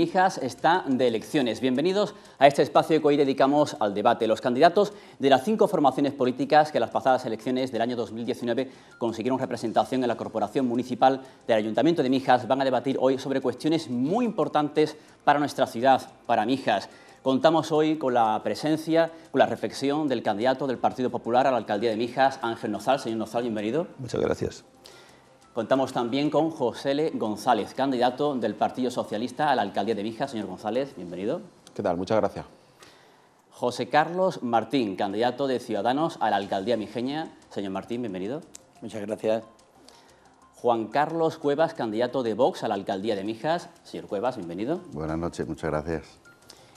Mijas está de elecciones. Bienvenidos a este espacio que hoy dedicamos al debate. Los candidatos de las cinco formaciones políticas que en las pasadas elecciones del año 2019 consiguieron representación en la Corporación Municipal del Ayuntamiento de Mijas van a debatir hoy sobre cuestiones muy importantes para nuestra ciudad, para Mijas. Contamos hoy con la presencia, con la reflexión del candidato del Partido Popular a la Alcaldía de Mijas, Ángel Nozal. Señor Nozal, bienvenido. Muchas gracias. Contamos también con José L. González, candidato del Partido Socialista a la alcaldía de Mijas. Señor González, bienvenido. ¿Qué tal? Muchas gracias. José Carlos Martín, candidato de Ciudadanos a la alcaldía mijeña. Señor Martín, bienvenido. Muchas gracias. Juan Carlos Cuevas, candidato de Vox a la alcaldía de Mijas. Señor Cuevas, bienvenido. Buenas noches, muchas gracias.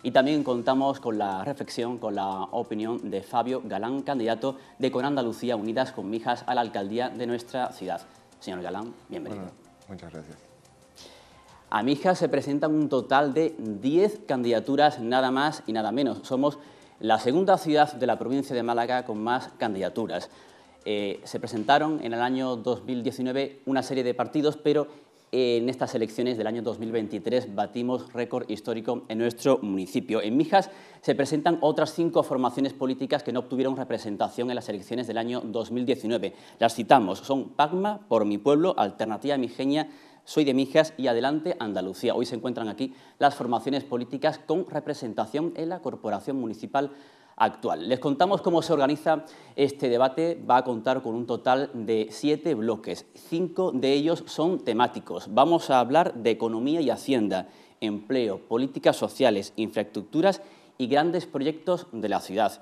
Y también contamos con la reflexión, con la opinión de Fabio Galán, candidato de Con Andalucía Unidas con Mijas a la alcaldía de nuestra ciudad. Señor Galán, bienvenido. muchas gracias. A Mija se presentan un total de 10 candidaturas, nada más y nada menos. Somos la segunda ciudad de la provincia de Málaga con más candidaturas. Eh, se presentaron en el año 2019 una serie de partidos, pero en estas elecciones del año 2023 batimos récord histórico en nuestro municipio. En Mijas se presentan otras cinco formaciones políticas que no obtuvieron representación en las elecciones del año 2019. Las citamos, son Pagma, Por mi Pueblo, Alternativa Mijeña, soy de Mijas y Adelante Andalucía. Hoy se encuentran aquí las formaciones políticas con representación en la Corporación Municipal actual. Les contamos cómo se organiza este debate. Va a contar con un total de siete bloques. Cinco de ellos son temáticos. Vamos a hablar de economía y hacienda, empleo, políticas sociales, infraestructuras y grandes proyectos de la ciudad.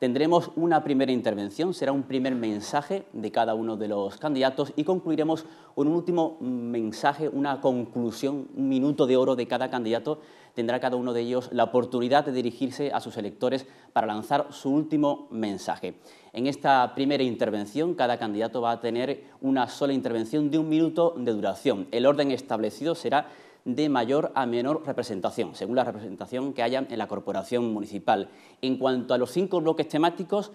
Tendremos una primera intervención, será un primer mensaje de cada uno de los candidatos y concluiremos con un último mensaje, una conclusión, un minuto de oro de cada candidato tendrá cada uno de ellos la oportunidad de dirigirse a sus electores para lanzar su último mensaje. En esta primera intervención, cada candidato va a tener una sola intervención de un minuto de duración. El orden establecido será de mayor a menor representación, según la representación que haya en la corporación municipal. En cuanto a los cinco bloques temáticos,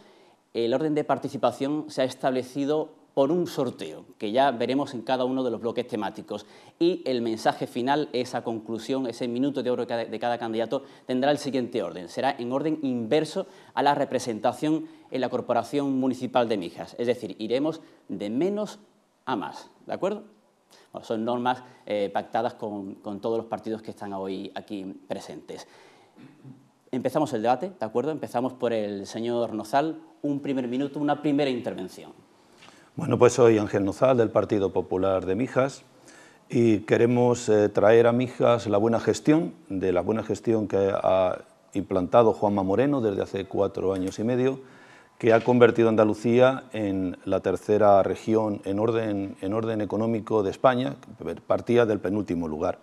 el orden de participación se ha establecido por un sorteo, que ya veremos en cada uno de los bloques temáticos. Y el mensaje final, esa conclusión, ese minuto de oro de cada candidato, tendrá el siguiente orden. Será en orden inverso a la representación en la Corporación Municipal de Mijas. Es decir, iremos de menos a más. ¿De acuerdo? son normas eh, pactadas con, con todos los partidos que están hoy aquí presentes. Empezamos el debate, ¿de acuerdo? Empezamos por el señor Nozal, un primer minuto, una primera intervención. Bueno, pues soy Ángel Nozal del Partido Popular de Mijas y queremos eh, traer a Mijas la buena gestión, de la buena gestión que ha implantado Juanma Moreno desde hace cuatro años y medio, que ha convertido a Andalucía en la tercera región en orden, en orden económico de España, partía del penúltimo lugar.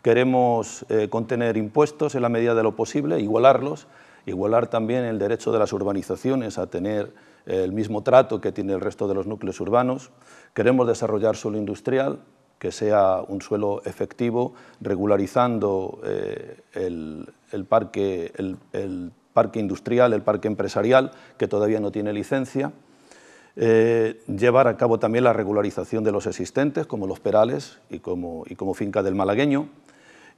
Queremos eh, contener impuestos en la medida de lo posible, igualarlos, igualar también el derecho de las urbanizaciones a tener el mismo trato que tiene el resto de los núcleos urbanos. Queremos desarrollar suelo industrial, que sea un suelo efectivo, regularizando eh, el, parque, el, parque, industrial, el parque empresarial, que todavía no tiene licencia. Eh, llevar a cabo también la regularización de los existentes, como los perales y como, como finca del malagueño.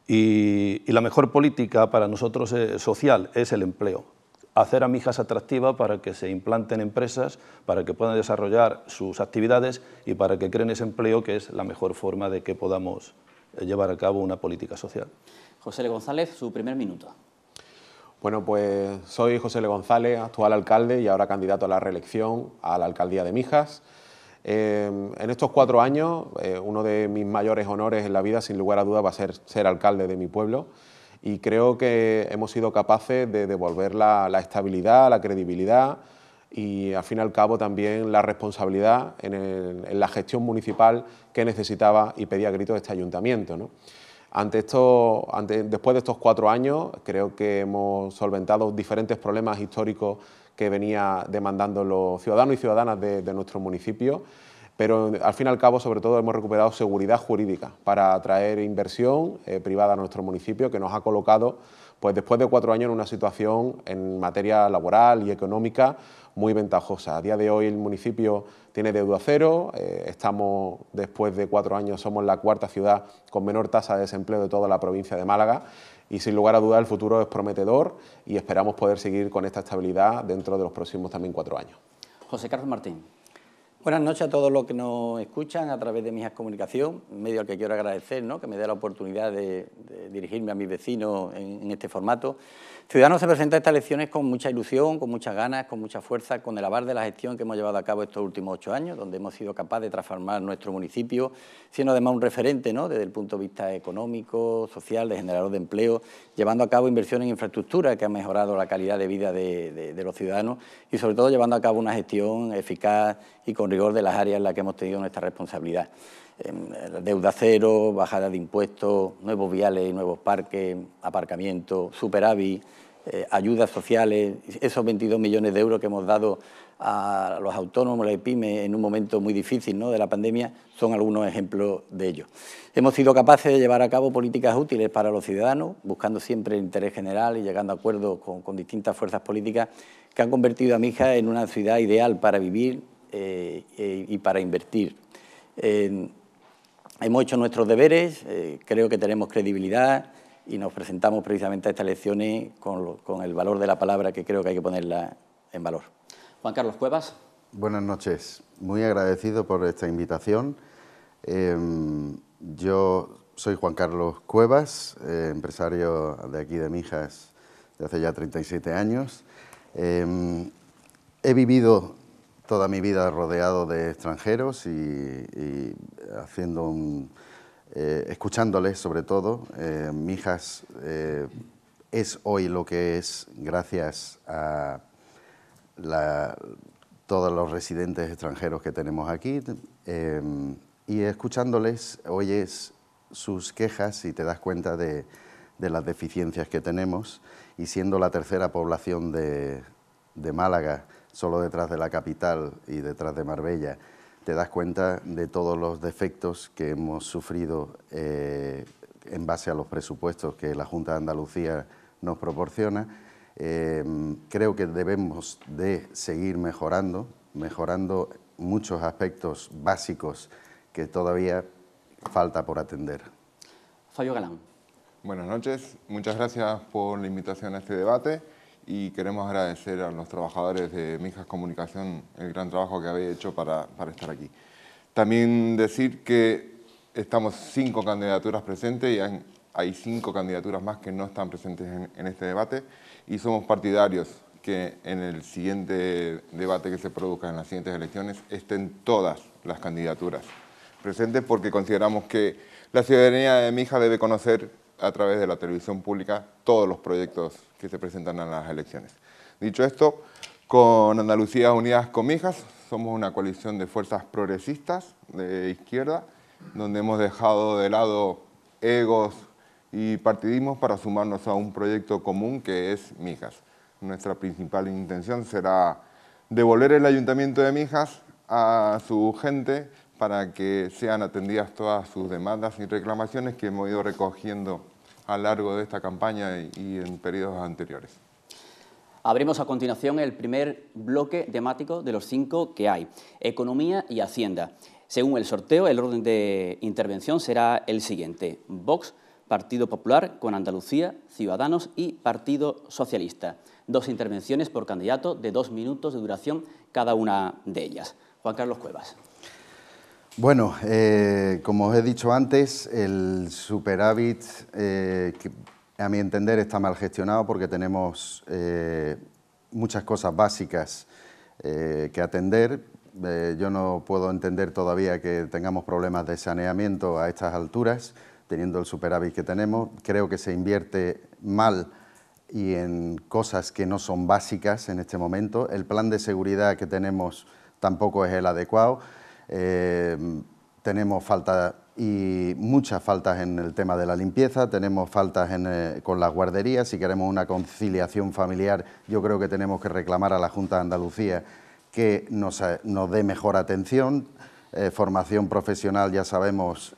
Y, la mejor política para nosotros eh, social es el empleo hacer a mijas atractiva para que se implanten empresas, para que puedan desarrollar sus actividades y para que creen ese empleo que es la mejor forma de que podamos eh, llevar a cabo una política social. José Le González, su primer minuto. Bueno, pues soy José Le González, actual alcalde y ahora candidato a la reelección a la alcaldía de Mijas. Eh, en estos cuatro años, eh, uno de mis mayores honores en la vida, sin lugar a dudas, va a ser ser alcalde de mi pueblo y creo que hemos sido capaces de devolver la, estabilidad, la credibilidad y al fin y al cabo también la responsabilidad en, la gestión municipal que necesitaba y pedía gritos este ayuntamiento. Ante esto, después de estos cuatro años, creo que hemos solventado diferentes problemas históricos que venía demandando los ciudadanos y ciudadanas de nuestro municipio pero al fin y al cabo, sobre todo, hemos recuperado seguridad jurídica para atraer inversión eh, privada a nuestro municipio, que nos ha colocado, pues después de cuatro años, en una situación en materia laboral y económica muy ventajosa. A día de hoy el municipio tiene deuda cero, eh, estamos después de cuatro años somos la cuarta ciudad con menor tasa de desempleo de toda la provincia de Málaga y sin lugar a dudas el futuro es prometedor y esperamos poder seguir con esta estabilidad dentro de los próximos también cuatro años. José Carlos Martín. Buenas noches a todos los que nos escuchan a través de mi Comunicación, medio al que quiero agradecer, que me dé la oportunidad de, dirigirme a mis vecinos en, este formato. Ciudadanos se presenta a estas elecciones con mucha ilusión, con muchas ganas, con mucha fuerza, con el avar de la gestión que hemos llevado a cabo estos últimos ocho años, donde hemos sido capaces de transformar nuestro municipio, siendo además un referente desde el punto de vista económico, social, de generador de empleo, llevando a cabo inversiones en infraestructura que han mejorado la calidad de vida de, los ciudadanos y sobre todo llevando a cabo una gestión eficaz y con rigor de las áreas en las que hemos tenido nuestra responsabilidad em, deuda cero, bajada de impuestos, nuevos viales nuevos parques, aparcamiento, superávit, eh, ayudas sociales, esos 22 millones de euros que hemos dado a los autónomos, las pymes, en un momento muy difícil ¿no? de la pandemia, son algunos ejemplos de ello. Hemos sido capaces de llevar a cabo políticas útiles para los ciudadanos, buscando siempre el interés general y llegando a acuerdos con, distintas fuerzas políticas que han convertido a Mija en una ciudad ideal para vivir eh, eh, y para invertir. hemos hecho nuestros deberes, creo que tenemos credibilidad, y nos presentamos precisamente a estas lecciones... con, el valor de la palabra que creo que hay que ponerla en valor. Juan Carlos Cuevas. Buenas noches. Muy agradecido por esta invitación. Em, yo soy Juan Carlos Cuevas, eh, empresario de aquí de Mijas de hace ya 37 años. Em, he vivido toda mi vida rodeado de extranjeros y haciendo un eh, escuchándoles sobre todo. Eh, Mijas eh, es hoy lo que es gracias a todos los residentes extranjeros que tenemos aquí. y escuchándoles oyes sus quejas y te das cuenta de, las deficiencias que tenemos. Y siendo la tercera población de Málaga, solo detrás de la capital y detrás de Marbella, te das cuenta de todos los defectos que hemos sufrido eh, en base a los presupuestos que la Junta de Andalucía nos proporciona. Eh, creo que debemos de seguir mejorando, mejorando muchos aspectos básicos que todavía falta por atender. Galán. Buenas noches, muchas gracias por la invitación a este debate y queremos agradecer a los trabajadores de Mijas Comunicación el gran trabajo que habéis hecho para, para estar aquí. También decir que estamos cinco candidaturas presentes y hay, cinco candidaturas más que no están presentes en, este debate y somos partidarios que en el siguiente debate que se produzca en las siguientes elecciones estén todas las candidaturas presentes porque consideramos que la ciudadanía de Mijas debe conocer a través de la televisión pública todos los proyectos que se presentan a las elecciones. Dicho esto, con Andalucía Unidas Comijas somos una coalición de fuerzas progresistas de izquierda, donde hemos dejado de lado egos y partidismos para sumarnos a un proyecto común que es Mijas. Nuestra principal intención será devolver el Ayuntamiento de Mijas a su gente para que sean atendidas todas sus demandas y reclamaciones que hemos ido recogiendo a lo largo de esta campaña y en periodos anteriores. Abrimos a continuación el primer bloque temático de los cinco que hay, Economía y Hacienda. Según el sorteo, el orden de intervención será el siguiente. Vox, Partido Popular con Andalucía, Ciudadanos y Partido Socialista. Dos intervenciones por candidato de dos minutos de duración cada una de ellas. Juan Carlos Cuevas. Bueno, eh, como os he dicho antes, el superávit, eh, a mi entender, está mal gestionado porque tenemos eh, muchas cosas básicas que atender. yo no puedo entender todavía que tengamos problemas de saneamiento a estas alturas, teniendo el superávit que tenemos. Creo que se invierte mal y en cosas que no son básicas en este momento. El plan de seguridad que tenemos tampoco es el adecuado. Em, tenemos faltas y muchas faltas en el tema de la limpieza, tenemos faltas eh, con las guarderías, si queremos una conciliación familiar yo creo que tenemos que reclamar a la Junta de Andalucía que nos, eh, dé mejor atención, eh, formación profesional ya sabemos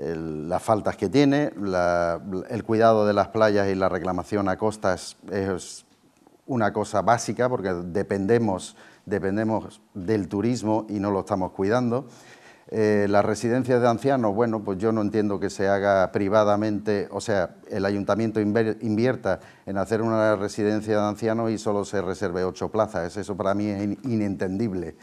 las faltas que tiene, el cuidado de las playas y la reclamación a costas es una cosa básica porque dependemos dependemos del turismo y no lo estamos cuidando. Eh, las residencias de ancianos, bueno, pues yo no entiendo que se haga privadamente, o sea, el ayuntamiento invierta en hacer una residencia de ancianos y solo se reserve ocho plazas, eso para mí es inentendible.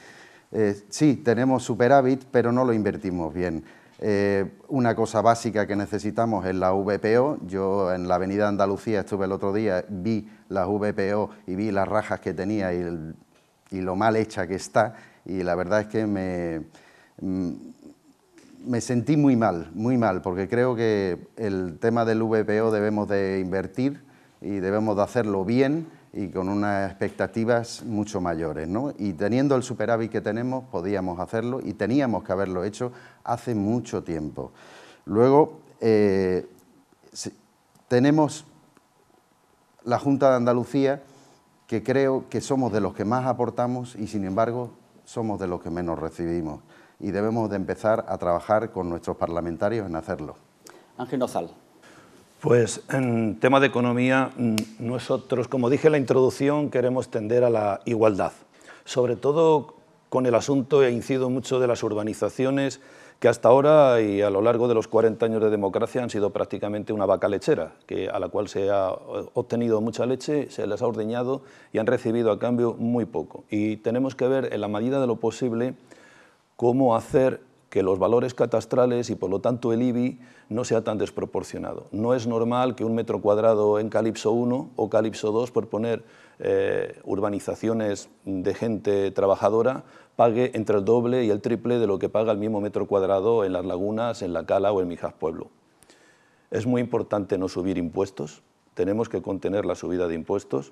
Eh, sí, tenemos superávit, pero no lo invertimos bien. Eh, una cosa básica que necesitamos es la VPO. Yo en la avenida Andalucía estuve el otro día, vi la VPO y vi las rajas que tenía y el, y lo mal hecha que está. Y la verdad es que me, mm, me sentí muy mal, muy mal, porque creo que el tema del VPO debemos de invertir y debemos de hacerlo bien y con unas expectativas mucho mayores. ¿no? Y teniendo el superávit que tenemos, podíamos hacerlo y teníamos que haberlo hecho hace mucho tiempo. Luego, eh, tenemos la Junta de Andalucía que creo que somos de los que más aportamos y sin embargo somos de los que menos recibimos y debemos de empezar a trabajar con nuestros parlamentarios en hacerlo. Ángel Nozal. Pues en tema de economía, mm, nosotros, como dije en la introducción, queremos tender a la igualdad, sobre todo con el asunto, e incido mucho, de las urbanizaciones que hasta ahora y a lo largo de los 40 años de democracia han sido prácticamente una vaca lechera, que, a la cual se ha obtenido mucha leche, se les ha ordeñado y han recibido a cambio muy poco. Y tenemos que ver, en la medida de lo posible, cómo hacer que los valores catastrales y por lo tanto el IBI no sea tan desproporcionado. No es normal que un metro cuadrado en Calipso 1 o Calipso 2, por poner eh, urbanizaciones de gente trabajadora, pague entre el doble y el triple de lo que paga el mismo metro cuadrado en las lagunas, en la cala o en Mijas Pueblo. Es muy importante no subir impuestos, tenemos que contener la subida de impuestos,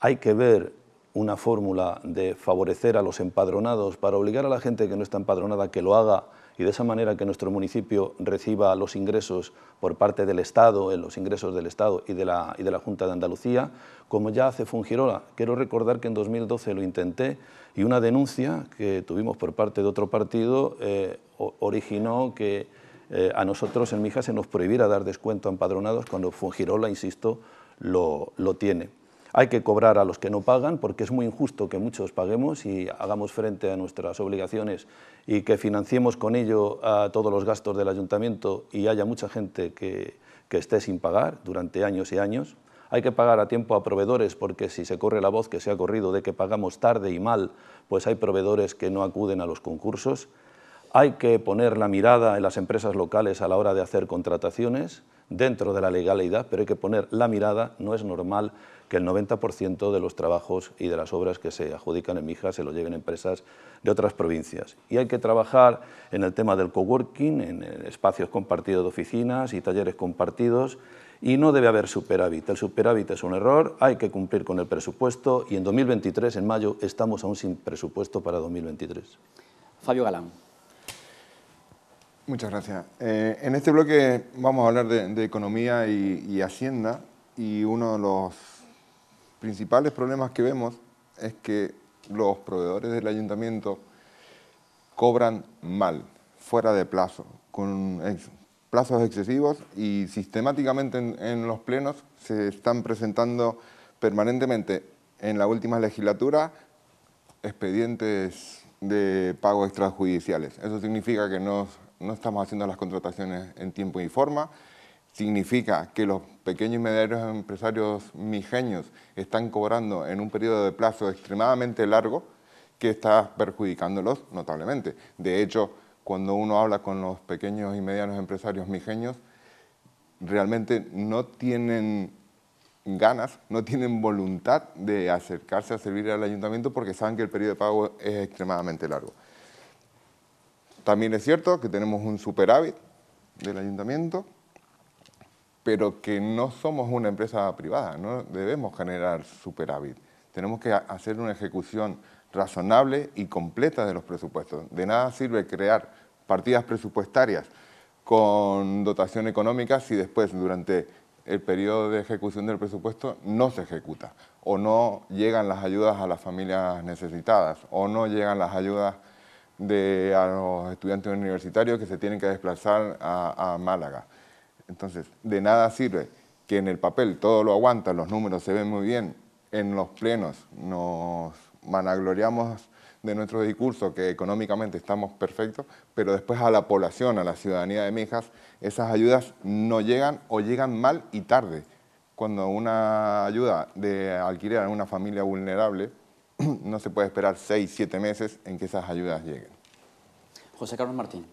hay que ver una fórmula de favorecer a los empadronados para obligar a la gente que no está empadronada que lo haga y de esa manera que nuestro municipio reciba los ingresos por parte del Estado, en eh, los ingresos del Estado y de, la, de la Junta de Andalucía, como ya hace Fungirola. Quiero recordar que en 2012 lo intenté y una denuncia que tuvimos por parte de otro partido eh, originó que eh, a nosotros en Mija se nos prohibiera dar descuento a empadronados cuando Fungirola, insisto, lo, lo tiene. Hay que cobrar a los que no pagan porque es muy injusto que muchos paguemos y hagamos frente a nuestras obligaciones y que financiemos con ello a todos los gastos del ayuntamiento y haya mucha gente que, que esté sin pagar durante años y años. Hay que pagar a tiempo a proveedores porque si se corre la voz que se ha corrido de que pagamos tarde y mal, pues hay proveedores que no acuden a los concursos. Hay que poner la mirada en las empresas locales a la hora de hacer contrataciones dentro de la legalidad, pero hay que poner la mirada, no es normal que el 90% de los trabajos y de las obras que se adjudican en Mijas se lo lleven empresas de otras provincias. Y hay que trabajar en el tema del coworking, en eh, espacios compartidos de oficinas y talleres compartidos, y no debe haber superávit. El superávit es un error, hay que cumplir con el presupuesto y en 2023, en mayo, estamos aún sin presupuesto para 2023. Fabio Galán. Muchas gracias. Eh, en este bloque vamos a hablar de, economía y, hacienda y uno de los principales problemas que vemos es que los proveedores del ayuntamiento cobran mal, fuera de plazo, con plazos excesivos y sistemáticamente en, los plenos se están presentando permanentemente en la última legislatura expedientes de pago extrajudiciales. Eso significa que no no estamos haciendo las contrataciones en tiempo y forma, significa que los pequeños y medianos empresarios mijeños están cobrando en un periodo de plazo extremadamente largo que está perjudicándolos notablemente. De hecho, cuando uno habla con los pequeños y medianos empresarios mijeños, realmente no tienen ganas, no tienen voluntad de acercarse a servir al ayuntamiento porque saben que el periodo de pago es extremadamente largo. También es cierto que tenemos un superávit del ayuntamiento, pero que no somos una empresa privada, no debemos generar superávit. Tenemos que hacer una ejecución razonable y completa de los presupuestos. De nada sirve crear partidas presupuestarias con dotación económica si después durante el periodo de ejecución del presupuesto no se ejecuta o no llegan las ayudas a las familias necesitadas o no llegan las ayudas de, a los estudiantes universitarios que se tienen que desplazar a, Málaga. Entonces, de nada sirve que en el papel todo lo aguanta... los números se ven muy bien, en los plenos nos managloriamos de nuestro discurso que económicamente estamos perfectos, pero después a la población, a la ciudadanía de Mijas, esas ayudas no llegan o llegan mal y tarde. Cuando una ayuda de alquiler a una familia vulnerable no se puede esperar seis, siete meses en que esas ayudas lleguen. José Carlos Martín.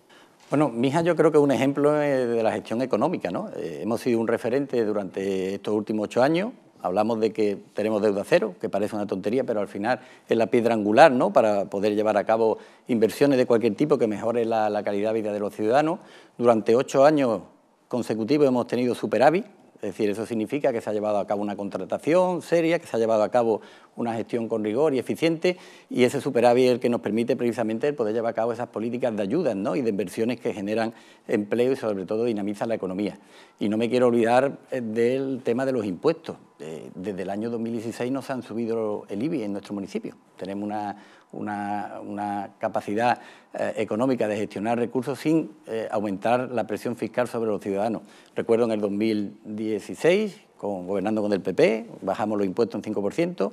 Bueno, Mija yo creo que es un ejemplo eh, de la gestión económica, ¿no? Eh, hemos sido un referente durante estos últimos ocho años, Hablamos de que tenemos deuda cero, que parece una tontería, pero al final es la piedra angular ¿no? para poder llevar a cabo inversiones de cualquier tipo que mejore la calidad de vida de los ciudadanos. Durante ocho años consecutivos hemos tenido superávit, es decir, eso significa que se ha llevado a cabo una contratación seria, que se ha llevado a cabo una gestión con rigor y eficiente, y ese superávit es el que nos permite precisamente poder llevar a cabo esas políticas de ayudas y de inversiones que generan empleo y sobre todo dinamizan la economía. Y no me quiero olvidar eh, del tema de los impuestos. Eh, desde el año 2016 no se han subido el IBI en nuestro municipio. Tenemos una, una, capacidad eh, económica de gestionar recursos sin eh, aumentar la presión fiscal sobre los ciudadanos. Recuerdo en el 2016, gobernando con el PP, bajamos los impuestos un 5%,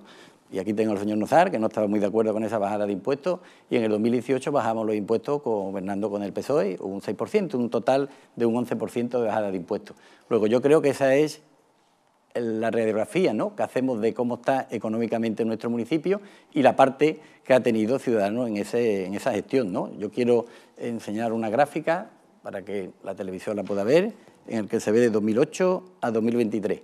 y aquí tengo al señor Nozar, que no estaba muy de acuerdo con esa bajada de impuestos, y en el 2018 bajamos los impuestos gobernando con el PSOE un 6%, un total de un 11% de bajada de impuestos. Luego, yo creo que esa es la radiografía ¿no? que hacemos de cómo está económicamente nuestro municipio y la parte que ha tenido Ciudadanos en, ese, esa gestión. ¿no? Yo quiero enseñar una gráfica para que la televisión la pueda ver, en el que se ve de 2008 a 2023.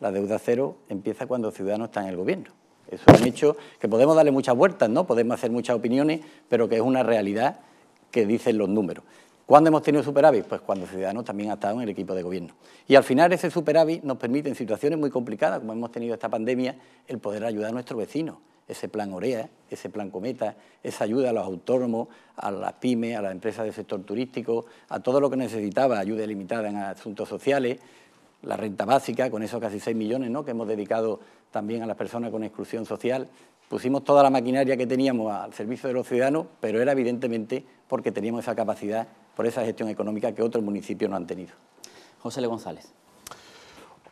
La deuda cero empieza cuando Ciudadanos está en el gobierno. Eso es un hecho que podemos darle muchas vueltas, ¿no? podemos hacer muchas opiniones, pero que es una realidad que dicen los números. ¿Cuándo hemos tenido superávit? Pues cuando Ciudadanos también ha estado en el equipo de gobierno. Y al final ese superávit nos permite en situaciones muy complicadas, como hemos tenido esta pandemia, el poder ayudar a nuestros vecinos. Ese plan OREA, ese plan Cometa, esa ayuda a los autónomos, a las pymes, a las empresas del sector turístico, a todo lo que necesitaba, ayuda limitada en asuntos sociales, la renta básica, con esos casi 6 millones que hemos dedicado también a las personas con exclusión social, pusimos toda la maquinaria que teníamos al servicio de los ciudadanos, pero era evidentemente porque teníamos esa capacidad por esa gestión económica que otros municipios no han tenido. José Le González.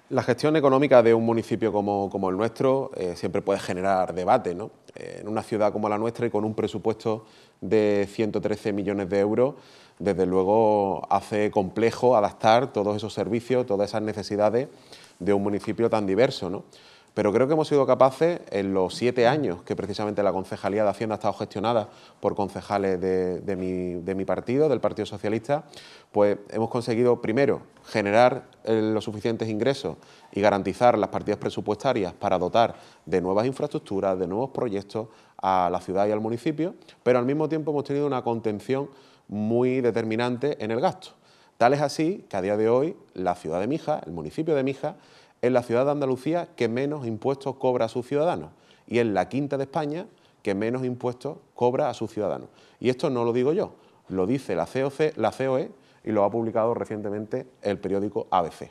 La gestión económica de un municipio como, el nuestro eh, siempre puede generar debate. ¿no? Eh, en una ciudad como la nuestra y con un presupuesto de 113 millones de euros, desde luego hace complejo adaptar todos esos servicios, todas esas necesidades de un municipio tan diverso. ¿no? Pero creo que hemos sido capaces, en los siete años que precisamente la concejalía de Hacienda ha estado gestionada por concejales de, mi, partido, del Partido Socialista, pues hemos conseguido primero generar eh, los suficientes ingresos y garantizar las partidas presupuestarias para dotar de nuevas infraestructuras, de nuevos proyectos a la ciudad y al municipio, pero al mismo tiempo hemos tenido una contención muy determinante en el gasto. Tal es así que a día de hoy la ciudad de Mija, el municipio de Mija, es la ciudad de Andalucía que menos impuestos cobra a sus ciudadanos y es la quinta de España que menos impuestos cobra a sus ciudadanos. Y esto no lo digo yo, lo dice la, COC, la COE y lo ha publicado recientemente el periódico ABC.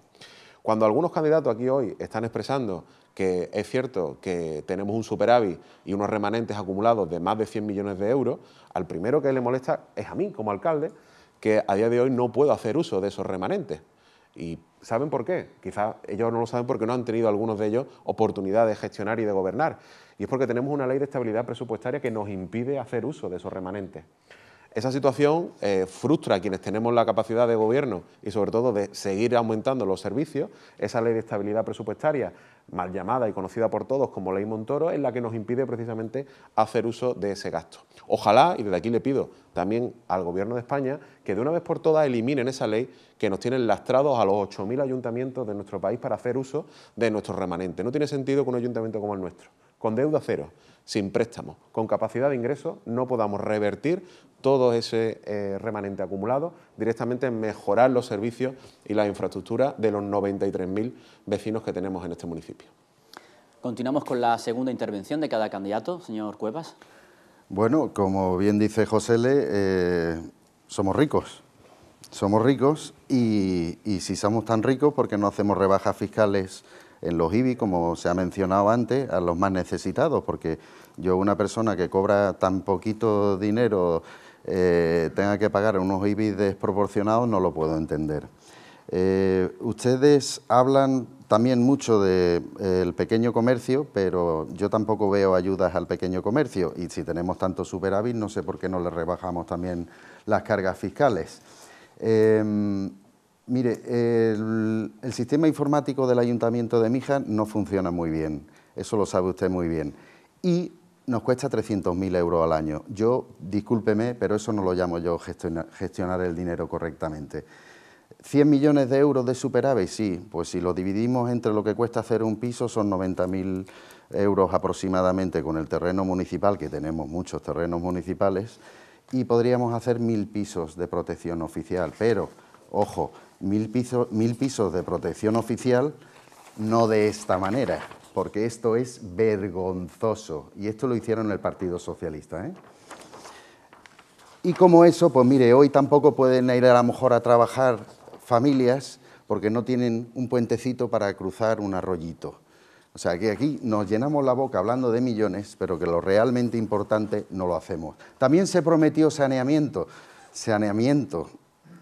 Cuando algunos candidatos aquí hoy están expresando que es cierto que tenemos un superávit y unos remanentes acumulados de más de 100 millones de euros, al primero que le molesta es a mí como alcalde, que a día de hoy no puedo hacer uso de esos remanentes. Y ¿Saben por qué? Quizás ellos no lo saben porque no han tenido algunos de ellos oportunidad de gestionar y de gobernar. Y es porque tenemos una ley de estabilidad presupuestaria que nos impide hacer uso de esos remanentes. Esa situación eh, frustra a quienes tenemos la capacidad de gobierno y sobre todo de seguir aumentando los servicios. Esa ley de estabilidad presupuestaria, mal llamada y conocida por todos como ley Montoro, es la que nos impide precisamente hacer uso de ese gasto. Ojalá, y desde aquí le pido también al Gobierno de España, que de una vez por todas eliminen esa ley que nos tiene lastrados a los 8.000 ayuntamientos de nuestro país para hacer uso de nuestro remanente. No tiene sentido que un ayuntamiento como el nuestro con deuda cero, sin préstamos, con capacidad de ingreso, no podamos revertir todo ese eh, remanente acumulado, directamente en mejorar los servicios y la infraestructura de los 93.000 vecinos que tenemos en este municipio. Continuamos con la segunda intervención de cada candidato, señor Cuevas. Bueno, como bien dice José L., eh, somos ricos. Somos ricos y, y si somos tan ricos, ¿por qué no hacemos rebajas fiscales en los IBI, como se ha mencionado antes, a los más necesitados, porque yo una persona que cobra tan poquito dinero eh, tenga que pagar unos IBI desproporcionados, no lo puedo entender. Eh, ustedes hablan también mucho del de, eh, pequeño comercio, pero yo tampoco veo ayudas al pequeño comercio y si tenemos tanto superávit no sé por qué no le rebajamos también las cargas fiscales. Em, Mire, el, sistema informático del Ayuntamiento de Mija no funciona muy bien, eso lo sabe usted muy bien, y nos cuesta 300.000 euros al año. Yo, discúlpeme, pero eso no lo llamo yo gestionar, el dinero correctamente. 100 millones de euros de superávit, sí, pues si lo dividimos entre lo que cuesta hacer un piso son 90.000 euros aproximadamente con el terreno municipal, que tenemos muchos terrenos municipales, y podríamos hacer 1.000 pisos de protección oficial, pero, ojo, mil, mil pisos de protección oficial, no de esta manera, porque esto es vergonzoso. Y esto lo hicieron el Partido Socialista. ¿eh? Y como eso, pues mire, hoy tampoco pueden ir a lo mejor a trabajar familias porque no tienen un puentecito para cruzar un arroyito. O sea que aquí nos llenamos la boca hablando de millones, pero que lo realmente importante no lo hacemos. También se prometió saneamiento. Saneamiento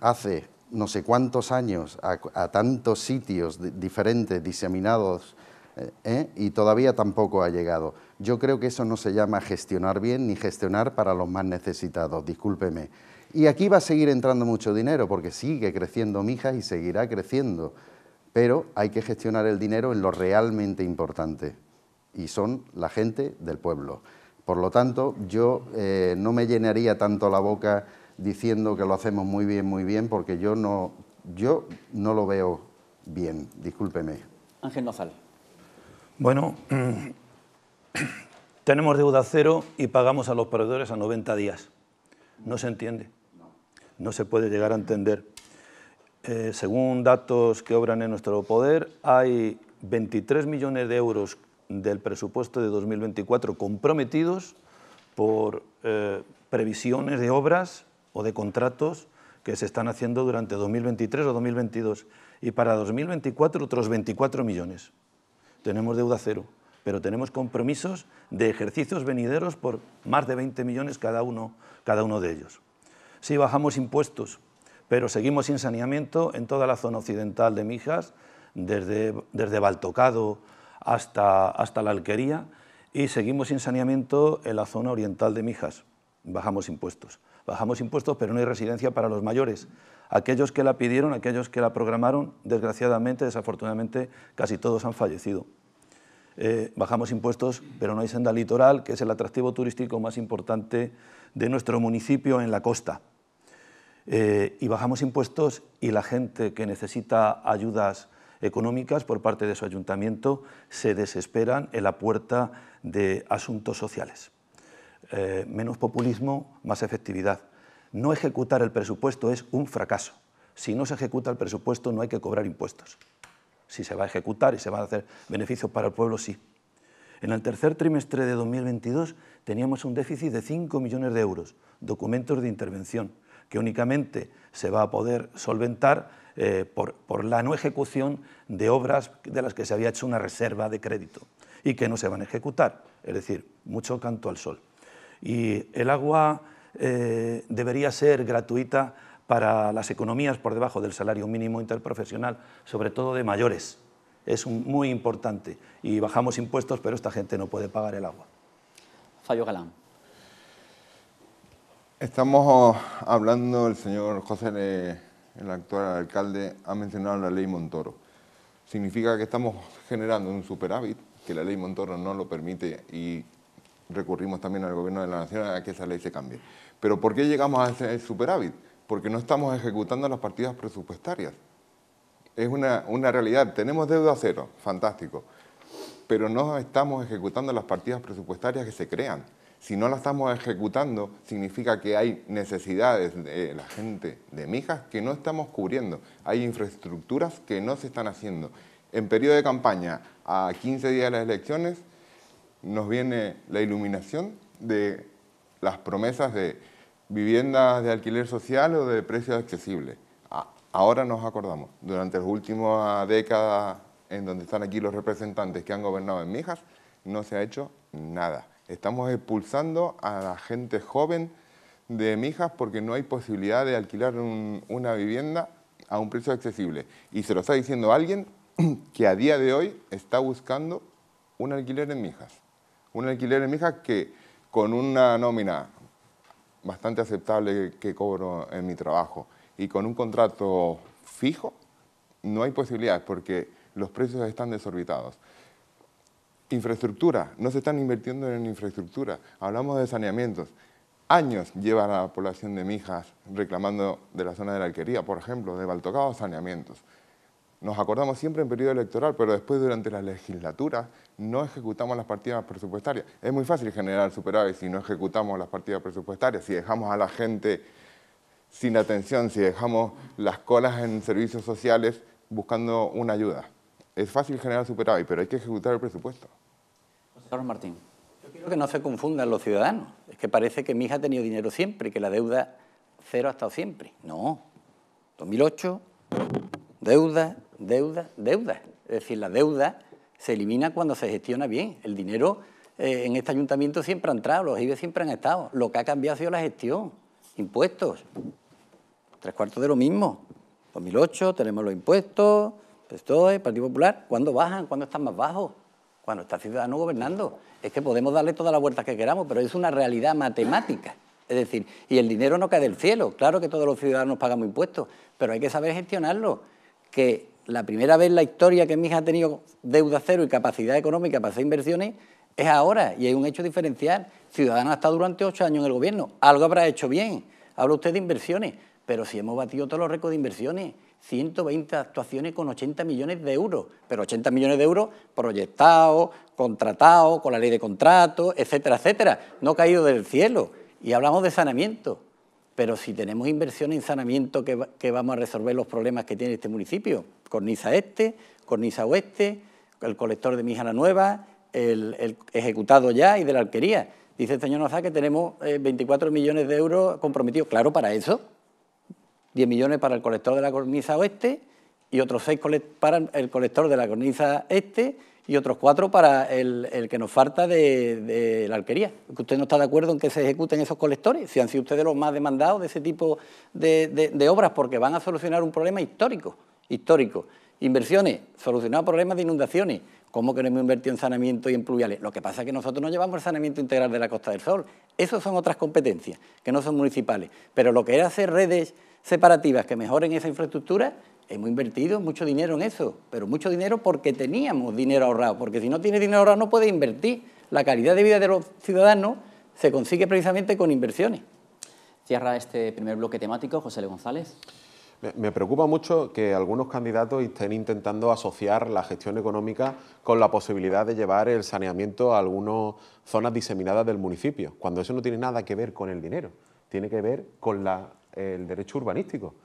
hace no sé cuántos años a, tantos sitios diferentes, diseminados, eh, eh, y todavía tampoco ha llegado. Yo creo que eso no se llama gestionar bien ni gestionar para los más necesitados, discúlpeme. Y aquí va a seguir entrando mucho dinero, porque sigue creciendo Mijas y seguirá creciendo, pero hay que gestionar el dinero en lo realmente importante, y son la gente del pueblo. Por lo tanto, yo eh, no me llenaría tanto la boca diciendo que lo hacemos muy bien, muy bien, porque yo no, yo no lo veo bien, discúlpeme. Ángel Nozal. Bueno, tenemos deuda cero y pagamos a los proveedores a 90 días. No se entiende, no se puede llegar a entender. Eh, según datos que obran en nuestro poder, hay 23 millones de euros del presupuesto de 2024 comprometidos por eh, previsiones de obras o de contratos que se están haciendo durante 2023 o 2022 y para 2024 otros 24 millones. Tenemos deuda cero, pero tenemos compromisos de ejercicios venideros por más de 20 millones cada uno, cada uno de ellos. Sí bajamos impuestos, pero seguimos sin saneamiento en toda la zona occidental de Mijas, desde, desde Baltocado hasta, hasta la Alquería, y seguimos sin saneamiento en la zona oriental de Mijas. Bajamos impuestos bajamos impuestos, pero no hay residencia para los mayores. Aquellos que la pidieron, aquellos que la programaron, desgraciadamente, desafortunadamente, casi todos han fallecido. Eh, bajamos impuestos, pero no hay senda litoral, que es el atractivo turístico más importante de nuestro municipio en la costa. Eh, y bajamos impuestos y la gente que necesita ayudas económicas por parte de su ayuntamiento se desesperan en la puerta de asuntos sociales. Eh, menos populismo, más efectividad. No ejecutar el presupuesto es un fracaso. Si no se ejecuta el presupuesto no hay que cobrar impuestos. Si se va a ejecutar y se van a hacer beneficios para el pueblo, sí. En el tercer trimestre de 2022 teníamos un déficit de 5 millones de euros, documentos de intervención, que únicamente se va a poder solventar eh, por la no ejecución de obras de las que se había hecho una reserva de crédito y que no se van a ejecutar. Es decir, mucho canto al sol y el agua eh, debería ser gratuita para las economías por debajo del salario mínimo interprofesional, sobre todo de mayores. Es muy importante y bajamos impuestos, pero esta gente no puede pagar el agua. Fallo Galán. Estamos oh, hablando, el señor José, el actual alcalde, ha mencionado la ley Montoro. Significa que estamos generando un superávit, que la ley Montoro no lo permite y recurrimos también al Gobierno de la Nación a que esa ley se cambie. Pero ¿por qué llegamos a ese superávit? Porque no estamos ejecutando las partidas presupuestarias. Es una, una realidad. Tenemos deuda cero, fantástico. Pero no estamos ejecutando las partidas presupuestarias que se crean. Si no las estamos ejecutando, significa que hay necesidades de la gente de Mijas que no estamos cubriendo. Hay infraestructuras que no se están haciendo. En periodo de campaña, a 15 días de las elecciones, nos viene la iluminación de las promesas de viviendas de alquiler social o de precios accesibles. Ahora nos acordamos, durante las últimas décadas en donde están aquí los representantes que han gobernado en Mijas, no se ha hecho nada. Estamos expulsando a la gente joven de Mijas porque no hay posibilidad de alquilar una vivienda a un precio accesible. Y se lo está diciendo alguien que a día de hoy está buscando un alquiler en Mijas un alquiler en Mijas que con una nómina bastante aceptable que, cobro en mi trabajo y con un contrato fijo, no hay posibilidades porque los precios están desorbitados. Infraestructura, no se están invirtiendo en infraestructura, hablamos de saneamientos. Años lleva la población de Mijas reclamando de la zona de la alquería, por ejemplo, de Baltocado, saneamientos nos acordamos siempre en periodo electoral, pero después durante la legislatura no ejecutamos las partidas presupuestarias. Es muy fácil generar superávit si no ejecutamos las partidas presupuestarias, si dejamos a la gente sin atención, si dejamos las colas en servicios sociales buscando una ayuda. Es fácil generar superávit, pero hay que ejecutar el presupuesto. Carlos Martín. Yo quiero que no se confundan los ciudadanos. Es que parece que mi hija ha tenido dinero siempre que la deuda cero ha estado siempre. No. 2008, deuda, deuda, deuda. Es decir, la deuda se elimina cuando se gestiona bien. El dinero eh, en este ayuntamiento siempre ha entrado, los IBE siempre han estado. Lo que ha cambiado ha sido la gestión, impuestos. Tres cuartos de lo mismo. 2008 tenemos los impuestos, el Partido Popular. ¿Cuándo bajan? ¿Cuándo están más bajos? Cuando está Ciudadano gobernando. Es que podemos darle todas las vueltas que queramos, pero es una realidad matemática. Es decir, y el dinero no cae del cielo. Claro que todos los ciudadanos pagamos impuestos, pero hay que saber gestionarlo. Que la primera vez en la historia que Mija ha tenido deuda cero y capacidad económica para hacer inversiones es ahora y hay un hecho diferencial. Ciudadanos ha estado durante ocho años en el gobierno, algo habrá hecho bien. Habla usted de inversiones, pero si hemos batido todos los récords de inversiones, 120 actuaciones con 80 millones de euros, pero 80 millones de euros proyectados, contratados, con la ley de contratos, etcétera, etcétera. No ha caído del cielo y hablamos de saneamiento pero si tenemos inversión en sanamiento, que, vamos a resolver los problemas que tiene este municipio, cornisa este, cornisa oeste, el colector de la Nueva, el, ejecutado ya y de la alquería. Dice el señor Noza que tenemos 24 eh, millones de euros comprometidos, claro, para eso, 10 millones para el colector de la cornisa oeste y otros 6 para el colector de la cornisa este y otros cuatro para el, que nos falta de, la alquería. usted no está de acuerdo en que se ejecuten esos colectores, si han sido ustedes los más demandados de ese tipo de, obras, porque van a solucionar un problema histórico, histórico. Inversiones, solucionar problemas de inundaciones. ¿Cómo que no en saneamiento y en pluviales? Lo que pasa es que nosotros no llevamos el saneamiento integral de la Costa del Sol. Esas son otras competencias que no son municipales. Pero lo que es hacer redes separativas que mejoren esa infraestructura, hemos invertido mucho dinero en eso, pero mucho dinero porque teníamos dinero ahorrado, porque si no tiene dinero ahorrado no puede invertir. La calidad de vida de los ciudadanos se consigue precisamente con inversiones. Cierra este primer bloque temático, José Le González. Me preocupa mucho que algunos candidatos estén intentando asociar la gestión económica con la posibilidad de llevar el saneamiento a algunas zonas diseminadas del municipio, cuando eso no tiene nada que ver con el dinero, tiene que ver con el derecho urbanístico.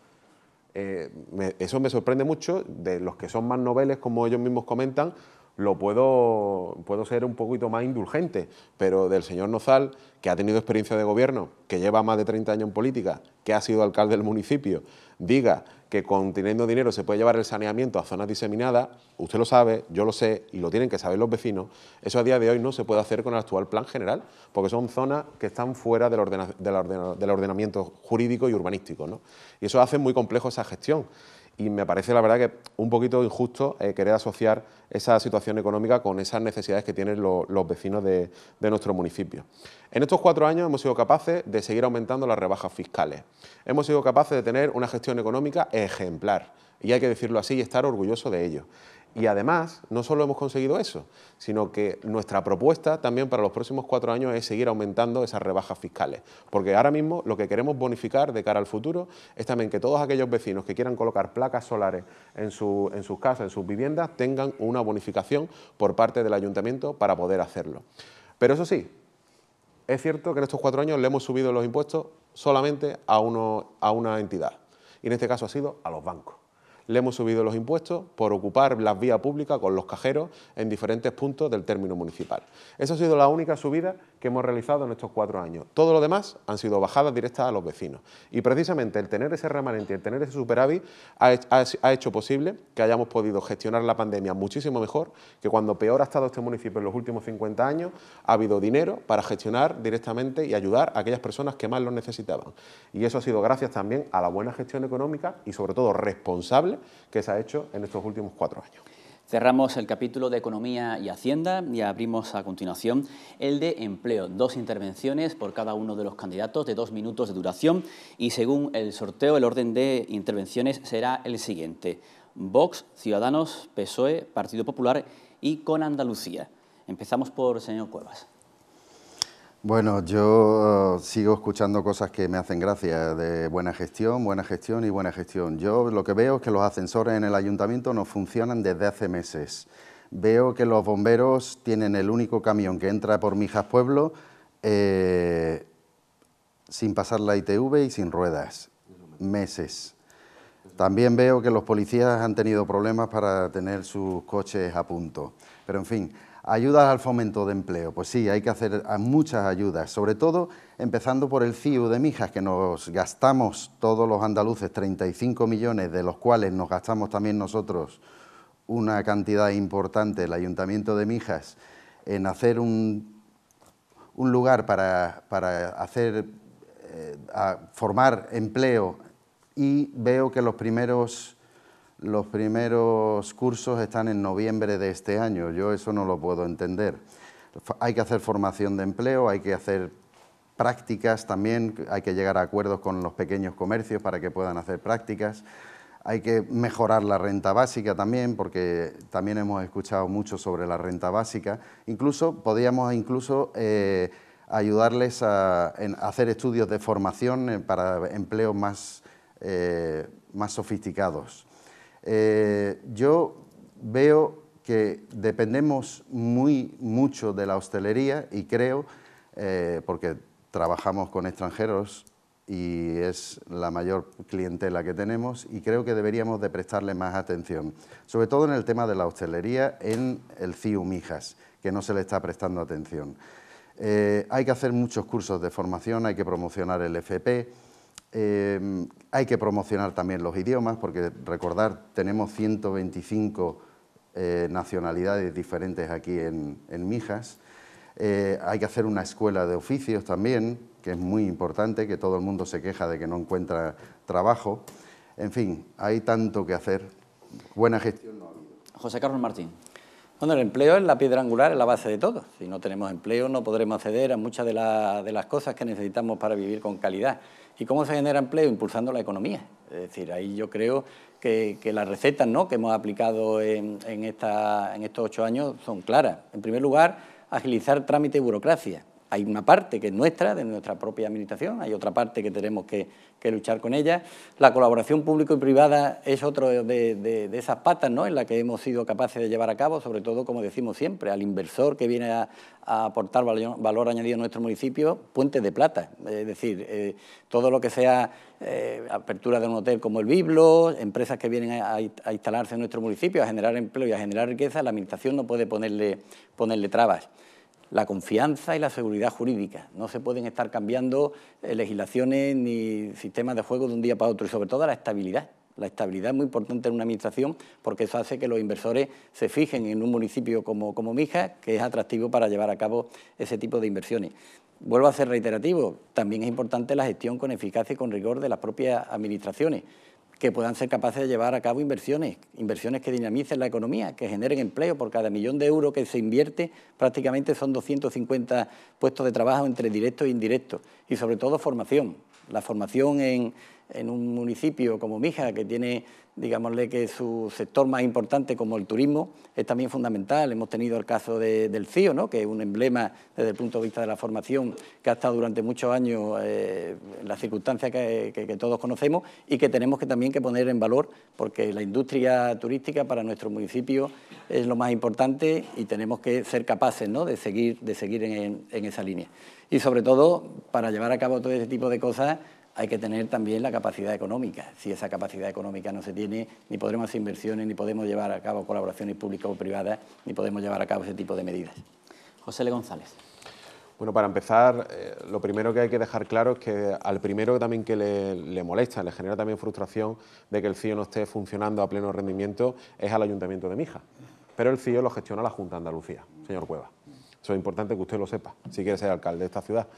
Eh, eso me sorprende mucho, de los que son más noveles, como ellos mismos comentan, lo puedo, puedo ser un poquito más indulgente, pero del señor Nozal, que ha tenido experiencia de gobierno, que lleva más de 30 años en política, que ha sido alcalde del municipio, diga que con dinero se puede llevar el saneamiento a zonas diseminadas, usted lo sabe, yo lo sé y lo tienen que saber los vecinos, eso a día de hoy no se puede hacer con el actual plan general, porque son zonas que están fuera del, ordenamiento jurídico y urbanístico. Y eso hace muy complejo esa gestión y me parece la verdad que un poquito injusto eh, querer asociar esa situación económica con esas necesidades que tienen los vecinos de, nuestro municipio. En estos cuatro años hemos sido capaces de seguir aumentando las rebajas fiscales, hemos sido capaces de tener una gestión económica ejemplar y hay que decirlo así y estar orgulloso de ello. Y además, no solo hemos conseguido eso, sino que nuestra propuesta también para los próximos cuatro años es seguir aumentando esas rebajas fiscales. Porque ahora mismo lo que queremos bonificar de cara al futuro es también que todos aquellos vecinos que quieran colocar placas solares en, su, en sus casas, en sus viviendas, tengan una bonificación por parte del ayuntamiento para poder hacerlo. Pero eso sí, es cierto que en estos cuatro años le hemos subido los impuestos solamente a, uno, a una entidad. Y en este caso ha sido a los bancos le hemos subido los impuestos por ocupar las vías públicas con los cajeros en diferentes puntos del término municipal. Esa ha sido la única subida que hemos realizado en estos cuatro años. Todo lo demás han sido bajadas directas a los vecinos. Y precisamente el tener ese remanente el tener ese superávit ha hecho posible que hayamos podido gestionar la pandemia muchísimo mejor que cuando peor ha estado este municipio en los últimos 50 años, ha habido dinero para gestionar directamente y ayudar a aquellas personas que más lo necesitaban. Y eso ha sido gracias también a la buena gestión económica y sobre todo responsable que se ha hecho en estos últimos cuatro años. Cerramos el capítulo de Economía y Hacienda y abrimos a continuación el de Empleo. Dos intervenciones por cada uno de los candidatos de dos minutos de duración y según el sorteo el orden de intervenciones será el siguiente. Vox, Ciudadanos, PSOE, Partido Popular y con Andalucía. Empezamos por el señor Cuevas. Bueno, yo eh, sigo escuchando cosas que me hacen gracia, de buena gestión, buena gestión y buena gestión. Yo lo que veo es que los ascensores en el ayuntamiento no funcionan desde hace meses. Veo que los bomberos tienen el único camión que entra por Mijas Pueblo eh, sin pasar la ITV y sin ruedas, meses. También veo que los policías han tenido problemas para tener sus coches a punto. Pero en fin, Ayudas al fomento de empleo. Pues sí, hay que hacer muchas ayudas, sobre todo empezando por el CIU de Mijas, que nos gastamos todos los andaluces 35 millones, de los cuales nos gastamos también nosotros una cantidad importante, el Ayuntamiento de Mijas, en hacer un, lugar para, para hacer, eh, formar empleo y veo que los primeros los primeros cursos están en noviembre de este año, yo eso no lo puedo entender. Hay que hacer formación de empleo, hay que hacer prácticas también, hay que llegar a acuerdos con los pequeños comercios para que puedan hacer prácticas, hay que mejorar la renta básica también, porque también hemos escuchado mucho sobre la renta básica, incluso podríamos incluso eh, ayudarles a, hacer estudios de formación eh, para empleos más eh, sofisticados. Eh, yo veo que dependemos muy mucho de la hostelería y creo, eh, porque trabajamos con extranjeros y es la mayor clientela que tenemos y creo que deberíamos de prestarle más atención, sobre todo en el tema de la hostelería en el CIU Mijas, que no se le está prestando atención. Eh, hay que hacer muchos cursos de formación, hay que promocionar el FP, Em, hay que promocionar también los idiomas, porque recordar, tenemos 125 eh, nacionalidades diferentes aquí en, Mijas. Eh, hay que hacer una escuela de oficios también, que es muy importante, que todo el mundo se queja de que no encuentra trabajo. En fin, hay tanto que hacer. Buena gestión José Carlos Martín. Bueno, el empleo es la piedra angular, es la base de todo. Si no tenemos empleo no podremos acceder a muchas de las cosas que necesitamos para vivir con calidad. ¿Y cómo se genera empleo? Impulsando la economía. Es decir, ahí yo creo que, las recetas ¿no? que hemos aplicado en, en estos ocho años son claras. En primer lugar, agilizar trámite y burocracia. Hay una parte que es nuestra, de nuestra propia administración, hay otra parte que tenemos que, luchar con ella. La colaboración público y privada es otro de, esas patas en la que hemos sido capaces de llevar a cabo, sobre todo, como decimos siempre, al inversor que viene a, aportar valor, añadido a nuestro municipio, puentes de plata. Es decir, eh, todo lo que sea eh, apertura de un hotel como el Biblo, empresas que vienen a, instalarse en nuestro municipio, a generar empleo y a generar riqueza, la Administración no puede ponerle trabas la confianza y la seguridad jurídica. No se pueden estar cambiando eh, legislaciones ni sistemas de juego de un día para otro y sobre todo la estabilidad. La estabilidad es muy importante en una administración porque eso hace que los inversores se fijen en un municipio como, Mija que es atractivo para llevar a cabo ese tipo de inversiones. Vuelvo a ser reiterativo, también es importante la gestión con eficacia y con rigor de las propias administraciones que puedan ser capaces de llevar a cabo inversiones, inversiones que dinamicen la economía, que generen empleo. Por cada millón de euros que se invierte, prácticamente son 250 puestos de trabajo entre directos e indirectos. Y sobre todo formación. La formación en, en un municipio como Mija, que tiene digámosle que su sector más importante como el turismo es también fundamental. Hemos tenido el caso del CIO, ¿no? que es un emblema desde el punto de vista de la formación que ha estado durante muchos años eh, en las circunstancias que, todos conocemos y que tenemos que también que poner en valor porque la industria turística para nuestro municipio es lo más importante y tenemos que ser capaces ¿no? de seguir, de seguir en esa línea. Y sobre todo para llevar a cabo todo ese tipo de cosas hay que tener también la capacidad económica. Si esa capacidad económica no se tiene, ni podremos hacer inversiones, ni podemos llevar a cabo colaboraciones públicas o privadas, ni podemos llevar a cabo ese tipo de medidas. José Le González. Bueno, para empezar, eh, lo primero que hay que dejar claro es que al primero también que le, le, molesta, le genera también frustración de que el CIO no esté funcionando a pleno rendimiento, es al Ayuntamiento de Mija. Pero el CIO lo gestiona la Junta de Andalucía, señor Cueva. Eso es importante que usted lo sepa, si quiere ser alcalde de esta ciudad.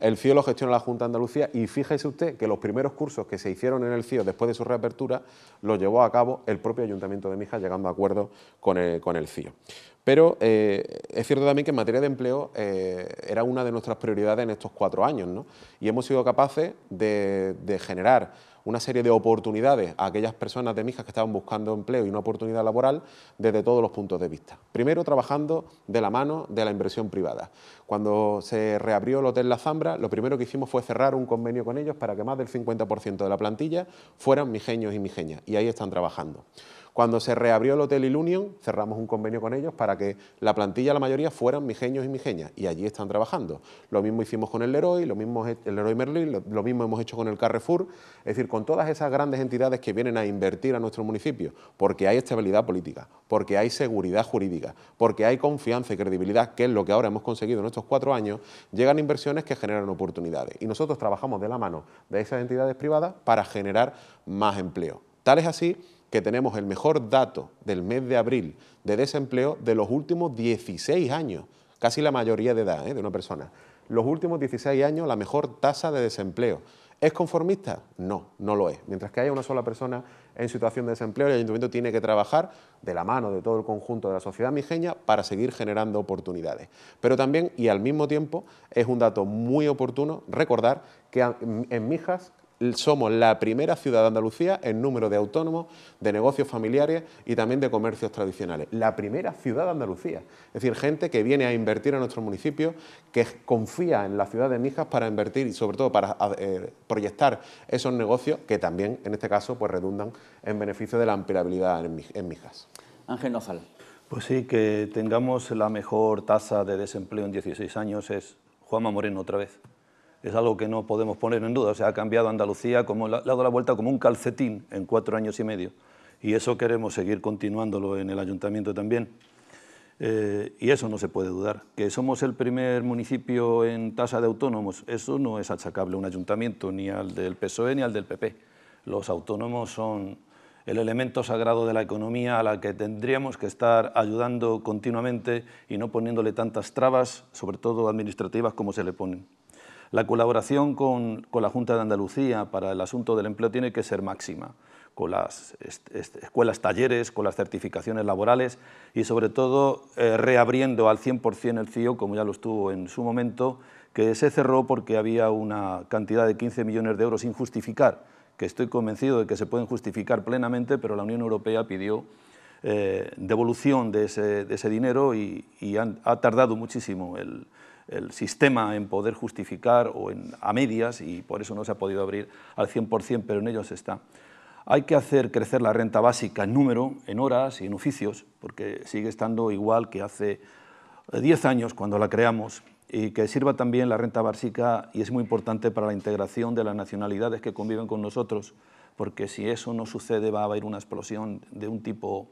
El CIO lo gestiona la Junta de Andalucía y fíjese usted que los primeros cursos que se hicieron en el CIO después de su reapertura los llevó a cabo el propio Ayuntamiento de Mija llegando a acuerdo con el, con CIO. Pero eh, es cierto también que en materia de empleo eh, era una de nuestras prioridades en estos cuatro años, Y hemos sido capaces de, de generar una serie de oportunidades a aquellas personas de Mijas que estaban buscando empleo y una oportunidad laboral desde todos los puntos de vista. Primero, trabajando de la mano de la inversión privada. Cuando se reabrió el Hotel La Zambra, lo primero que hicimos fue cerrar un convenio con ellos para que más del 50% de la plantilla fueran mijeños y mijeñas, y ahí están trabajando. Cuando se reabrió el Hotel Ilunion, cerramos un convenio con ellos para que la plantilla, la mayoría, fueran mijeños y mijeñas, y allí están trabajando. Lo mismo hicimos con el Leroy, lo mismo el Leroy Merlin, lo, lo mismo hemos hecho con el Carrefour, es decir, con todas esas grandes entidades que vienen a invertir a nuestro municipio, porque hay estabilidad política, porque hay seguridad jurídica, porque hay confianza y credibilidad, que es lo que ahora hemos conseguido en estos cuatro años, llegan inversiones que generan oportunidades. Y nosotros trabajamos de la mano de esas entidades privadas para generar más empleo. Tal es así que tenemos el mejor dato del mes de abril de desempleo de los últimos 16 años, casi la mayoría de edad ¿eh? de una persona. Los últimos 16 años la mejor tasa de desempleo. ¿Es conformista? No, no lo es. Mientras que haya una sola persona en situación de desempleo, el ayuntamiento tiene que trabajar de la mano de todo el conjunto de la sociedad mijeña para seguir generando oportunidades. Pero también, y al mismo tiempo, es un dato muy oportuno recordar que en Mijas somos la primera ciudad de Andalucía en número de autónomos, de negocios familiares y también de comercios tradicionales. La primera ciudad de Andalucía. Es decir, gente que viene a invertir en nuestro municipio, que confía en la ciudad de Mijas para invertir y sobre todo para eh, proyectar esos negocios que también, en este caso, pues redundan en beneficio de la ampliabilidad en Mijas. Ángel Nozal. Pues sí, que tengamos la mejor tasa de desempleo en 16 años es Juanma Moreno otra vez es algo que no podemos poner en duda. O ha cambiado Andalucía, como, le ha dado la vuelta como un calcetín en cuatro años y medio. Y eso queremos seguir continuándolo en el ayuntamiento también. Eh, y eso no se puede dudar. Que somos el primer municipio en tasa de autónomos, eso no es achacable a un ayuntamiento, ni al del PSOE ni al del PP. Los autónomos son el elemento sagrado de la economía a la que tendríamos que estar ayudando continuamente y no poniéndole tantas trabas, sobre todo administrativas, como se le ponen. La colaboración con, la Junta de Andalucía para el asunto del empleo tiene que ser máxima, con las escuelas talleres, con las certificaciones laborales y sobre todo eh, reabriendo al 100% el CIO, como ya lo estuvo en su momento, que se cerró porque había una cantidad de 15 millones de euros sin justificar, que estoy convencido de que se pueden justificar plenamente, pero la Unión Europea pidió eh, devolución de ese, dinero y, ha tardado muchísimo el, el sistema en poder justificar o en, a medias y por eso no se ha podido abrir al 100%, pero en ellos está. Hay que hacer crecer la renta básica en número, en horas y en oficios, porque sigue estando igual que hace 10 eh, años cuando la creamos, y que sirva también la renta básica, y es muy importante para la integración de las nacionalidades que conviven con nosotros, porque si eso no sucede va a haber una explosión de un tipo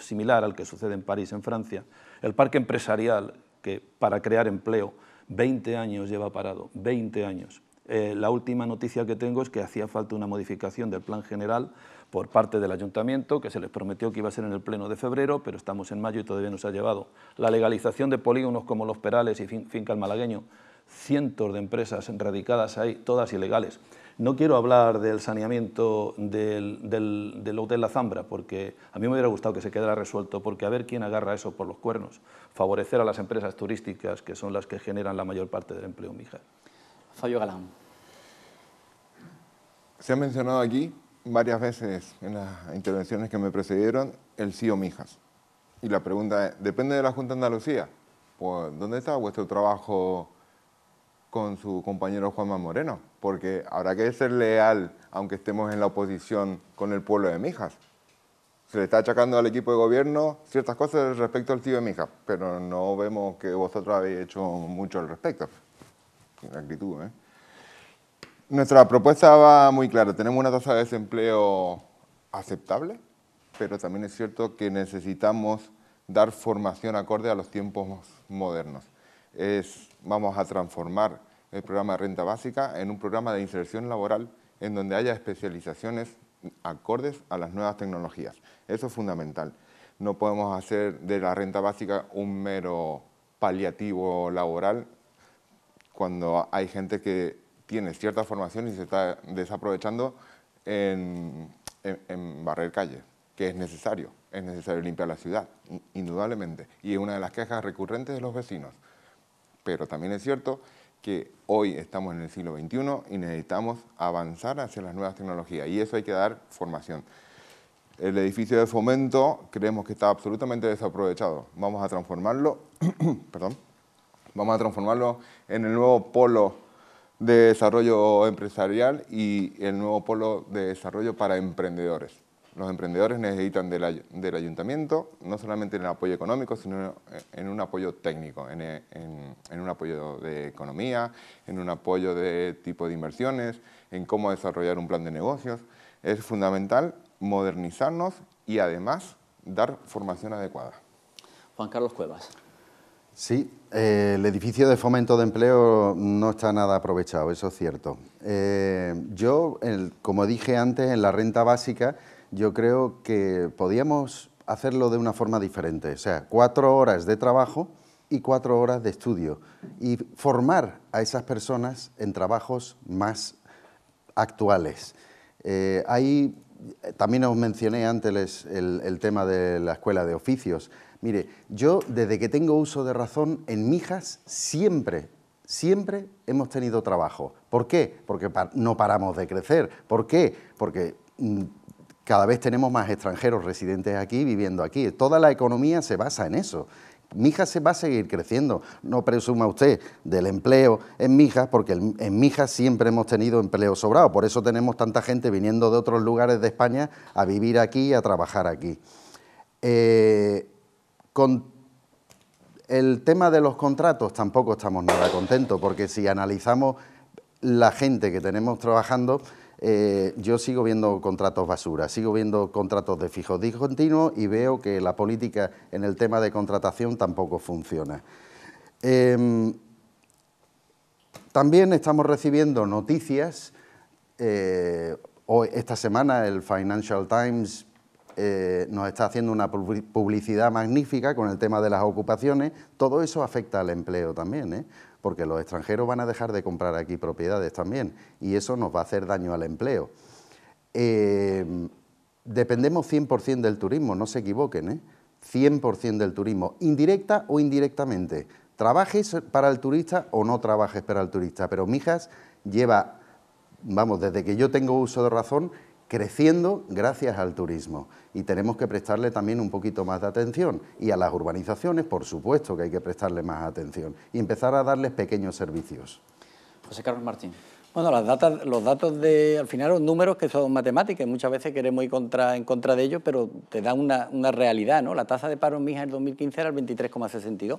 similar al que sucede en París, en Francia. El parque empresarial que para crear empleo 20 años lleva parado, 20 años. Eh, la última noticia que tengo es que hacía falta una modificación del plan general por parte del ayuntamiento, que se les prometió que iba a ser en el pleno de febrero, pero estamos en mayo y todavía no se ha llevado. La legalización de polígonos como Los Perales y Finca El Malagueño, cientos de empresas radicadas ahí, todas ilegales. No quiero hablar del saneamiento del, Hotel La Zambra, porque a mí me hubiera gustado que se quedara resuelto, porque a ver quién agarra eso por los cuernos. Favorecer a las empresas turísticas, que son las que generan la mayor parte del empleo en Mijas. Fabio Galán. Se ha mencionado aquí varias veces en las intervenciones que me precedieron el CIO Mijas. Y la pregunta es, depende de la Junta de Andalucía, pues, ¿dónde está vuestro trabajo con su compañero Juanma Moreno, porque habrá que ser leal, aunque estemos en la oposición con el pueblo de Mijas. Se le está achacando al equipo de gobierno ciertas cosas respecto al tío de Mijas, pero no vemos que vosotros habéis hecho mucho al respecto. actitud, ¿eh? Nuestra propuesta va muy clara. Tenemos una tasa de desempleo aceptable, pero también es cierto que necesitamos dar formación acorde a los tiempos modernos. Es vamos a transformar el programa de renta básica en un programa de inserción laboral en donde haya especializaciones acordes a las nuevas tecnologías. Eso es fundamental. No podemos hacer de la renta básica un mero paliativo laboral cuando hay gente que tiene cierta formación y se está desaprovechando en, en, en barrer calle, que es necesario, es necesario limpiar la ciudad, indudablemente. Y es una de las quejas recurrentes de los vecinos. Pero también es cierto que hoy estamos en el siglo XXI y necesitamos avanzar hacia las nuevas tecnologías y eso hay que dar formación. El edificio de fomento creemos que está absolutamente desaprovechado. Vamos a transformarlo, perdón, vamos a transformarlo en el nuevo polo de desarrollo empresarial y el nuevo polo de desarrollo para emprendedores los emprendedores necesitan del, ayuntamiento, no solamente en el apoyo económico, sino en un apoyo técnico, en, un apoyo de economía, en un apoyo de tipo de inversiones, en cómo desarrollar un plan de negocios. Es fundamental modernizarnos y además dar formación adecuada. Juan Carlos Cuevas. Sí, eh, el edificio de fomento de empleo no está nada aprovechado, eso es cierto. Eh, yo, como dije antes, en la renta básica yo creo que podíamos hacerlo de una forma diferente, o sea, cuatro horas de trabajo y cuatro horas de estudio y formar a esas personas en trabajos más actuales. Eh, eh también os mencioné antes el, tema de la escuela de oficios. Mire, yo desde que tengo uso de razón, en Mijas siempre, siempre hemos tenido trabajo. ¿Por qué? Porque no paramos de crecer. ¿Por qué? Porque mm, cada vez tenemos más extranjeros residentes aquí, viviendo aquí. Toda la economía se basa en eso. Mijas se va a seguir creciendo. No presuma usted del empleo en Mijas, porque en Mijas siempre hemos tenido empleo sobrado. Por eso tenemos tanta gente viniendo de otros lugares de España a vivir aquí y a trabajar aquí. Eh, con el tema de los contratos tampoco estamos nada contentos, porque si analizamos la gente que tenemos trabajando, eh, yo sigo viendo contratos basura, sigo viendo contratos de fijo discontinuo y veo que la política en el tema de contratación tampoco funciona. Em, también estamos recibiendo noticias, eh, hoy, esta semana el Financial Times eh, nos está haciendo una publicidad magnífica con el tema de las ocupaciones, todo eso afecta al empleo también porque los extranjeros van a dejar de comprar aquí propiedades también y eso nos va a hacer daño al empleo. Eh, dependemos 100% del turismo, no se equivoquen, ¿eh? 100% del turismo, indirecta o indirectamente. Trabajes para el turista o no trabajes para el turista, pero Mijas lleva, vamos, desde que yo tengo uso de razón, creciendo gracias al turismo y tenemos que prestarle también un poquito más de atención y a las urbanizaciones, por supuesto que hay que prestarle más atención y empezar a darles pequeños servicios. José Carlos Martín. Bueno, los datos de, al final, son números que son matemáticas, muchas veces queremos ir en contra de ellos, pero te da una, realidad, ¿no? La tasa de paro en Mija en el 2015 era el 23,62,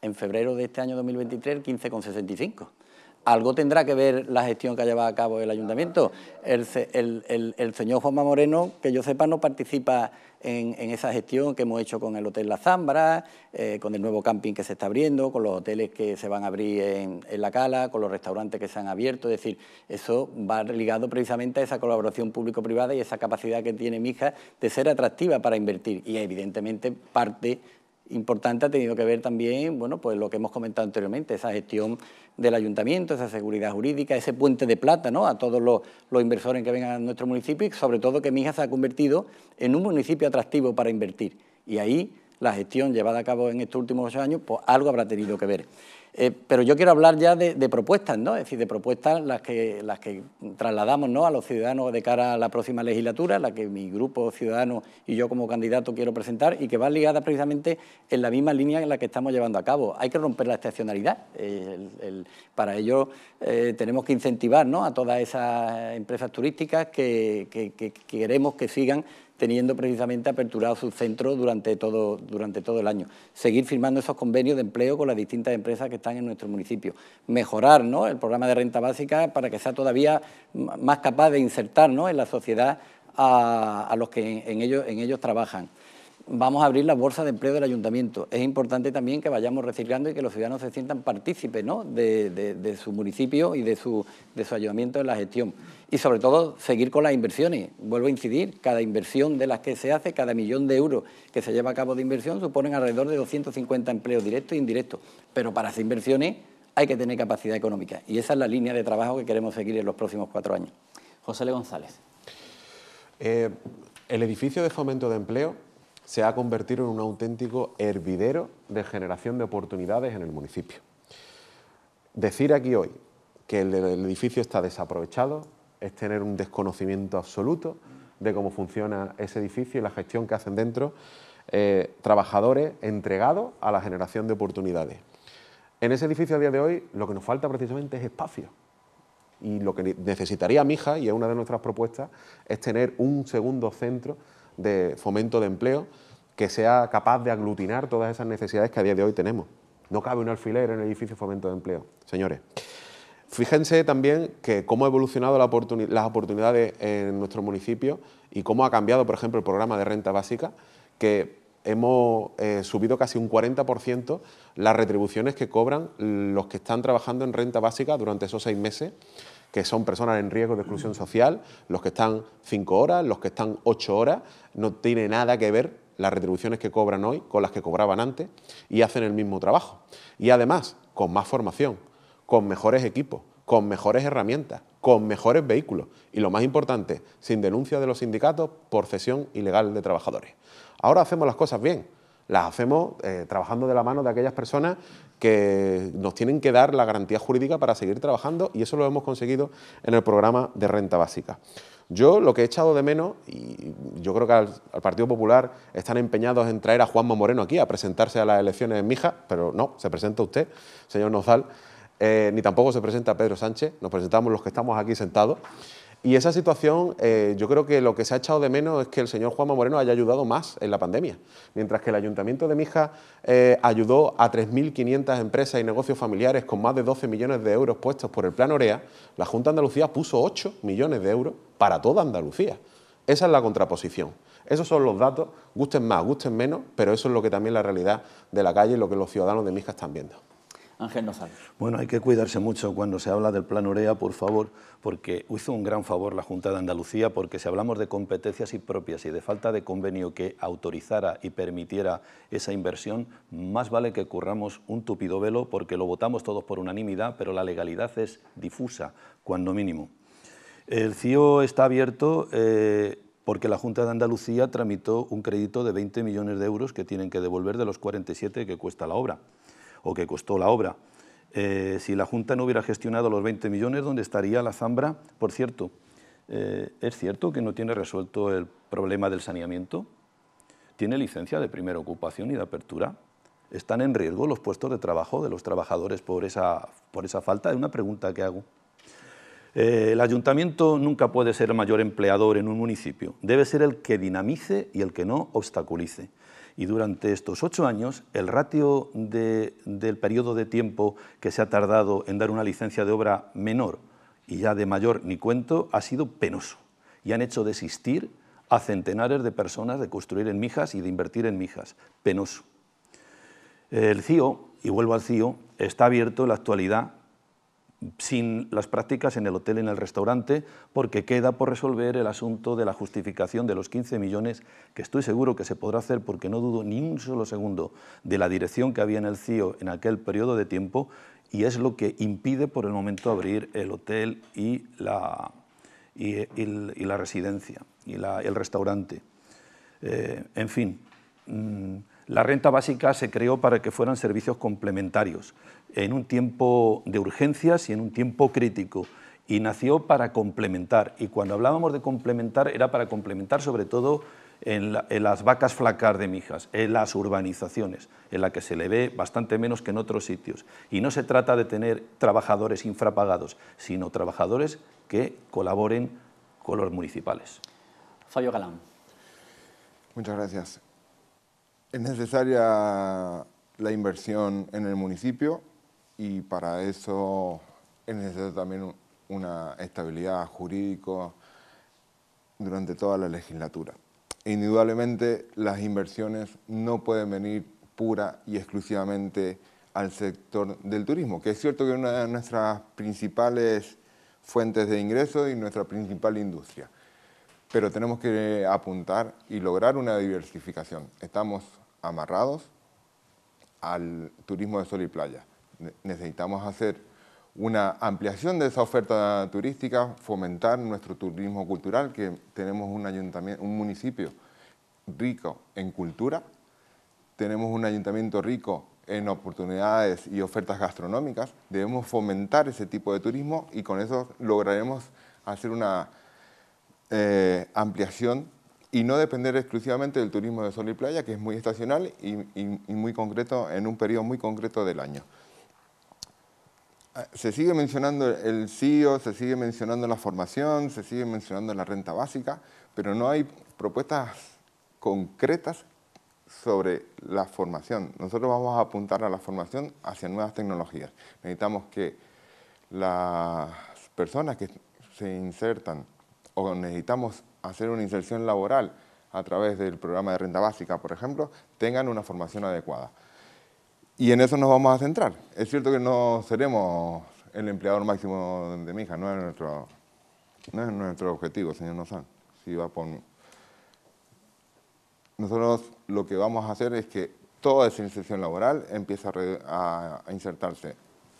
en febrero de este año 2023 el 15,65 algo tendrá que ver la gestión que ha llevado a cabo el ayuntamiento. El, señor Juanma Moreno, que yo sepa, no participa en, esa gestión que hemos hecho con el Hotel La Zambra, eh, con el nuevo camping que se está abriendo, con los hoteles que se van a abrir en, La Cala, con los restaurantes que se han abierto. Es decir, eso va ligado precisamente a esa colaboración público-privada y esa capacidad que tiene Mija de ser atractiva para invertir. Y evidentemente parte importante ha tenido que ver también, bueno, pues lo que hemos comentado anteriormente, esa gestión del ayuntamiento, esa seguridad jurídica, ese puente de plata ¿no? a todos los, inversores que vengan a nuestro municipio y sobre todo que Mija se ha convertido en un municipio atractivo para invertir. Y ahí la gestión llevada a cabo en estos últimos años, pues algo habrá tenido que ver. Eh, pero yo quiero hablar ya de, propuestas, ¿no? Es decir, de propuestas las que, trasladamos ¿no? a los ciudadanos de cara a la próxima legislatura, la que mi grupo ciudadano y yo como candidato quiero presentar y que va ligada precisamente en la misma línea en la que estamos llevando a cabo. Hay que romper la estacionalidad. para ello eh, tenemos que incentivar a todas esas empresas turísticas que queremos que sigan teniendo precisamente aperturado su centro durante todo, durante todo el año. Seguir firmando esos convenios de empleo con las distintas empresas que están en nuestro municipio. Mejorar el programa de renta básica para que sea todavía más capaz de insertar en la sociedad a, los que ellos, en ellos trabajan vamos a abrir la bolsa de empleo del ayuntamiento. Es importante también que vayamos reciclando y que los ciudadanos se sientan partícipes de, su municipio y de su, de su ayudamiento en la gestión. Y sobre todo, seguir con las inversiones. Vuelvo a incidir, cada inversión de las que se hace, cada millón de euros que se lleva a cabo de inversión, suponen alrededor de 250 empleos directos e indirectos. Pero para hacer inversiones hay que tener capacidad económica. Y esa es la línea de trabajo que queremos seguir en los próximos cuatro años. José Le González. Eh, el edificio de fomento de empleo se ha convertido en un auténtico hervidero de generación de oportunidades en el municipio. Decir aquí hoy que el, edificio está desaprovechado es tener un desconocimiento absoluto de cómo funciona ese edificio y la gestión que hacen dentro eh, trabajadores entregados a la generación de oportunidades. En ese edificio a día de hoy lo que nos falta precisamente es espacio. Y lo que necesitaría Mija, y es una de nuestras propuestas, es tener un segundo centro de fomento de empleo que sea capaz de aglutinar todas esas necesidades que a día de hoy tenemos. No cabe un alfiler en el edificio fomento de empleo, señores. Fíjense también que cómo ha evolucionado las oportunidades en nuestro municipio y cómo ha cambiado, por ejemplo, el programa de renta básica, que hemos eh, subido casi un 40% las retribuciones que cobran los que están trabajando en renta básica durante esos seis meses que son personas en riesgo de exclusión social, los que están cinco horas, los que están ocho horas, no tiene nada que ver las retribuciones que cobran hoy con las que cobraban antes y hacen el mismo trabajo. Y además, con más formación, con mejores equipos, con mejores herramientas, con mejores vehículos y lo más importante, sin denuncia de los sindicatos por cesión ilegal de trabajadores. Ahora hacemos las cosas bien las hacemos eh, trabajando de la mano de aquellas personas que nos tienen que dar la garantía jurídica para seguir trabajando y eso lo hemos conseguido en el programa de renta básica. Yo lo que he echado de menos, y yo creo que al, Partido Popular están empeñados en traer a Juanma Moreno aquí a presentarse a las elecciones en Mija, pero no, se presenta usted, señor Nozal, eh, ni tampoco se presenta Pedro Sánchez, nos presentamos los que estamos aquí sentados. Y esa situación, eh, yo creo que lo que se ha echado de menos es que el señor Juanma Moreno haya ayudado más en la pandemia. Mientras que el Ayuntamiento de Mija eh, ayudó a 3.500 empresas y negocios familiares con más de 12 millones de euros puestos por el Plan OREA, la Junta de Andalucía puso 8 millones de euros para toda Andalucía. Esa es la contraposición. Esos son los datos, gusten más, gusten menos, pero eso es lo que también la realidad de la calle y lo que los ciudadanos de Mija están viendo. Bueno, hay que cuidarse mucho cuando se habla del plan Orea, por favor, porque hizo un gran favor la Junta de Andalucía, porque si hablamos de competencias impropias y de falta de convenio que autorizara y permitiera esa inversión, más vale que curramos un tupido velo, porque lo votamos todos por unanimidad, pero la legalidad es difusa, cuando mínimo. El CIO está abierto eh, porque la Junta de Andalucía tramitó un crédito de 20 millones de euros que tienen que devolver de los 47 que cuesta la obra o que costó la obra. Eh, si la Junta no hubiera gestionado los 20 millones, ¿dónde estaría la Zambra? Por cierto, eh, ¿es cierto que no tiene resuelto el problema del saneamiento? ¿Tiene licencia de primera ocupación y de apertura? ¿Están en riesgo los puestos de trabajo de los trabajadores por esa, falta? Es una pregunta que hago. Eh, el ayuntamiento nunca puede ser el mayor empleador en un municipio. Debe ser el que dinamice y el que no obstaculice y durante estos ocho años el ratio del periodo de tiempo que se ha tardado en dar una licencia de obra menor y ya de mayor ni cuento ha sido penoso y han hecho desistir a centenares de personas de construir en Mijas y de invertir en Mijas. Penoso. El CIO, e y vuelvo al CIO, e está abierto en la actualidad sin las prácticas en el hotel, en el restaurante, porque queda por resolver el asunto de la justificación de los 15 millones, que estoy seguro que se podrá hacer porque no dudo ni un solo segundo de la dirección que había en el CIO e en aquel periodo de tiempo y es lo que impide por el momento abrir el hotel y la, y, la residencia y el restaurante. Eh, en fin. Mm, la renta básica se creó para que fueran servicios complementarios en un tiempo de urgencias y en un tiempo crítico. Y nació para complementar. Y cuando hablábamos de complementar, era para complementar sobre todo en, las vacas flacas de Mijas, en las urbanizaciones, en la que se le ve bastante menos que en otros sitios. Y no se trata de tener trabajadores infrapagados, sino trabajadores que colaboren con los municipales. Fabio Galán. Muchas gracias. Es necesaria la inversión en el municipio, y para eso es necesario también una estabilidad jurídica durante toda la legislatura. Indudablemente las inversiones no pueden venir pura y exclusivamente al sector del turismo, que es cierto que es una de nuestras principales fuentes de ingresos y nuestra principal industria. Pero tenemos que apuntar y lograr una diversificación. Estamos amarrados al turismo de sol y playa necesitamos hacer una ampliación de esa oferta turística, fomentar nuestro turismo cultural, que tenemos un, ayuntamiento, municipio rico en cultura, tenemos un ayuntamiento rico en oportunidades y ofertas gastronómicas, debemos fomentar ese tipo de turismo y con eso lograremos hacer una eh, ampliación y no depender exclusivamente del turismo de sol y playa, que es muy estacional y, y muy concreto, en un periodo muy concreto del año. Ah, se sigue mencionando el CIO, e se sigue mencionando la formación, se sigue mencionando la renta básica, pero no hay propuestas concretas sobre la formación. Nosotros vamos a apuntar a la formación hacia nuevas tecnologías. Necesitamos que las personas que se insertan o necesitamos hacer una inserción laboral a través del programa de renta básica, por ejemplo, tengan una formación adecuada. Y en eso nos vamos a centrar. Es cierto que no seremos el empleador máximo de mi hija, no es nuestro, nuestro objetivo, señor Nozán. Si va por... Nosotros lo que vamos a hacer es que toda esa inserción laboral empiece a, a insertarse,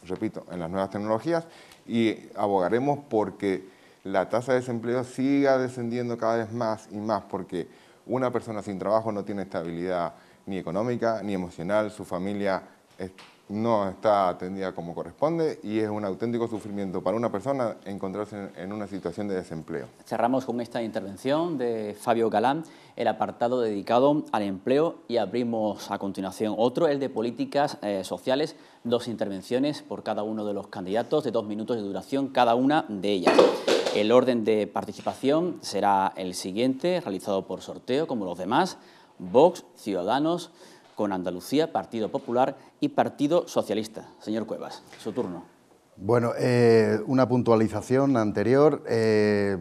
repito, en las nuevas tecnologías y abogaremos porque la tasa de desempleo siga descendiendo cada vez más y más, porque una persona sin trabajo no tiene estabilidad ni económica ni emocional, su familia no está atendida como corresponde y es un auténtico sufrimiento para una persona encontrarse en, una situación de desempleo. Cerramos con esta intervención de Fabio Galán el apartado dedicado al empleo y abrimos a continuación otro, el de políticas eh, sociales, dos intervenciones por cada uno de los candidatos de dos minutos de duración cada una de ellas. El orden de participación será el siguiente, realizado por sorteo como los demás. Vox, Ciudadanos, con Andalucía, Partido Popular y Partido Socialista. Señor Cuevas, su turno. Bueno, eh, una puntualización anterior. Eh,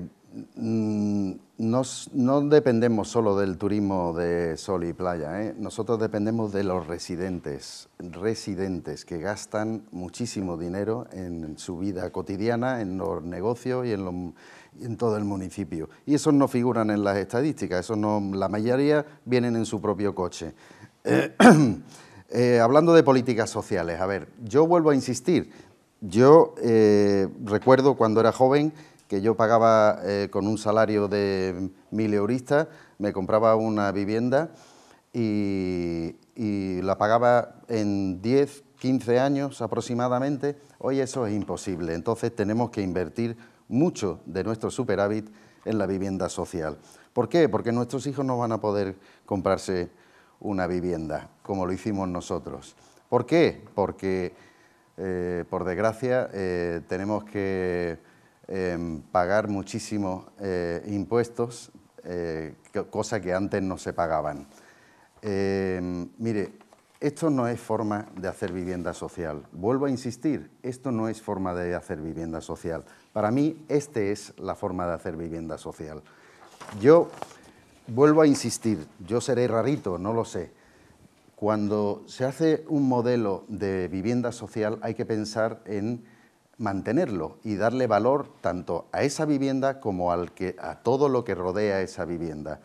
mm, no, dependemos solo del turismo de sol y playa, ¿eh? nosotros dependemos de los residentes, residentes que gastan muchísimo dinero en su vida cotidiana, en los negocios y en los en todo el municipio. Y esos no figuran en las estadísticas, esos no, la mayoría vienen en su propio coche. Eh, eh, hablando de políticas sociales, a ver, yo vuelvo a insistir, yo eh, recuerdo cuando era joven que yo pagaba con un salario de mil euristas, me compraba una vivienda y, y la pagaba en 10, 15 años aproximadamente, hoy eso es imposible. Entonces tenemos que invertir mucho de nuestro superávit en la vivienda social. ¿Por qué? Porque nuestros hijos no van a poder comprarse una vivienda como lo hicimos nosotros. ¿Por qué? Porque, eh, por desgracia, eh, tenemos que em, pagar muchísimos eh, impuestos, cosa que antes no se pagaban. Em, mire, esto no es forma de hacer vivienda social. Vuelvo a insistir, esto no es forma de hacer vivienda social. Para mí, esta es la forma de hacer vivienda social. Yo vuelvo a insistir, yo seré rarito, no lo sé. Cuando se hace un modelo de vivienda social hay que pensar en mantenerlo y darle valor tanto a esa vivienda como a todo lo que rodea esa vivienda.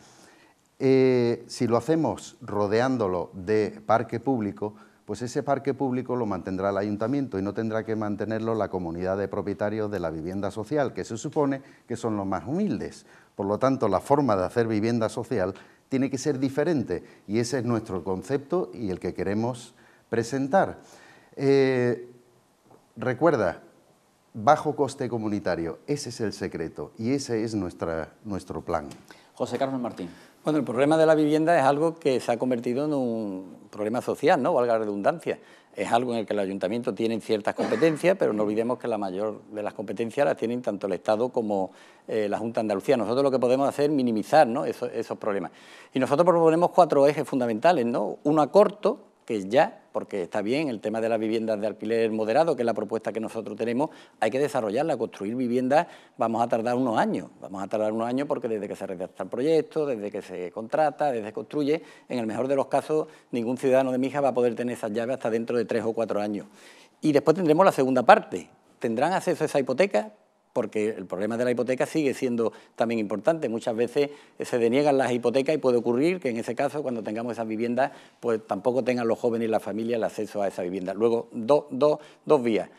Eh, si lo hacemos rodeándolo de parque público, pues ese parque público lo mantendrá el ayuntamiento y no tendrá que mantenerlo la comunidad de propietarios de la vivienda social, que se supone que son los más humildes. Por lo tanto, la forma de hacer vivienda social tiene que ser diferente y ese es nuestro concepto y el que queremos presentar. Eh, recuerda, bajo coste comunitario, ese es el secreto y ese es nuestro plan. José Carlos Martín. Bueno, el problema de la vivienda es algo que se ha convertido en un problema social, ¿no? Valga la redundancia. Es algo en el que el ayuntamiento tiene ciertas competencias, pero no olvidemos que la mayor de las competencias las tienen tanto el Estado como eh, la Junta de Andalucía. Nosotros lo que podemos hacer es minimizar ¿no? esos problemas. Y nosotros proponemos cuatro ejes fundamentales, ¿no? Uno a corto, que ya, porque está bien el tema de las viviendas de alquiler moderado, que es la propuesta que nosotros tenemos, hay que desarrollarla, construir viviendas, vamos a tardar unos años, vamos a tardar unos años porque desde que se redacta el proyecto, desde que se contrata, desde que se construye, en el mejor de los casos ningún ciudadano de Mija va a poder tener esas llaves hasta dentro de tres o cuatro años. Y después tendremos la segunda parte, tendrán acceso a esa hipoteca, porque el problema de la hipoteca sigue siendo también importante. Muchas veces se deniegan las hipotecas y puede ocurrir que en ese caso, cuando tengamos esas viviendas, pues tampoco tengan los jóvenes y las familias el acceso a esa vivienda. Luego, dos vías.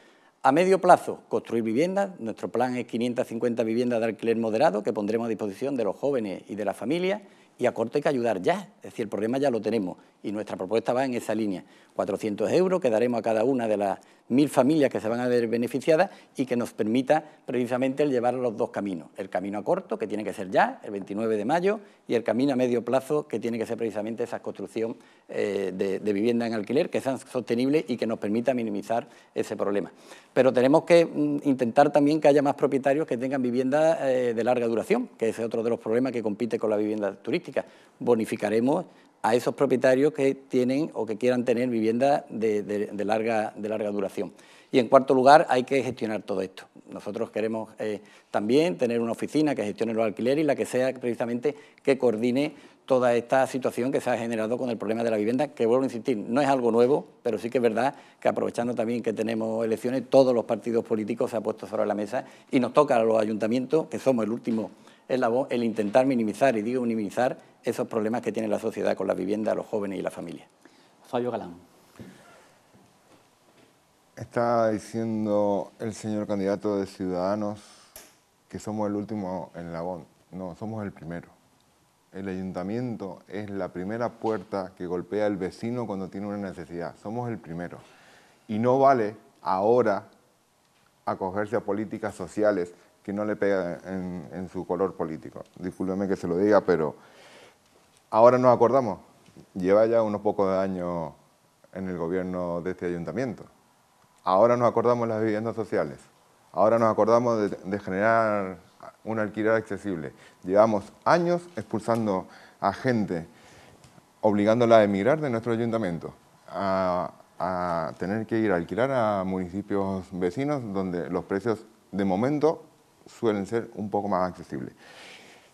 A medio plazo, construir viviendas. Nuestro plan es 550 viviendas de alquiler moderado que pondremos a disposición de los jóvenes y de las familias. Y a corto hay que ayudar ya, es decir, el problema ya lo tenemos y nuestra propuesta va en esa línea. 400 euros que daremos a cada una de las mil familias que se van a ver beneficiadas y que nos permita precisamente el llevar los dos caminos, el camino a corto, que tiene que ser ya, el 29 de mayo, y el camino a medio plazo, que tiene que ser precisamente esa construcción eh, de, vivienda en alquiler, que sea sostenible y que nos permita minimizar ese problema. Pero tenemos que mm, intentar también que haya más propietarios que tengan vivienda eh, de larga duración, que ese es otro de los problemas que compite con la vivienda turística. Bonificaremos a esos propietarios que tienen o que quieran tener vivienda de, larga, de larga duración. Y en cuarto lugar, hay que gestionar todo esto. Nosotros queremos eh, también tener una oficina que gestione los alquileres y la que sea precisamente que coordine toda esta situación que se ha generado con el problema de la vivienda, que vuelvo a insistir, no es algo nuevo, pero sí que es verdad que aprovechando también que tenemos elecciones, todos los partidos políticos se han puesto sobre la mesa y nos toca a los ayuntamientos, que somos el último el intentar minimizar, y digo minimizar, esos problemas que tiene la sociedad con la vivienda, los jóvenes y la familia. Fabio Galán. Está diciendo el señor candidato de Ciudadanos que somos el último en Labón. No, somos el primero. El ayuntamiento es la primera puerta que golpea el vecino cuando tiene una necesidad. Somos el primero. Y no vale ahora acogerse a políticas sociales no le pega en, su color político. Discúlpeme que se lo diga, pero ahora nos acordamos. Lleva ya unos pocos años en el gobierno de este ayuntamiento. Ahora nos acordamos de las viviendas sociales. Ahora nos acordamos de, generar ...una alquiler accesible. Llevamos años expulsando a gente, obligándola a emigrar de nuestro ayuntamiento, a tener que ir a alquilar a municipios vecinos donde los precios de momento suelen ser un poco más accesibles.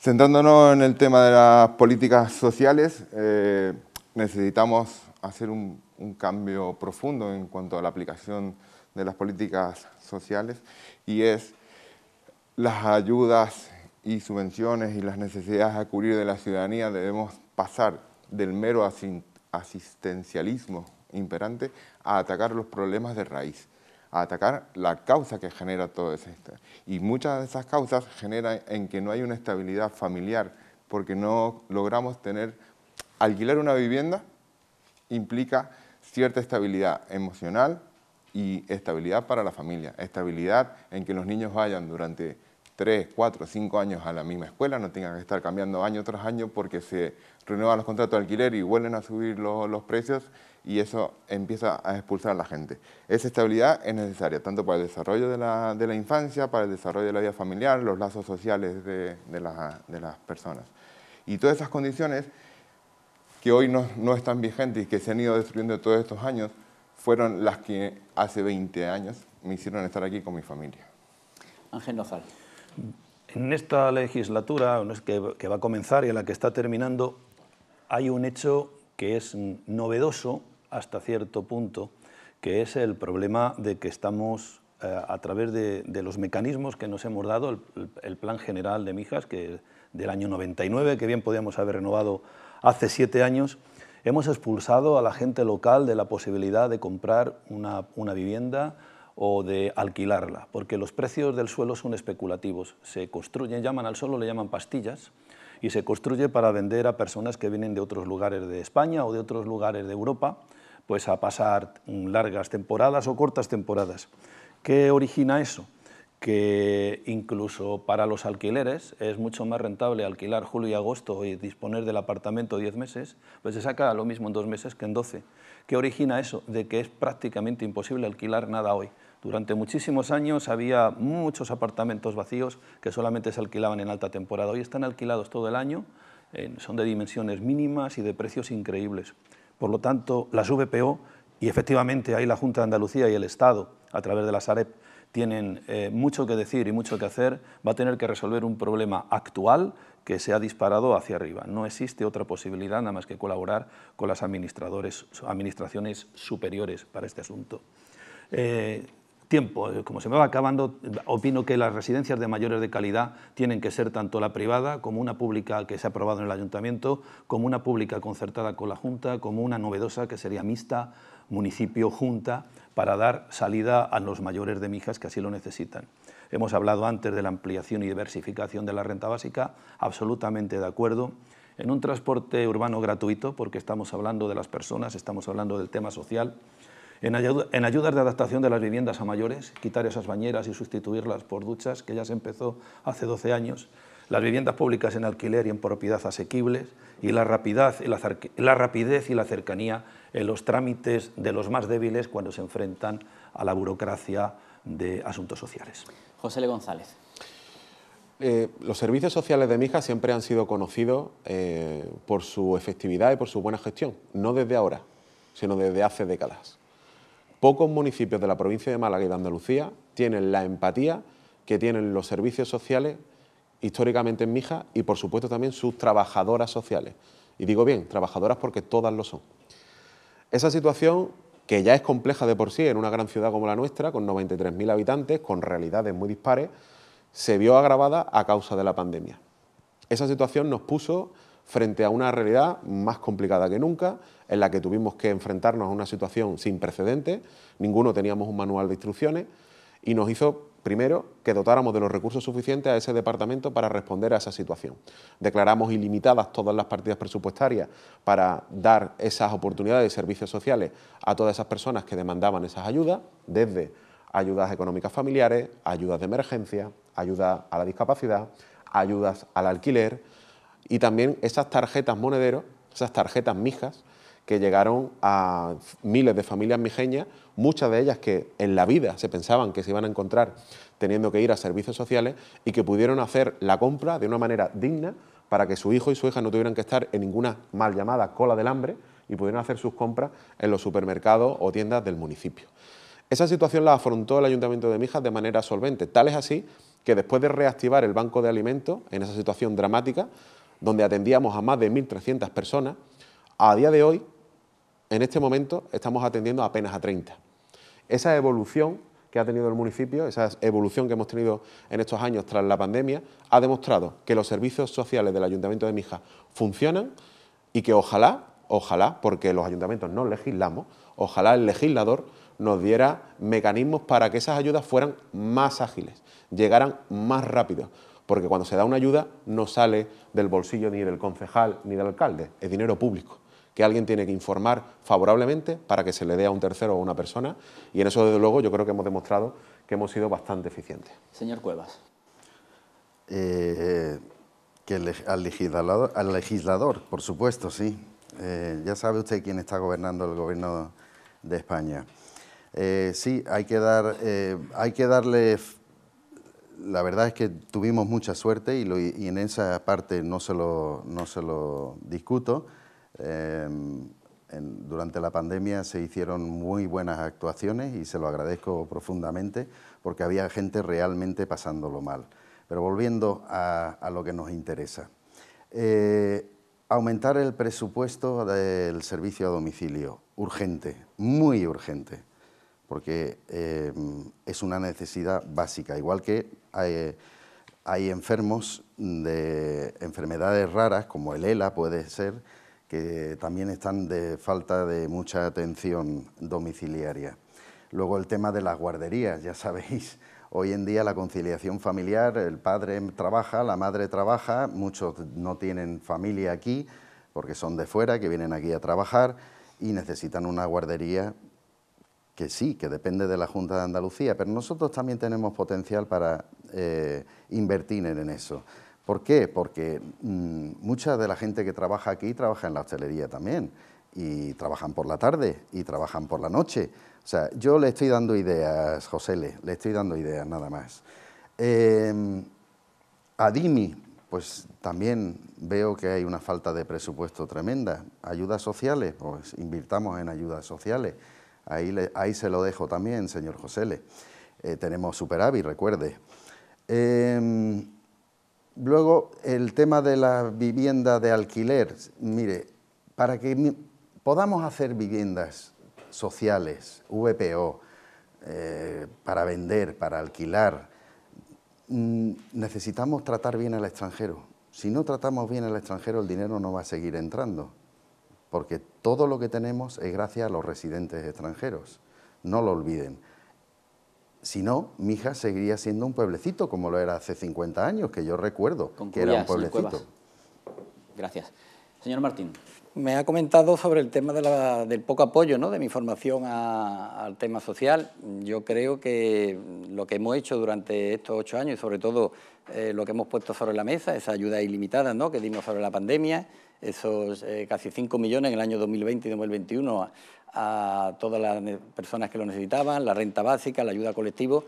Centrándonos en el tema de las políticas sociales, eh, necesitamos hacer un, un, cambio profundo en cuanto a la aplicación de las políticas sociales y es las ayudas y subvenciones y las necesidades a cubrir de la ciudadanía debemos pasar del mero asistencialismo imperante a atacar los problemas de raíz atacar la causa que genera todo esto Y muchas de esas causas generan en que no hay una estabilidad familiar, porque no logramos tener... Alquilar una vivienda implica cierta estabilidad emocional y estabilidad para la familia, estabilidad en que los niños vayan durante tres, cuatro, cinco años a la misma escuela, no tengan que estar cambiando año tras año porque se renuevan los contratos de alquiler y vuelven a subir los precios y eso empieza a expulsar a la gente. Esa estabilidad es necesaria tanto para el desarrollo de la, de la infancia, para el desarrollo de la vida familiar, los lazos sociales de, de, de las personas. Y todas esas condiciones que hoy no, no están vigentes y que se han ido destruyendo todos estos años, fueron las que hace 20 años me hicieron estar aquí con mi familia. Ángel Nozal en esta legislatura que va a comenzar y en la que está terminando, hay un hecho que es novedoso hasta cierto punto, que es el problema de que estamos eh, a través de, los mecanismos que nos hemos dado, el, plan general de Mijas, que del año 99, que bien podíamos haber renovado hace siete años, hemos expulsado a la gente local de la posibilidad de comprar una vivienda, o de alquilarla, porque los precios del suelo son especulativos. Se construyen, llaman al suelo, le llaman pastillas, y se construye para vender a personas que vienen de otros lugares de España o de otros lugares de Europa, pues a pasar mm, largas temporadas o cortas temporadas. ¿Qué origina eso? Que incluso para los alquileres es mucho más rentable alquilar julio y agosto y disponer del apartamento 10 meses, pues se saca lo mismo en dos meses que en 12. ¿Qué origina eso? De que es prácticamente imposible alquilar nada hoy. Durante muchísimos años había muchos apartamentos vacíos que solamente se alquilaban en alta temporada. Hoy están alquilados todo el año, son de dimensiones mínimas y de precios increíbles. Por lo tanto, las VPO, y efectivamente ahí la Junta de Andalucía y el Estado, a través de la AREP, tienen eh, mucho que decir y mucho que hacer, va a tener que resolver un problema actual que se ha disparado hacia arriba. No existe otra posibilidad nada más que colaborar con las administradores, administraciones superiores para este asunto. Eh, tiempo, eh, como se me va acabando, opino que las residencias de mayores de calidad tienen que ser tanto la privada como una pública que se ha aprobado en el ayuntamiento, como una pública concertada con la Junta, como una novedosa que sería mixta, municipio-junta, para dar salida a los mayores de Mijas que así lo necesitan. Hemos hablado antes de la ampliación y diversificación de la renta básica, absolutamente de acuerdo en un transporte urbano gratuito, porque estamos hablando de las personas, estamos hablando del tema social, en, ayudas de adaptación de las viviendas a mayores, quitar esas bañeras y sustituirlas por duchas, que ya se empezó hace 12 años, las viviendas públicas en alquiler y en propiedad asequibles, y la, rapidez, y la, rapidez y la cercanía en los trámites de los más débiles cuando se enfrentan a la burocracia de asuntos sociales. José Le González. Eh, los servicios sociales de Mija siempre han sido conocidos eh, por su efectividad y por su buena gestión, no desde ahora, sino desde hace décadas. Pocos municipios de la provincia de Málaga y de Andalucía tienen la empatía que tienen los servicios sociales históricamente en Mija y por supuesto también sus trabajadoras sociales. Y digo bien, trabajadoras porque todas lo son. Esa situación, que ya es compleja de por sí en una gran ciudad como la nuestra, con 93.000 habitantes, con realidades muy dispares, se vio agravada a causa de la pandemia. Esa situación nos puso frente a una realidad más complicada que nunca, en la que tuvimos que enfrentarnos a una situación sin precedentes, ninguno teníamos un manual de instrucciones y nos hizo primero que dotáramos de los recursos suficientes a ese departamento para responder a esa situación. Declaramos ilimitadas todas las partidas presupuestarias para dar esas oportunidades de servicios sociales a todas esas personas que demandaban esas ayudas, desde ayudas económicas familiares, ayudas de emergencia, ayudas a la discapacidad, ayudas al alquiler y también esas tarjetas monederos, esas tarjetas mijas que llegaron a miles de familias mijeñas, muchas de ellas que en la vida se pensaban que se iban a encontrar teniendo que ir a servicios sociales y que pudieron hacer la compra de una manera digna para que su hijo y su hija no tuvieran que estar en ninguna mal llamada cola del hambre y pudieron hacer sus compras en los supermercados o tiendas del municipio. Esa situación la afrontó el Ayuntamiento de Mijas de manera solvente. Tal es así que después de reactivar el banco de alimentos en esa situación dramática, donde atendíamos a más de 1.300 personas, a día de hoy en este momento estamos atendiendo apenas a 30. Esa evolución que ha tenido el municipio, esa evolución que hemos tenido en estos años tras la pandemia, ha demostrado que los servicios sociales del Ayuntamiento de Mija funcionan y que ojalá, ojalá, porque los ayuntamientos no legislamos, ojalá el legislador nos diera mecanismos para que esas ayudas fueran más ágiles, llegaran más rápido, porque cuando se da una ayuda no sale del bolsillo ni del concejal ni del alcalde, es dinero público que alguien tiene que informar favorablemente para que se le dé a un tercero o a una persona. Y en eso, desde luego, yo creo que hemos demostrado que hemos sido bastante eficientes. Señor Cuevas. Eh, que al, legislador, por supuesto, sí. Eh, ya sabe usted quién está gobernando el gobierno de España. Eh, sí, hay que, dar, hay que darle... La verdad es que tuvimos mucha suerte y, y en esa parte no se no se lo discuto Em, durante la pandemia se hicieron muy buenas actuaciones y se lo agradezco profundamente porque había gente realmente pasándolo mal. Pero volviendo a, lo que nos interesa. Eh, aumentar el presupuesto del servicio a domicilio, urgente, muy urgente, porque em, es una necesidad básica, igual que hay enfermos de enfermedades raras, como el ELA puede ser, que también están de falta de mucha atención domiciliaria. Luego el tema de las guarderías, ya sabéis, hoy en día la conciliación familiar, el padre trabaja, la madre trabaja, muchos no tienen familia aquí porque son de fuera, que vienen aquí a trabajar y necesitan una guardería que sí, que depende de la Junta de Andalucía, pero nosotros también tenemos potencial para eh, invertir en eso. ¿Por qué? Porque mm, mucha de la gente que trabaja aquí trabaja en la hostelería también, y trabajan por la tarde, y trabajan por la noche. O sea, yo le estoy dando ideas, José, le, estoy dando ideas nada más. Em, a Dimi, pues también veo que hay una falta de presupuesto tremenda. Ayudas sociales, pues invirtamos en ayudas sociales. Ahí, ahí se lo dejo también, señor José. Eh, tenemos superávit, recuerde. Eh, Luego, el tema de la vivienda de alquiler. Mire, para que podamos hacer viviendas sociales, VPO, eh, para vender, para alquilar, mm, necesitamos tratar bien al extranjero. Si no tratamos bien al extranjero, el dinero no va a seguir entrando, porque todo lo que tenemos es gracias a los residentes extranjeros. No lo olviden. Si no, hija seguiría siendo un pueblecito, como lo era hace 50 años, que yo recuerdo que era un pueblecito. Gracias. Señor Martín. Me ha comentado sobre el tema del poco apoyo ¿no? de mi formación al tema social. Yo creo que lo que hemos hecho durante estos ocho años y sobre todo eh, lo que hemos puesto sobre la mesa, esa ayuda ilimitada ¿no? que dimos sobre la pandemia, esos eh, casi 5 millones en el año 2020 y 2021 a, todas las personas que lo necesitaban, la renta básica, la ayuda colectiva.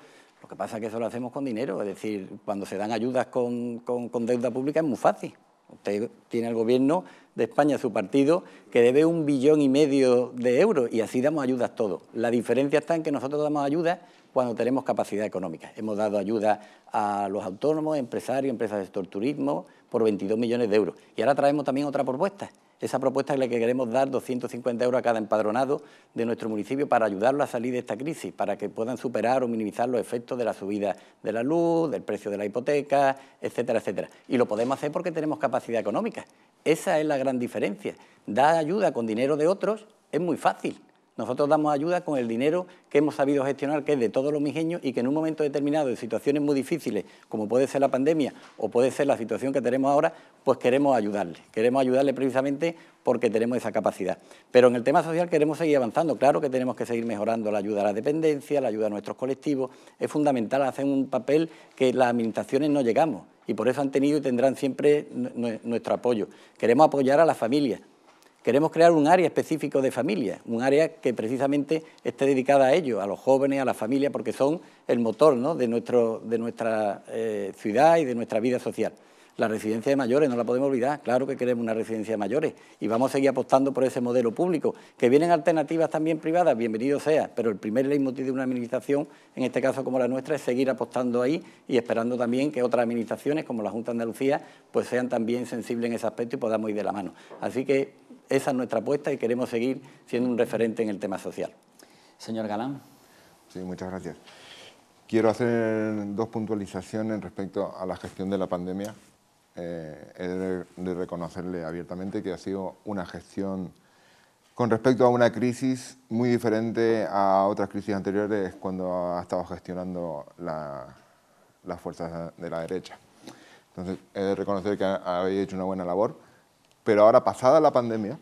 Lo que pasa es que eso lo hacemos con dinero, es decir, cuando se dan ayudas con, deuda pública es muy fácil. Usted tiene el gobierno de España, su partido, que debe un billón y medio de euros y así damos ayudas todos. La diferencia está en que nosotros damos ayudas cuando tenemos capacidad económica. Hemos dado ayuda a los autónomos, empresarios, empresas de sector turismo, por 22 millones de euros. Y ahora traemos también otra propuesta. Esa propuesta es la que queremos dar 250 euros a cada empadronado de nuestro municipio para ayudarlo a salir de esta crisis, para que puedan superar o minimizar los efectos de la subida de la luz, del precio de la hipoteca, etcétera, etcétera. Y lo podemos hacer porque tenemos capacidad económica. Esa es la gran diferencia. Dar ayuda con dinero de otros es muy fácil, nosotros damos ayuda con el dinero que hemos sabido gestionar, que es de todos los migeños y que en un momento determinado, en situaciones muy difíciles, como puede ser la pandemia o puede ser la situación que tenemos ahora, pues queremos ayudarle. Queremos ayudarle precisamente porque tenemos esa capacidad. Pero en el tema social queremos seguir avanzando. Claro que tenemos que seguir mejorando la ayuda a la dependencia, la ayuda a nuestros colectivos. Es fundamental hacer un papel que las administraciones no llegamos y por eso han tenido y tendrán siempre nuestro apoyo. Queremos apoyar a las familias Queremos crear un área específico de familia, un área que precisamente esté dedicada a ellos, a los jóvenes, a la familia, porque son el motor de, nuestra eh, ciudad y de nuestra vida social. La residencia de mayores, no la podemos olvidar, claro que queremos una residencia de mayores y vamos a seguir apostando por ese modelo público. Que vienen alternativas también privadas, bienvenido sea, pero el primer leitmotiv de una administración, en este caso como la nuestra, es seguir apostando ahí y esperando también que otras administraciones, como la Junta de Andalucía, pues sean también sensibles en ese aspecto y podamos ir de la mano. Así que esa es nuestra apuesta y queremos seguir siendo un referente en el tema social. Señor Galán. Sí, muchas gracias. Quiero hacer dos puntualizaciones respecto a la gestión de la pandemia eh, he de, reconocerle abiertamente que ha sido una gestión con respecto a una crisis muy diferente a otras crisis anteriores cuando ha estado gestionando las fuerzas de la derecha. Entonces, he de reconocer que habéis hecho una buena labor, pero ahora, pasada la pandemia,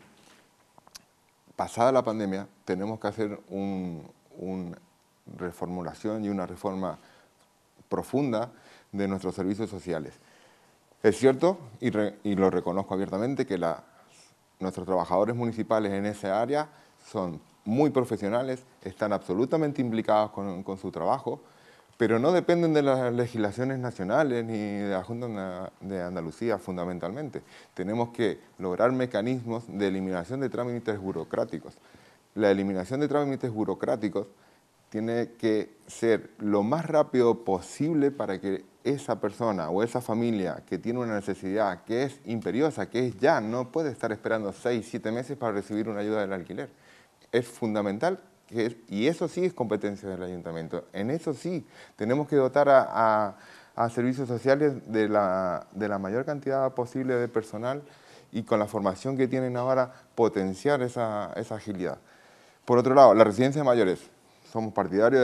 pasada la pandemia, tenemos que hacer una reformulación y una reforma profunda de nuestros servicios sociales. Es cierto, y, lo reconozco abiertamente, que nuestros trabajadores municipales en esa área son muy profesionales, están absolutamente implicados con, con su trabajo, pero no dependen de las legislaciones nacionales ni de la Junta de Andalucía fundamentalmente. Tenemos que lograr mecanismos de eliminación de trámites burocráticos. La eliminación de trámites burocráticos tiene que ser lo más rápido posible para que esa persona o esa familia que tiene una necesidad que es imperiosa, que es ya, no puede estar esperando seis, siete meses para recibir una ayuda del alquiler. Es fundamental que y eso sí es competencia del ayuntamiento. En eso sí tenemos que dotar a, a, servicios sociales de la, de la, mayor cantidad posible de personal y con la formación que tienen ahora potenciar esa, esa agilidad. Por otro lado, la residencia de mayores somos partidarios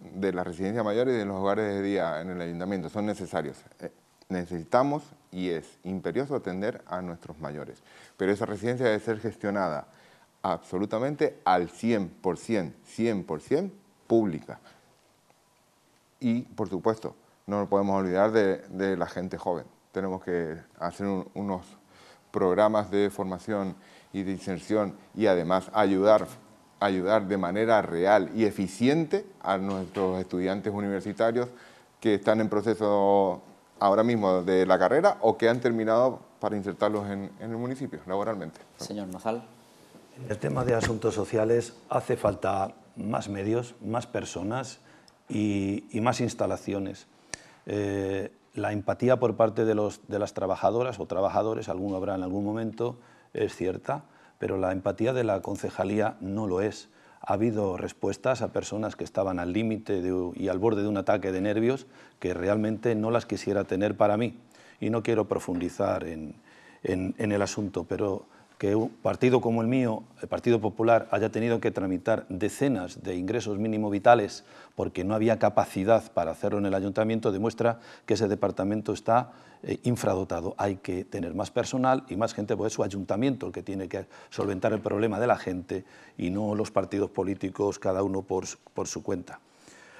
de la, residencia mayor y de los hogares de día en el ayuntamiento, son necesarios. Eh, necesitamos y es imperioso atender a nuestros mayores, pero esa residencia debe ser gestionada absolutamente al 100%, 100% pública. Y, por supuesto, no nos podemos olvidar de, la gente joven. Tenemos que hacer unos programas de formación y de inserción y además ayudar ayudar de manera real y eficiente a nuestros estudiantes universitarios que están en proceso ahora mismo de la carrera o que han terminado para insertarlos en, el municipio laboralmente. Señor Mazal. En el tema de asuntos sociales hace falta más medios, más personas y, más instalaciones. Eh, la empatía por parte de, de las trabajadoras o trabajadores, alguno habrá en algún momento, es cierta pero la empatía de la concejalía no lo es. Ha habido respuestas a personas que estaban al límite y al borde de un ataque de nervios que realmente no las quisiera tener para mí. Y no quiero profundizar en, el asunto, pero que un partido como el mío, el Partido Popular, haya tenido que tramitar decenas de ingresos mínimo vitales porque no había capacidad para hacerlo en el ayuntamiento, demuestra que ese departamento está eh, infradotado. Hay que tener más personal y más gente, porque es su ayuntamiento el que tiene que solventar el problema de la gente y no los partidos políticos, cada uno por, su cuenta.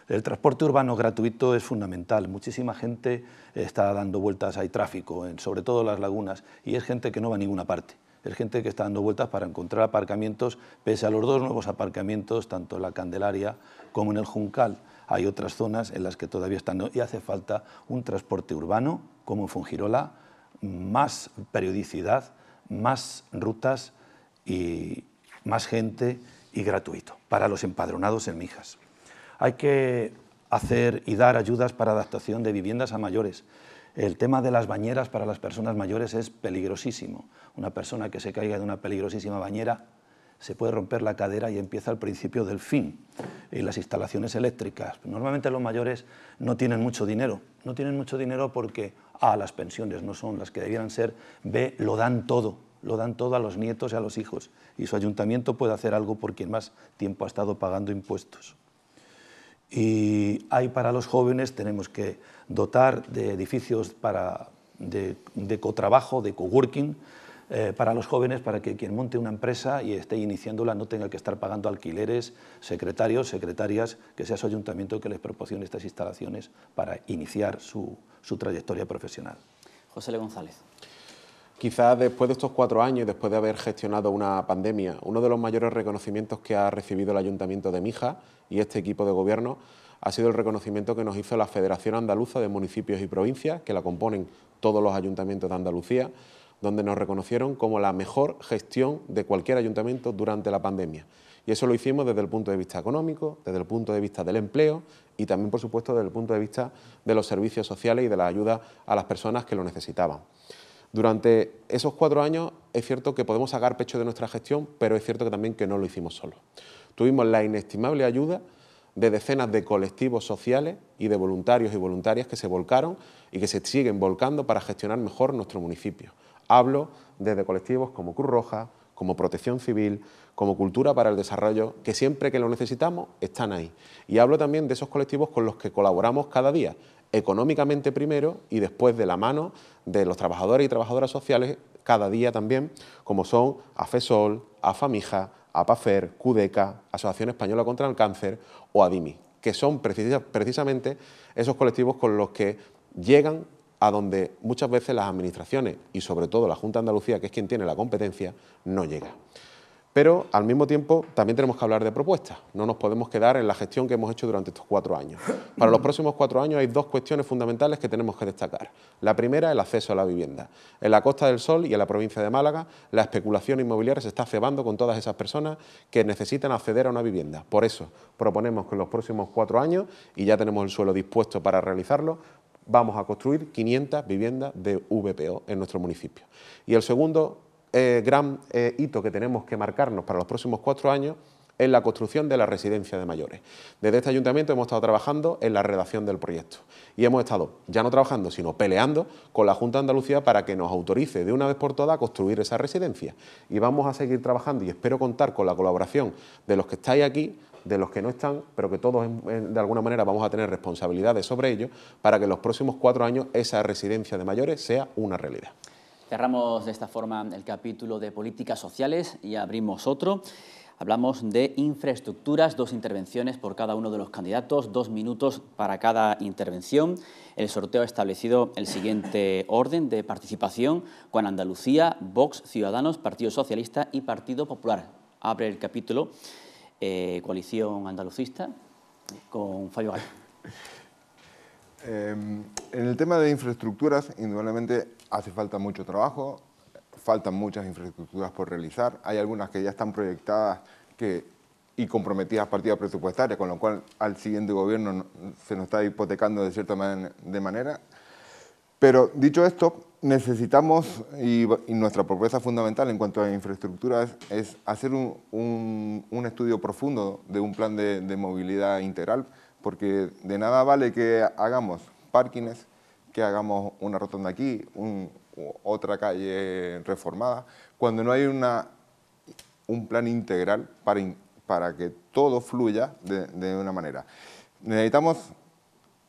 El transporte urbano gratuito es fundamental. Muchísima gente está dando vueltas, hay tráfico, sobre todo en las lagunas, y es gente que no va a ninguna parte es gente que está dando vueltas para encontrar aparcamientos, pese a los dos nuevos aparcamientos, tanto en la Candelaria como en el Juncal. Hay otras zonas en las que todavía están y hace falta un transporte urbano, como en Fungirola, más periodicidad, más rutas y más gente y gratuito para los empadronados en Mijas. Hay que hacer y dar ayudas para adaptación de viviendas a mayores. El tema de las bañeras para las personas mayores es peligrosísimo. Una persona que se caiga de una peligrosísima bañera se puede romper la cadera y empieza al principio del fin. Y las instalaciones eléctricas. Normalmente los mayores no tienen mucho dinero. No tienen mucho dinero porque A, ah, las pensiones no son las que debieran ser, B, lo dan todo. Lo dan todo a los nietos y a los hijos. Y su ayuntamiento puede hacer algo por quien más tiempo ha estado pagando impuestos. Y hay para los jóvenes, tenemos que dotar de edificios para, de, cotrabajo, de coworking, eh, para los jóvenes, para que quien monte una empresa y esté iniciándola no tenga que estar pagando alquileres, secretarios, secretarias, que sea su ayuntamiento que les proporcione estas instalaciones para iniciar su, trayectoria profesional. José Le González. Quizás después de estos cuatro años después de haber gestionado una pandemia, uno de los mayores reconocimientos que ha recibido el Ayuntamiento de Mija y este equipo de gobierno ha sido el reconocimiento que nos hizo la Federación Andaluza de Municipios y Provincias, que la componen todos los ayuntamientos de Andalucía, donde nos reconocieron como la mejor gestión de cualquier ayuntamiento durante la pandemia. Y eso lo hicimos desde el punto de vista económico, desde el punto de vista del empleo y también, por supuesto, desde el punto de vista de los servicios sociales y de la ayuda a las personas que lo necesitaban. Durante esos cuatro años es cierto que podemos sacar pecho de nuestra gestión, pero es cierto que también que no lo hicimos solo. Tuvimos la inestimable ayuda de decenas de colectivos sociales y de voluntarios y voluntarias que se volcaron y que se siguen volcando para gestionar mejor nuestro municipio. Hablo desde colectivos como Cruz Roja, como protección civil, como cultura para el desarrollo, que siempre que lo necesitamos están ahí. Y hablo también de esos colectivos con los que colaboramos cada día, económicamente primero y después de la mano de los trabajadores y trabajadoras sociales cada día también, como son AFESOL, AFAMIJA, APAFER, CUDECA, Asociación Española contra el Cáncer o ADIMI, que son precisamente esos colectivos con los que llegan a donde muchas veces las administraciones y sobre todo la Junta de Andalucía, que es quien tiene la competencia, no llega. Pero al mismo tiempo también tenemos que hablar de propuestas. No nos podemos quedar en la gestión que hemos hecho durante estos cuatro años. Para los próximos cuatro años hay dos cuestiones fundamentales que tenemos que destacar. La primera, el acceso a la vivienda. En la Costa del Sol y en la provincia de Málaga, la especulación inmobiliaria se está cebando con todas esas personas que necesitan acceder a una vivienda. Por eso proponemos que en los próximos cuatro años, y ya tenemos el suelo dispuesto para realizarlo, vamos a construir 500 viviendas de VPO en nuestro municipio. Y el segundo eh, gran eh, hito que tenemos que marcarnos para los próximos cuatro años es la construcción de la residencia de mayores. Desde este ayuntamiento hemos estado trabajando en la redacción del proyecto y hemos estado ya no trabajando, sino peleando con la Junta de Andalucía para que nos autorice de una vez por todas a construir esa residencia. Y vamos a seguir trabajando y espero contar con la colaboración de los que estáis aquí, de los que no están, pero que todos de alguna manera vamos a tener responsabilidades sobre ello para que en los próximos cuatro años esa residencia de mayores sea una realidad. Cerramos de esta forma el capítulo de políticas sociales y abrimos otro. Hablamos de infraestructuras, dos intervenciones por cada uno de los candidatos, dos minutos para cada intervención. El sorteo ha establecido el siguiente orden de participación con Andalucía, Vox, Ciudadanos, Partido Socialista y Partido Popular. Abre el capítulo eh, Coalición Andalucista con Fabio Gallo. Em, en el tema de infraestructuras, indudablemente hace falta mucho trabajo, faltan muchas infraestructuras por realizar, hay algunas que ya están proyectadas que, y comprometidas a partida presupuestaria, con lo cual al siguiente gobierno se nos está hipotecando de cierta de manera. Pero dicho esto, necesitamos, y, nuestra propuesta fundamental en cuanto a infraestructuras es, hacer un, un, estudio profundo de un plan de, movilidad integral, porque de nada vale que hagamos parkings, que hagamos una rotonda aquí, otra calle reformada, cuando no hay un plan integral para, que todo fluya de, una manera. Necesitamos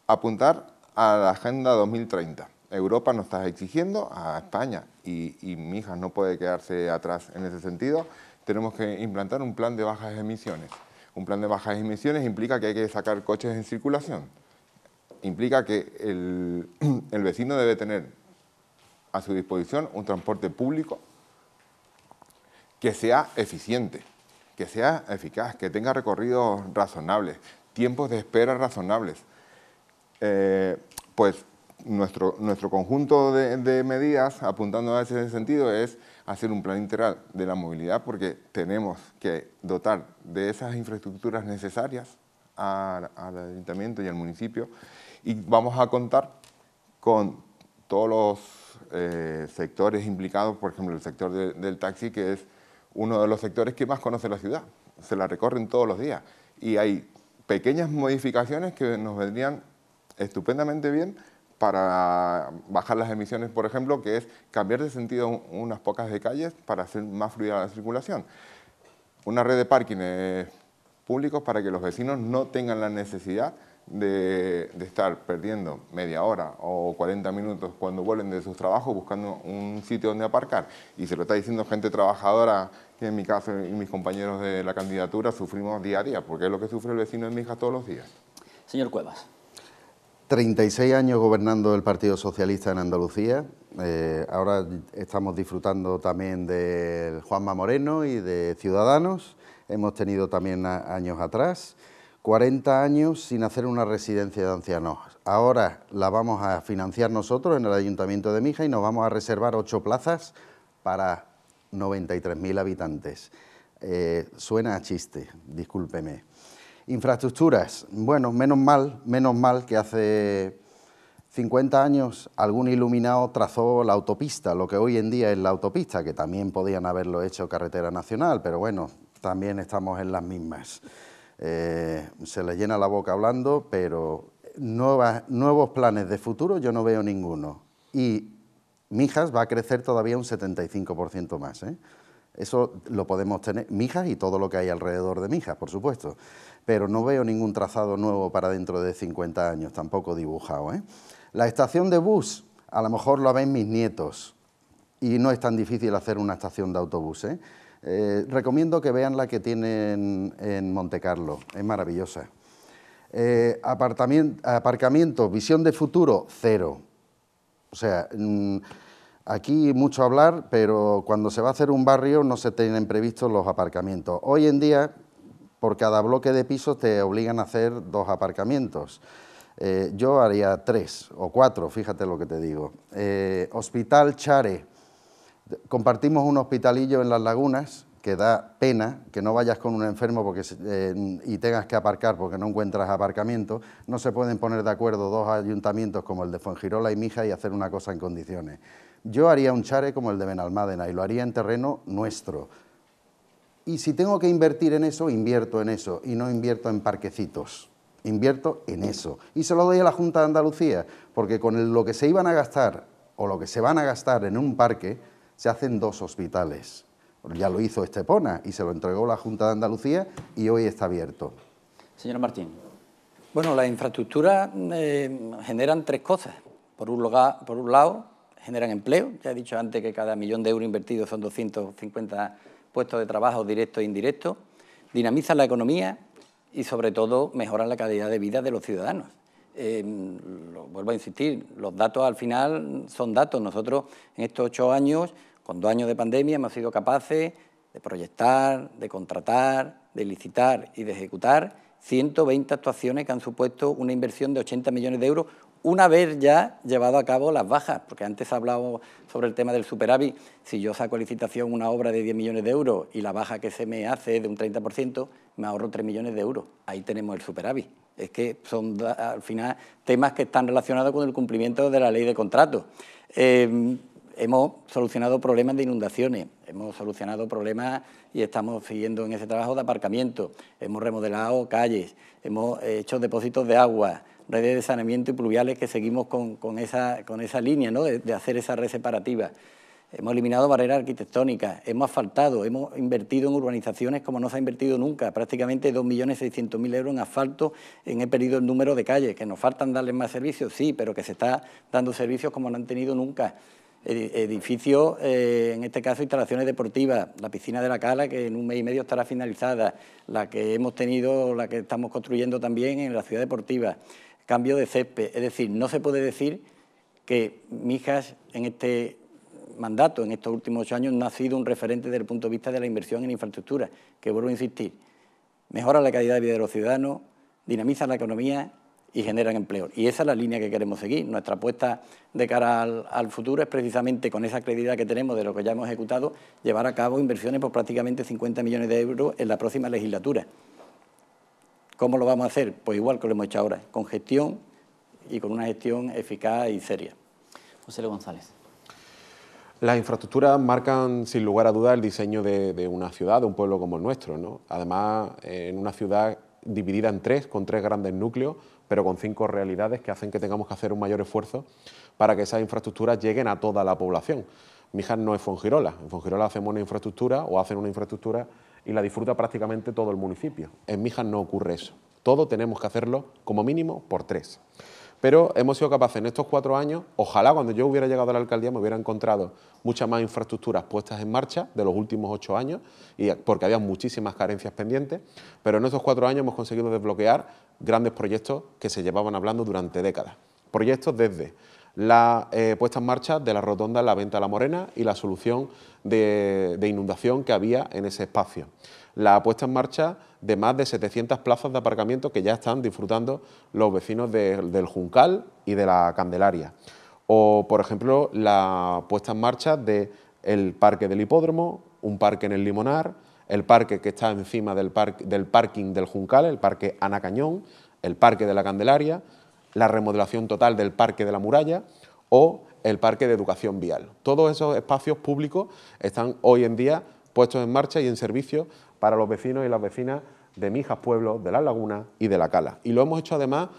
apuntar a la Agenda 2030. Europa nos está exigiendo a España y, y Mijas no puede quedarse atrás en ese sentido. Tenemos que implantar un plan de bajas emisiones. Un plan de bajas emisiones implica que hay que sacar coches en circulación implica que el, vecino debe tener a su disposición un transporte público que sea eficiente, que sea eficaz, que tenga recorridos razonables, tiempos de espera razonables. Eh, pues nuestro, conjunto de, medidas apuntando a ese sentido es hacer un plan integral de la movilidad porque tenemos que dotar de esas infraestructuras necesarias al ayuntamiento y al municipio y vamos a contar con todos los eh, sectores implicados, por ejemplo, el sector del taxi, que es uno de los sectores que más conoce la ciudad. Se la recorren todos los días. Y hay pequeñas modificaciones que nos vendrían estupendamente bien para bajar las emisiones, por ejemplo, que es cambiar de sentido unas pocas de calles para hacer más fluida la circulación. Una red de parkings eh, públicos para que los vecinos no tengan la necesidad de, estar perdiendo media hora o 40 minutos cuando vuelven de sus trabajos buscando un sitio donde aparcar. Y se lo está diciendo gente trabajadora, que en mi caso y mis compañeros de la candidatura sufrimos día a día, porque es lo que sufre el vecino de mi hija todos los días. Señor Cuevas. 36 años gobernando el Partido Socialista en Andalucía. Eh, ahora estamos disfrutando también de Juanma Moreno y de Ciudadanos. Hemos tenido también años atrás. 40 años sin hacer una residencia de ancianos. Ahora la vamos a financiar nosotros en el Ayuntamiento de Mija y nos vamos a reservar 8 plazas para 93.000 habitantes. Eh, suena a chiste, discúlpeme. Infraestructuras, bueno, menos mal, menos mal que hace 50 años algún iluminado trazó la autopista, lo que hoy en día es la autopista, que también podían haberlo hecho carretera nacional, pero bueno, también estamos en las mismas. Eh, se le llena la boca hablando, pero nuevos planes de futuro yo no veo ninguno. Y Mijas va a crecer todavía un 75% más. ¿eh? Eso lo podemos tener, Mijas y todo lo que hay alrededor de Mijas, por supuesto. Pero no veo ningún trazado nuevo para dentro de 50 años, tampoco dibujado. ¿eh? La estación de bus, a lo mejor lo ven mis nietos. Y no es tan difícil hacer una estación de autobús. Eh, recomiendo que vean la que tienen en Montecarlo, es maravillosa. Eh, aparcamiento, visión de futuro, cero. O sea, mm, aquí mucho hablar, pero cuando se va a hacer un barrio no se tienen previstos los aparcamientos. Hoy en día, por cada bloque de pisos te obligan a hacer dos aparcamientos. Eh, yo haría tres o cuatro, fíjate lo que te digo. Eh, Hospital Chare Compartimos un hospitalillo en las lagunas que da pena que no vayas con un enfermo porque, eh, y tengas que aparcar porque no encuentras aparcamiento, no se pueden poner de acuerdo dos ayuntamientos como el de Fuengirola y Mija y hacer una cosa en condiciones. Yo haría un chare como el de Benalmádena y lo haría en terreno nuestro. Y si tengo que invertir en eso, invierto en eso y no invierto en parquecitos. Invierto en eso. Y se lo doy a la Junta de Andalucía, porque con lo que se iban a gastar o lo que se van a gastar en un parque, se hacen dos hospitales. Ya lo hizo Estepona y se lo entregó la Junta de Andalucía y hoy está abierto. Señor Martín. Bueno, las infraestructuras eh, generan tres cosas. Por un, por un lado, generan empleo. Ya he dicho antes que cada millón de euros invertidos son 250 puestos de trabajo directos e indirectos. Dinamizan la economía y, sobre todo, mejoran la calidad de vida de los ciudadanos. Eh, vuelvo a insistir, los datos al final son datos. Nosotros en estos ocho años con dos años de pandemia hemos sido capaces de proyectar, de contratar, de licitar y de ejecutar 120 actuaciones que han supuesto una inversión de 80 millones de euros una vez ya llevado a cabo las bajas, porque antes hablado sobre el tema del superávit, si yo saco a licitación una obra de 10 millones de euros y la baja que se me hace es de un 30%, me ahorro 3 millones de euros. Ahí tenemos el superávit. Es que son, al final, temas que están relacionados con el cumplimiento de la ley de contratos. Eh, hemos solucionado problemas de inundaciones, hemos solucionado problemas y estamos siguiendo en ese trabajo de aparcamiento, hemos remodelado calles, hemos hecho depósitos de agua, redes de saneamiento y pluviales que seguimos con, esa, línea de, hacer esa red separativa. Hemos eliminado barreras arquitectónicas, hemos asfaltado, hemos invertido en urbanizaciones como no se ha invertido nunca, prácticamente 2.600.000 euros en asfalto en el periodo el número de calles, que nos faltan darles más servicios, sí, pero que se está dando servicios como no han tenido nunca edificios, eh, en este caso instalaciones deportivas, la piscina de la Cala, que en un mes y medio estará finalizada, la que hemos tenido, la que estamos construyendo también en la ciudad deportiva, cambio de césped, es decir, no se puede decir que Mijas en este mandato, en estos últimos ocho años, no ha sido un referente desde el punto de vista de la inversión en infraestructura, que vuelvo a insistir, mejora la calidad de vida de los ciudadanos, dinamiza la economía y generan empleo. Y esa es la línea que queremos seguir. Nuestra apuesta de cara al, futuro es precisamente con esa credibilidad que tenemos de lo que ya hemos ejecutado, llevar a cabo inversiones por prácticamente 50 millones de euros en la próxima legislatura. ¿Cómo lo vamos a hacer? Pues igual que lo hemos hecho ahora, con gestión y con una gestión eficaz y seria. José Luis González. Las infraestructuras marcan sin lugar a dudas el diseño de, una ciudad, de un pueblo como el nuestro. Además, en una ciudad dividida en tres, con tres grandes núcleos, pero con cinco realidades que hacen que tengamos que hacer un mayor esfuerzo para que esas infraestructuras lleguen a toda la población. Mijas no es Fongirola, en Fongirola hacemos una infraestructura o hacen una infraestructura y la disfruta prácticamente todo el municipio. En Mijas no ocurre eso. Todo tenemos que hacerlo como mínimo por tres. Pero hemos sido capaces en estos cuatro años, ojalá cuando yo hubiera llegado a la alcaldía me hubiera encontrado muchas más infraestructuras puestas en marcha de los últimos ocho años, y porque había muchísimas carencias pendientes, pero en estos cuatro años hemos conseguido desbloquear grandes proyectos que se llevaban hablando durante décadas. Proyectos desde la eh, puesta en marcha de la rotonda la Venta a la Morena y la solución de, inundación que había en ese espacio. La puesta en marcha de más de 700 plazas de aparcamiento que ya están disfrutando los vecinos del Juncal y de la Candelaria. O, por ejemplo, la puesta en marcha del el parque del hipódromo, un parque en el Limonar, el parque que está encima del, parque del parking del Juncal, el parque Ana Cañón, el parque de la Candelaria, la remodelación total del parque de la Muralla o el parque de educación vial. Todos esos espacios públicos están hoy en día puestos en marcha y en servicio para los vecinos y las vecinas de Mijas Pueblo, de La Laguna y de La Cala. Y lo hemos hecho además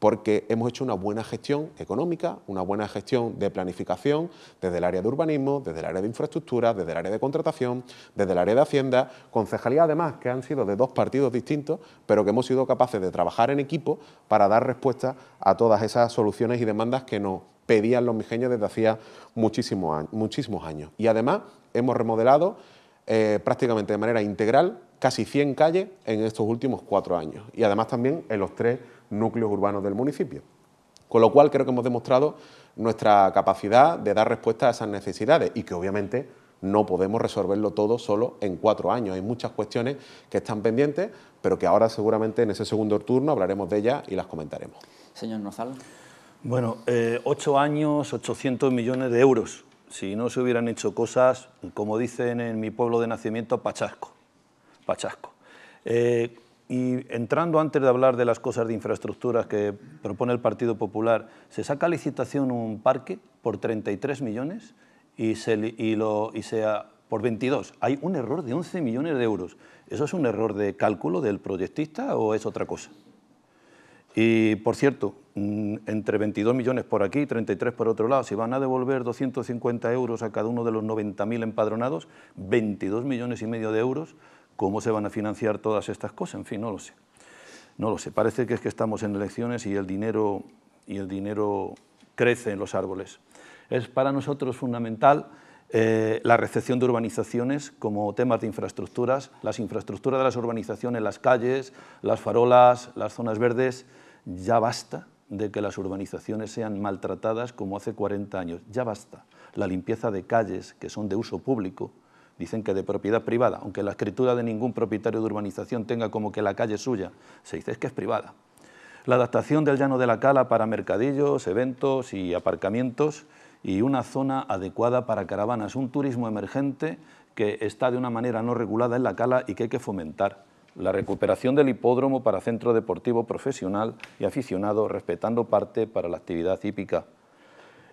porque hemos hecho una buena gestión económica, una buena gestión de planificación desde el área de urbanismo, desde el área de infraestructura, desde el área de contratación, desde el área de hacienda, concejalías además que han sido de dos partidos distintos, pero que hemos sido capaces de trabajar en equipo para dar respuesta a todas esas soluciones y demandas que nos pedían los mijeños desde hacía muchísimos años. Y además hemos remodelado eh, prácticamente de manera integral casi 100 calles en estos últimos cuatro años y además también en los tres núcleos urbanos del municipio. Con lo cual creo que hemos demostrado nuestra capacidad de dar respuesta a esas necesidades y que obviamente no podemos resolverlo todo solo en cuatro años. Hay muchas cuestiones que están pendientes, pero que ahora seguramente en ese segundo turno hablaremos de ellas y las comentaremos. Señor Nozal. Bueno, eh, ocho años, 800 millones de euros. Si no se hubieran hecho cosas, como dicen en mi pueblo de nacimiento, pachasco. Pachasco. Eh, y entrando antes de hablar de las cosas de infraestructuras que propone el Partido Popular, se saca a licitación un parque por 33 millones y se, lo, y por 22. Hay un error de 11 millones de euros. ¿Eso es un error de cálculo del proyectista o es otra cosa? Y, por cierto, mm, entre 22 millones por aquí y 33 por otro lado, si van a devolver 250 euros a cada uno de los 90.000 empadronados, 22 millones y medio de euros ¿Cómo se van a financiar todas estas cosas? En fin, no lo sé. No lo sé. Parece que es que estamos en elecciones y el dinero, y el dinero crece en los árboles. Es para nosotros fundamental eh, la recepción de urbanizaciones como temas de infraestructuras, las infraestructuras de las urbanizaciones, las calles, las farolas, las zonas verdes, ya basta de que las urbanizaciones sean maltratadas como hace 40 años, ya basta. La limpieza de calles que son de uso público, dicen que de propiedad privada, aunque la escritura de ningún propietario de urbanización tenga como que la calle es suya, se dice es que es privada. La adaptación del llano de la cala para mercadillos, eventos y aparcamientos y una zona adecuada para caravanas, un turismo emergente que está de una manera no regulada en la cala y que hay que fomentar. La recuperación del hipódromo para centro deportivo profesional y aficionado, respetando parte para la actividad hípica.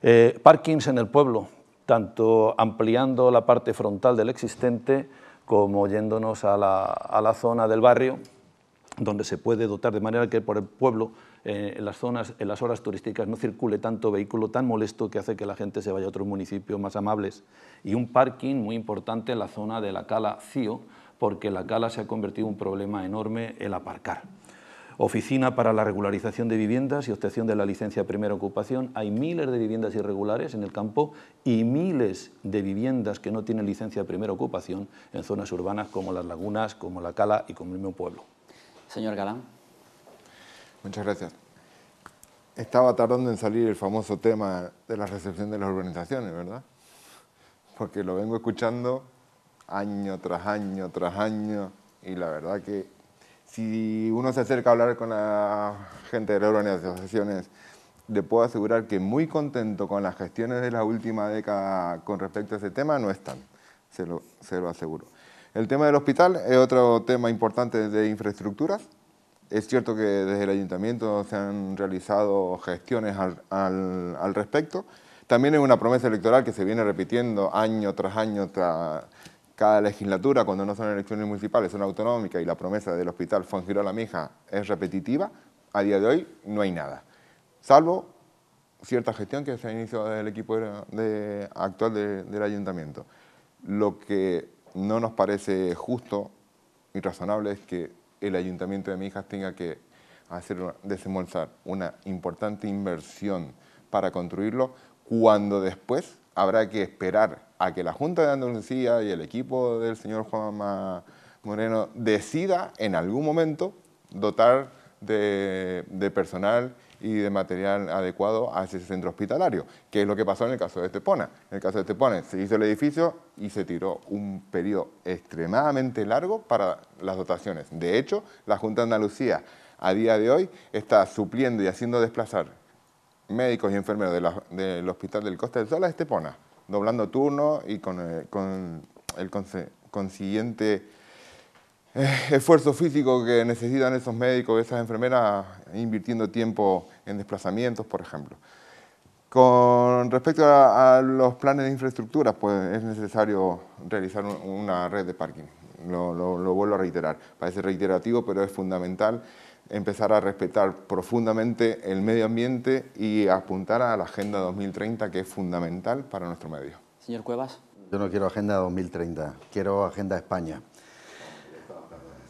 Eh, parkings en el pueblo, tanto ampliando la parte frontal del existente como yéndonos a la, a la zona del barrio, donde se puede dotar de manera que por el pueblo eh, en, las zonas, en las horas turísticas no circule tanto vehículo tan molesto que hace que la gente se vaya a otros municipios más amables. Y un parking muy importante en la zona de la Cala Cío, porque la Cala se ha convertido en un problema enorme el aparcar. Oficina para la regularización de viviendas y obtención de la licencia de primera ocupación. Hay miles de viviendas irregulares en el campo y miles de viviendas que no tienen licencia de primera ocupación en zonas urbanas como las lagunas, como la cala y como el mismo pueblo. Señor Galán. Muchas gracias. Estaba tardando en salir el famoso tema de la recepción de las urbanizaciones, ¿verdad? Porque lo vengo escuchando año tras año tras año y la verdad que si uno se acerca a hablar con la gente de la asociaciones, le puedo asegurar que muy contento con las gestiones de la última década con respecto a ese tema no están, se lo, se lo aseguro. El tema del hospital es otro tema importante de infraestructuras. Es cierto que desde el ayuntamiento se han realizado gestiones al, respecto. También es una promesa electoral que se viene repitiendo año tras año tras cada legislatura, cuando no son elecciones municipales, son autonómicas y la promesa del hospital la Mija es repetitiva, a día de hoy no hay nada. Salvo cierta gestión que se ha iniciado desde el equipo actual del ayuntamiento. Lo que no nos parece justo y razonable es que el ayuntamiento de Mijas tenga que hacer desembolsar una importante inversión para construirlo, cuando después habrá que esperar a que la Junta de Andalucía y el equipo del señor Juan Moreno decida en algún momento dotar de, personal y de material adecuado a ese centro hospitalario, que es lo que pasó en el caso de Estepona. En el caso de Estepona se hizo el edificio y se tiró un periodo extremadamente largo para las dotaciones. De hecho, la Junta de Andalucía a día de hoy está supliendo y haciendo desplazar médicos y enfermeros del Hospital del Costa del Sol a Estepona doblando turnos y con, eh, el, consiguiente eh, esfuerzo físico que necesitan esos médicos, esas enfermeras, invirtiendo tiempo en desplazamientos, por ejemplo. Con respecto a, los planes de infraestructura, pues es necesario realizar una red de parking. lo vuelvo a reiterar, parece reiterativo, pero es fundamental empezar a respetar profundamente el medio ambiente y apuntar a la Agenda 2030, que es fundamental para nuestro medio. Señor Cuevas. Yo no quiero Agenda 2030, quiero Agenda España.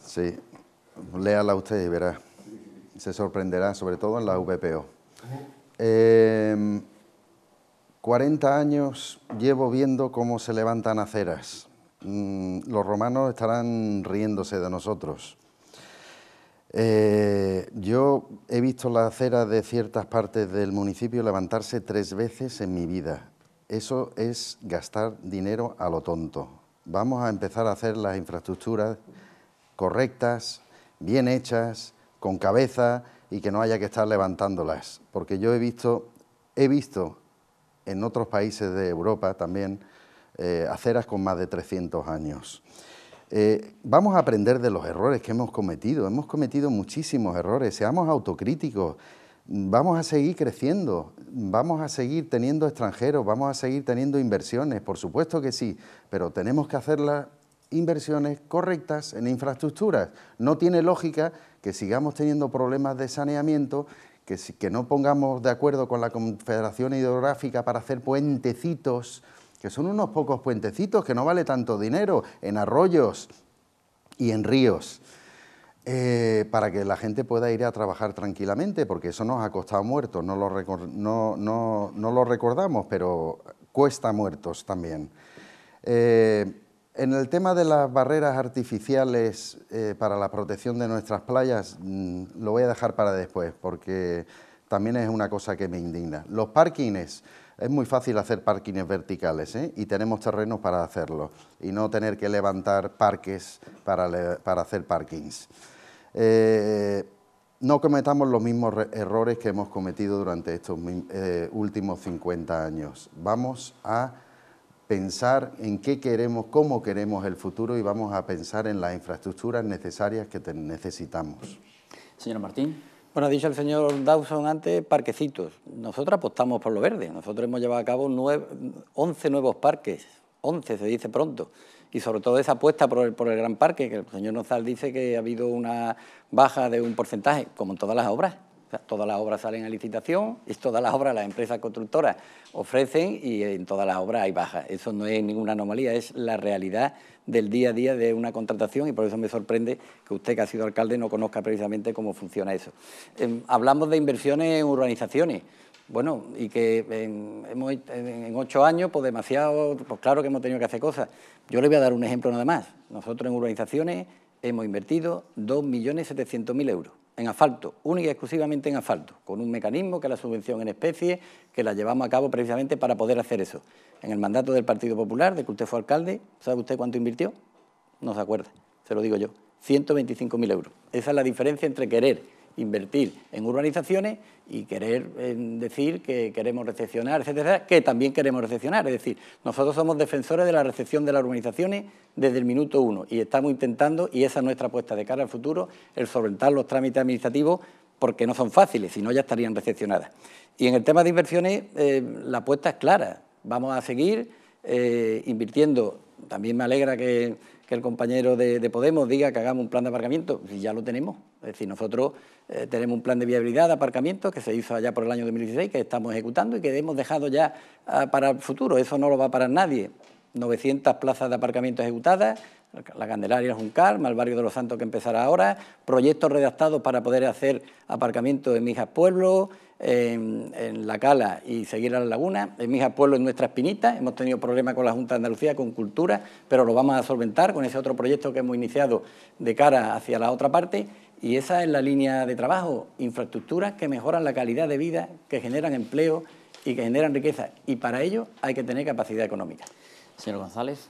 Sí, léala usted y verá. Se sorprenderá, sobre todo en la VPO. 40 em, años llevo viendo cómo se levantan aceras. Mm, los romanos estarán riéndose de nosotros eh, yo he visto las aceras de ciertas partes del municipio levantarse tres veces en mi vida. Eso es gastar dinero a lo tonto. Vamos a empezar a hacer las infraestructuras correctas, bien hechas, con cabeza y que no haya que estar levantándolas. Porque yo he visto, en otros países de Europa también eh, aceras con más de 300 años. Eh, vamos a aprender de los errores que hemos cometido. Hemos cometido muchísimos errores. Seamos autocríticos. Vamos a seguir creciendo. Vamos a seguir teniendo extranjeros. Vamos a seguir teniendo inversiones. Por supuesto que sí. Pero tenemos que hacer las inversiones correctas en infraestructuras. No tiene lógica que sigamos teniendo problemas de saneamiento que, no pongamos de acuerdo con la Confederación Hidrográfica para hacer puentecitos que son unos pocos puentecitos que no vale tanto dinero, en arroyos y en ríos, eh, para que la gente pueda ir a trabajar tranquilamente, porque eso nos ha costado muertos, no lo, no, lo recordamos, pero cuesta muertos también. Eh, en el tema de las barreras artificiales eh, para la protección de nuestras playas, mm, lo voy a dejar para después, porque también es una cosa que me indigna. Los parkings es muy fácil hacer parkings verticales ¿eh? y tenemos terrenos para hacerlo y no tener que levantar parques para, para hacer parkings. Eh, no cometamos los mismos errores que hemos cometido durante estos eh, últimos 50 años. Vamos a pensar en qué queremos, cómo queremos el futuro y vamos a pensar en las infraestructuras necesarias que necesitamos. Señora Martín. Bueno, ha dicho el señor Dawson antes, parquecitos. Nosotros apostamos por lo verde. Nosotros hemos llevado a cabo 11 nuevos parques, 11 se dice pronto, y sobre todo esa apuesta por el, por el Gran Parque, que el señor Nozal dice que ha habido una baja de un porcentaje, como en todas las obras todas las obras salen a licitación, y todas las obras las empresas constructoras ofrecen y en todas las obras hay bajas. Eso no es ninguna anomalía, es la realidad del día a día de una contratación y por eso me sorprende que usted, que ha sido alcalde, no conozca precisamente cómo funciona eso. Em, hablamos de inversiones en urbanizaciones. Bueno, y que en, en, ocho años, pues demasiado, pues claro que hemos tenido que hacer cosas. Yo le voy a dar un ejemplo nada más. Nosotros en urbanizaciones hemos invertido 2.700.000 euros en asfalto, única y exclusivamente en asfalto, con un mecanismo que es la subvención en especie, que la llevamos a cabo precisamente para poder hacer eso. En el mandato del Partido Popular, de que usted fue alcalde, ¿sabe usted cuánto invirtió? No se acuerda, se lo digo yo, 125.000 euros. Esa es la diferencia entre querer invertir en urbanizaciones y querer decir que queremos recepcionar, etcétera, que también queremos recepcionar. Es decir, nosotros somos defensores de la recepción de las urbanizaciones desde el minuto uno y estamos intentando, y esa es nuestra apuesta de cara al futuro, el solventar los trámites administrativos porque no son fáciles, si no ya estarían recepcionadas. Y en el tema de inversiones, eh, la apuesta es clara. Vamos a seguir eh, invirtiendo. También me alegra que que el compañero de, Podemos diga que hagamos un plan de aparcamiento, si ya lo tenemos. Es decir, nosotros eh, tenemos un plan de viabilidad de aparcamiento que se hizo allá por el año 2016, que estamos ejecutando y que hemos dejado ya ah, para el futuro. Eso no lo va a parar nadie. 900 plazas de aparcamiento ejecutadas, la Candelaria, el Juncal, el barrio de los Santos que empezará ahora, proyectos redactados para poder hacer aparcamiento en Mijas Pueblo, en, La Cala y seguir a la laguna, en Mijas Pueblo en nuestra espinita, hemos tenido problemas con la Junta de Andalucía, con Cultura, pero lo vamos a solventar con ese otro proyecto que hemos iniciado de cara hacia la otra parte y esa es la línea de trabajo, infraestructuras que mejoran la calidad de vida, que generan empleo y que generan riqueza y para ello hay que tener capacidad económica. Señor González.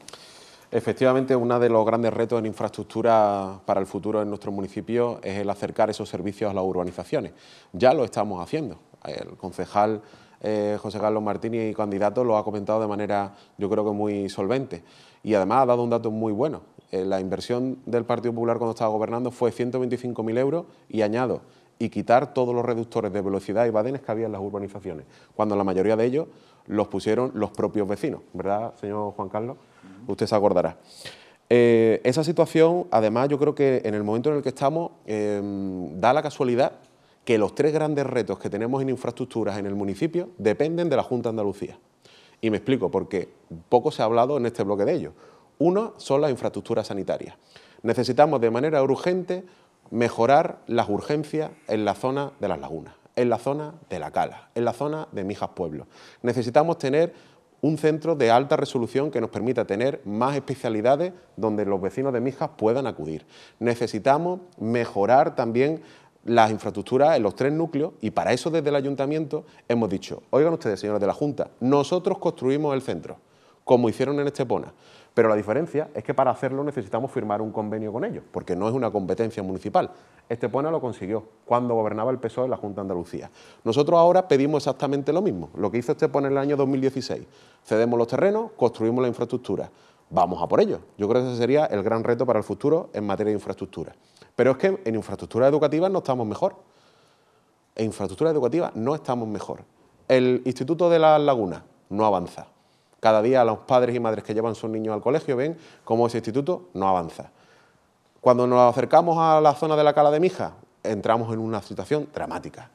Efectivamente, uno de los grandes retos en infraestructura para el futuro en nuestro municipio es el acercar esos servicios a las urbanizaciones. Ya lo estamos haciendo. El concejal eh, José Carlos Martínez y candidato lo ha comentado de manera, yo creo que muy solvente. Y además ha dado un dato muy bueno. Eh, la inversión del Partido Popular cuando estaba gobernando fue 125.000 euros y añado y quitar todos los reductores de velocidad y badenes que había en las urbanizaciones, cuando la mayoría de ellos los pusieron los propios vecinos, ¿verdad, señor Juan Carlos? Usted se acordará. Eh, esa situación, además, yo creo que en el momento en el que estamos, em, da la casualidad que los tres grandes retos que tenemos en infraestructuras en el municipio dependen de la Junta de Andalucía. Y me explico, porque poco se ha hablado en este bloque de ellos. Uno son las infraestructuras sanitarias. Necesitamos de manera urgente mejorar las urgencias en la zona de las lagunas, en la zona de la cala, en la zona de Mijas Pueblo. Necesitamos tener un centro de alta resolución que nos permita tener más especialidades donde los vecinos de Mijas puedan acudir. Necesitamos mejorar también las infraestructuras en los tres núcleos y para eso desde el ayuntamiento hemos dicho, oigan ustedes señores de la Junta, nosotros construimos el centro, como hicieron en Estepona. Pero la diferencia es que para hacerlo necesitamos firmar un convenio con ellos, porque no es una competencia municipal. Estepona lo consiguió cuando gobernaba el PSOE en la Junta de Andalucía. Nosotros ahora pedimos exactamente lo mismo, lo que hizo Estepona en el año 2016. Cedemos los terrenos, construimos la infraestructura. Vamos a por ello. Yo creo que ese sería el gran reto para el futuro en materia de infraestructura. Pero es que en infraestructura educativa no estamos mejor. En infraestructura educativa no estamos mejor. El Instituto de las Lagunas no avanza. Cada día los padres y madres que llevan sus niños al colegio ven cómo ese instituto no avanza. Cuando nos acercamos a la zona de la Cala de Mija, entramos en una situación dramática.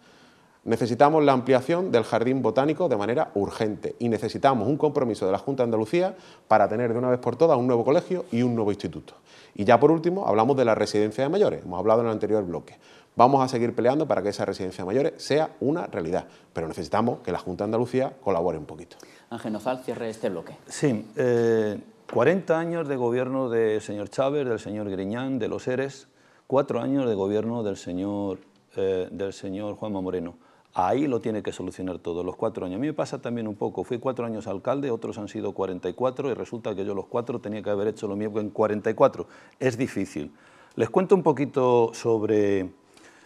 Necesitamos la ampliación del jardín botánico de manera urgente y necesitamos un compromiso de la Junta de Andalucía para tener de una vez por todas un nuevo colegio y un nuevo instituto. Y ya por último, hablamos de la residencia de mayores, hemos hablado en el anterior bloque. Vamos a seguir peleando para que esa residencia mayores sea una realidad, pero necesitamos que la Junta de Andalucía colabore un poquito. Ángel Nozal, cierre este bloque. Sí, 40 eh, años de gobierno del señor Chávez, del señor Griñán, de los ERES, cuatro años de gobierno del señor, eh, del señor Juanma Moreno. Ahí lo tiene que solucionar todo, los cuatro años. A mí me pasa también un poco, fui cuatro años alcalde, otros han sido 44 y resulta que yo los cuatro tenía que haber hecho lo mismo en 44. Es difícil. Les cuento un poquito sobre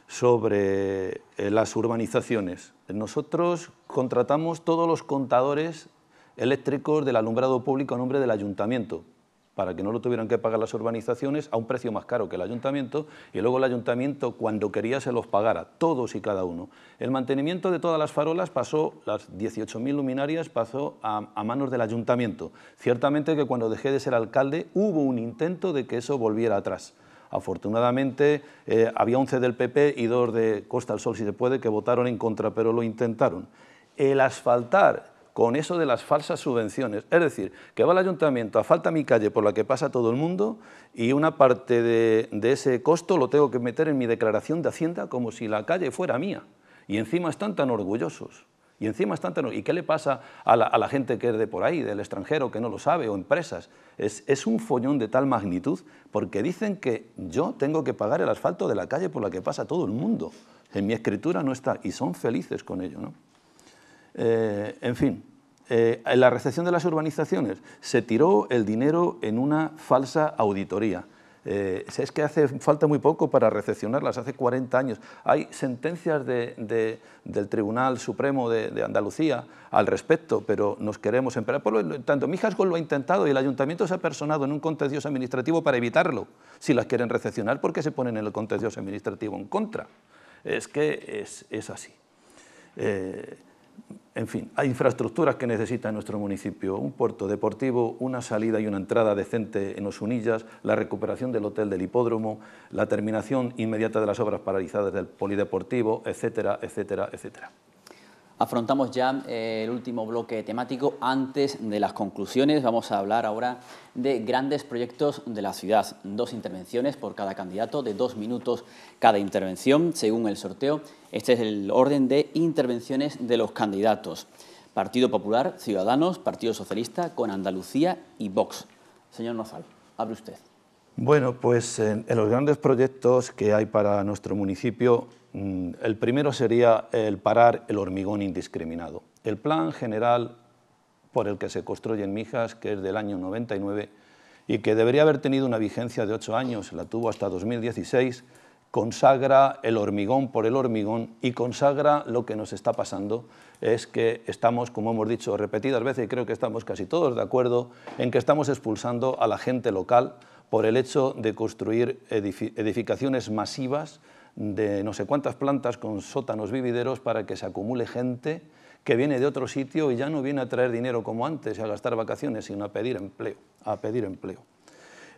sobre eh, las urbanizaciones. Nosotros contratamos todos los contadores eléctricos del alumbrado público a nombre del ayuntamiento para que no lo tuvieran que pagar las urbanizaciones a un precio más caro que el ayuntamiento y luego el ayuntamiento cuando quería se los pagara, todos y cada uno. El mantenimiento de todas las farolas pasó, las 18.000 luminarias pasó a, manos del ayuntamiento. Ciertamente que cuando dejé de ser alcalde hubo un intento de que eso volviera atrás. Afortunadamente eh, había 11 del PP y dos de Costa del Sol, si se puede, que votaron en contra, pero lo intentaron. El asfaltar con eso de las falsas subvenciones. Es decir, que va al ayuntamiento, a falta mi calle por la que pasa todo el mundo y una parte de, ese costo lo tengo que meter en mi declaración de Hacienda como si la calle fuera mía. Y encima están tan orgullosos. Y encima están... ¿Y qué le pasa a la, gente que es de por ahí, del extranjero, que no lo sabe, o empresas? Es, un follón de tal magnitud porque dicen que yo tengo que pagar el asfalto de la calle por la que pasa todo el mundo. En mi escritura no está, y son felices con ello. Eh, en fin, eh, en la recepción de las urbanizaciones se tiró el dinero en una falsa auditoría eh, es que hace falta muy poco para recepcionarlas, hace 40 años. Hay sentencias del Tribunal Supremo de, Andalucía al respecto, pero nos queremos emperar. Por lo tanto, Mijasgo lo ha intentado y el Ayuntamiento se ha personado en un contencioso administrativo para evitarlo. Si las quieren recepcionar, ¿por qué se ponen en el contencioso administrativo en contra? Es que es, así. Eh, en fin, hay infraestructuras que necesita nuestro municipio, un puerto deportivo, una salida y una entrada decente en Osunillas, la recuperación del hotel del hipódromo, la terminación inmediata de las obras paralizadas del polideportivo, etcétera, etcétera, etcétera. Afrontamos ya eh, el último bloque temático. Antes de las conclusiones vamos a hablar ahora de grandes proyectos de la ciudad. Dos intervenciones por cada candidato, de dos minutos cada intervención, según el sorteo. Este es el orden de intervenciones de los candidatos. Partido Popular, Ciudadanos, Partido Socialista, con Andalucía y Vox. Señor Nozal, abre usted. Bueno, pues en, eh, en los grandes proyectos que hay para nuestro municipio Mm, el primero sería el parar el hormigón indiscriminado. El plan general por el que se construye en Mijas, que es del año 99 y que debería haber tenido una vigencia de ocho años, la tuvo hasta 2016, consagra el hormigón por el hormigón y consagra lo que nos está pasando, es que estamos, como hemos dicho repetidas veces, y creo que estamos casi todos de acuerdo, en que estamos expulsando a la gente local por el hecho de construir edificaciones masivas de no sé cuántas plantas con sótanos vivideros para que se acumule gente que viene de otro sitio y ya no viene a traer dinero como antes, a gastar vacaciones, sino a pedir empleo. A pedir empleo.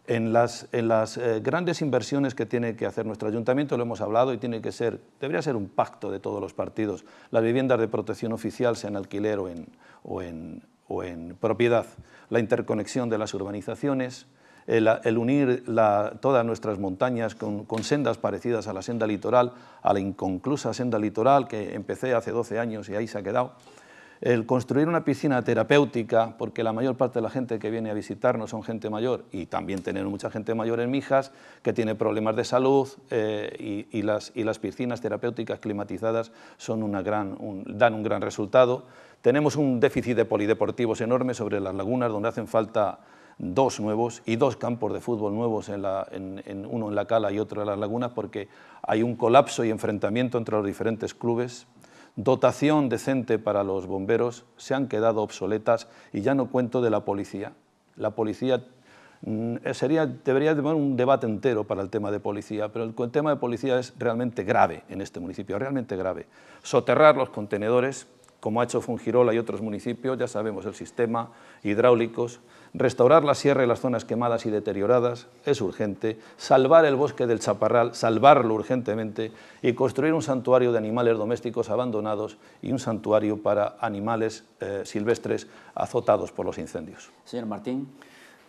En las, eh, grandes inversiones que tiene que hacer nuestro ayuntamiento, lo hemos hablado, y tiene que ser, debería ser un pacto de todos los partidos, las viviendas de protección oficial, sea alquiler en, o o en propiedad, la interconexión de las urbanizaciones, el, unir todas nuestras montañas con, sendas parecidas a la senda litoral, a la inconclusa senda litoral que empecé hace 12 años y ahí se ha quedado, el construir una piscina terapéutica, porque la mayor parte de la gente que viene a visitarnos son gente mayor, y también tenemos mucha gente mayor en Mijas que tiene problemas de salud, eh, y, las, piscinas terapéuticas climatizadas son una gran, dan un gran resultado. Tenemos un déficit de polideportivos enorme sobre las lagunas, donde hacen falta dos nuevos y dos campos de fútbol nuevos, en uno en La Cala y otro en Las Lagunas, porque hay un colapso y enfrentamiento entre los diferentes clubes. Dotación decente para los bomberos, se han quedado obsoletas y ya no cuento de la policía. La policía mm, eh, sería, debería tener un debate entero para el tema de policía, pero el tema de policía es realmente grave en este municipio, realmente grave. Soterrar los contenedores, como ha hecho Fungirola y otros municipios, ya sabemos, el sistema, hidráulicos, Restaurar la sierra y las zonas quemadas y deterioradas es urgente. Salvar el bosque del chaparral, salvarlo urgentemente. Y construir un santuario de animales domésticos abandonados y un santuario para animales eh, silvestres azotados por los incendios. Señor Martín.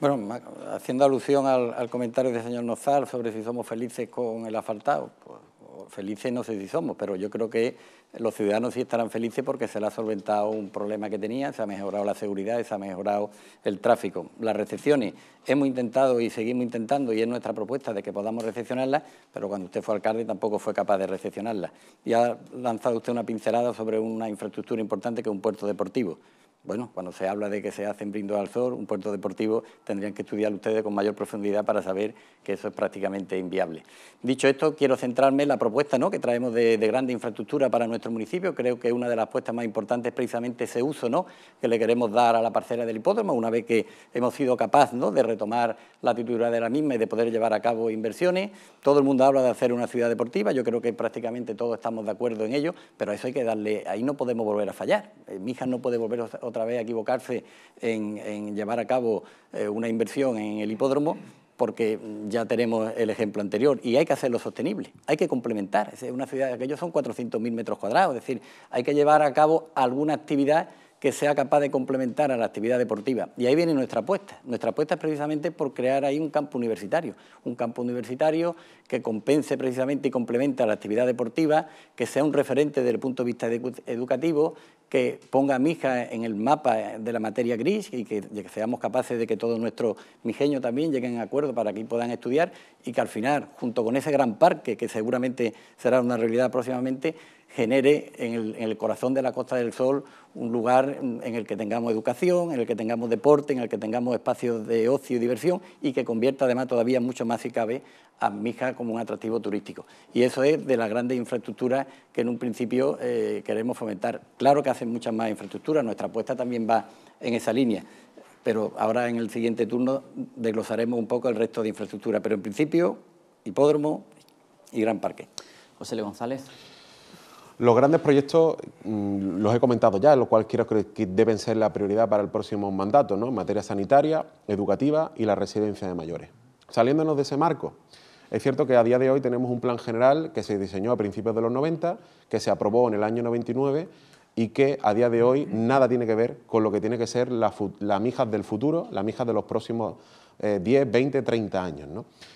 Bueno, haciendo alusión al, comentario del señor Nozar sobre si somos felices con el asfaltado, pues, felices no sé si somos, pero yo creo que los ciudadanos sí estarán felices porque se le ha solventado un problema que tenían, se ha mejorado la seguridad, se ha mejorado el tráfico. Las recepciones, hemos intentado y seguimos intentando, y es nuestra propuesta de que podamos recepcionarlas, pero cuando usted fue alcalde tampoco fue capaz de recepcionarlas. Y ha lanzado usted una pincelada sobre una infraestructura importante que es un puerto deportivo. Bueno, cuando se habla de que se hacen brindos al sol, un puerto deportivo, tendrían que estudiar ustedes con mayor profundidad para saber que eso es prácticamente inviable. Dicho esto, quiero centrarme en la propuesta ¿no? que traemos de, grande infraestructura para nuestro municipio. Creo que una de las apuestas más importantes es precisamente ese uso ¿no? que le queremos dar a la parcela del hipódromo, una vez que hemos sido capaces ¿no? de retomar la titularidad de la misma y de poder llevar a cabo inversiones. Todo el mundo habla de hacer una ciudad deportiva, yo creo que prácticamente todos estamos de acuerdo en ello, pero a eso hay que darle, ahí no podemos volver a fallar. Eh, hija no puede volver a otra vez equivocarse en, llevar a cabo eh, una inversión en el hipódromo, porque ya tenemos el ejemplo anterior, y hay que hacerlo sostenible, hay que complementar. Es una ciudad, aquellos son 400.000 metros cuadrados, es decir, hay que llevar a cabo alguna actividad que sea capaz de complementar a la actividad deportiva. Y ahí viene nuestra apuesta. Nuestra apuesta es precisamente por crear ahí un campo universitario, un campo universitario que compense precisamente y complemente a la actividad deportiva, que sea un referente desde el punto de vista educativo, que ponga a Mija en el mapa de la materia gris y que, seamos capaces de que todos nuestros mijeños también lleguen a acuerdo para que puedan estudiar y que al final, junto con ese gran parque, que seguramente será una realidad próximamente, genere en el, corazón de la Costa del Sol un lugar en el que tengamos educación, en el que tengamos deporte, en el que tengamos espacios de ocio y diversión y que convierta además todavía mucho más si cabe a Mija como un atractivo turístico. Y eso es de las grandes infraestructuras que en un principio eh, queremos fomentar. Claro que hacen muchas más infraestructuras, nuestra apuesta también va en esa línea pero ahora en el siguiente turno desglosaremos un poco el resto de infraestructura, pero en principio hipódromo y gran parque. José Le González. Los grandes proyectos mm, los he comentado ya, lo cual quiero que deben ser la prioridad para el próximo mandato, ¿no? materia sanitaria, educativa y la residencia de mayores. Saliéndonos de ese marco, es cierto que a día de hoy tenemos un plan general que se diseñó a principios de los 90, que se aprobó en el año 99 y que a día de hoy nada tiene que ver con lo que tiene que ser las la mijas del futuro, la mijas de los próximos 10, 20, 30 años.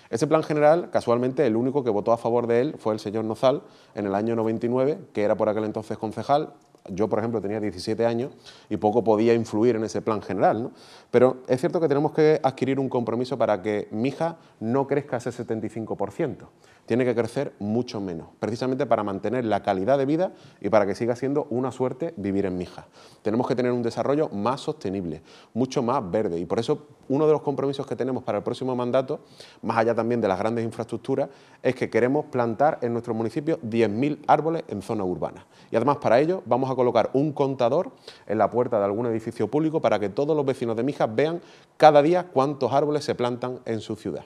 Ese plan general, casualmente, el único que votó a favor de él fue el señor Nozal en el año 99, que era por aquel entonces concejal. Yo, por ejemplo, tenía 17 años y poco podía influir en ese plan general. Pero es cierto que tenemos que adquirir un compromiso para que Mija no crezca ese 75% tiene que crecer mucho menos, precisamente para mantener la calidad de vida y para que siga siendo una suerte vivir en Mijas. Tenemos que tener un desarrollo más sostenible, mucho más verde y por eso uno de los compromisos que tenemos para el próximo mandato, más allá también de las grandes infraestructuras, es que queremos plantar en nuestro municipio 10.000 árboles en zona urbana. Y además para ello vamos a colocar un contador en la puerta de algún edificio público para que todos los vecinos de Mijas vean cada día cuántos árboles se plantan en su ciudad.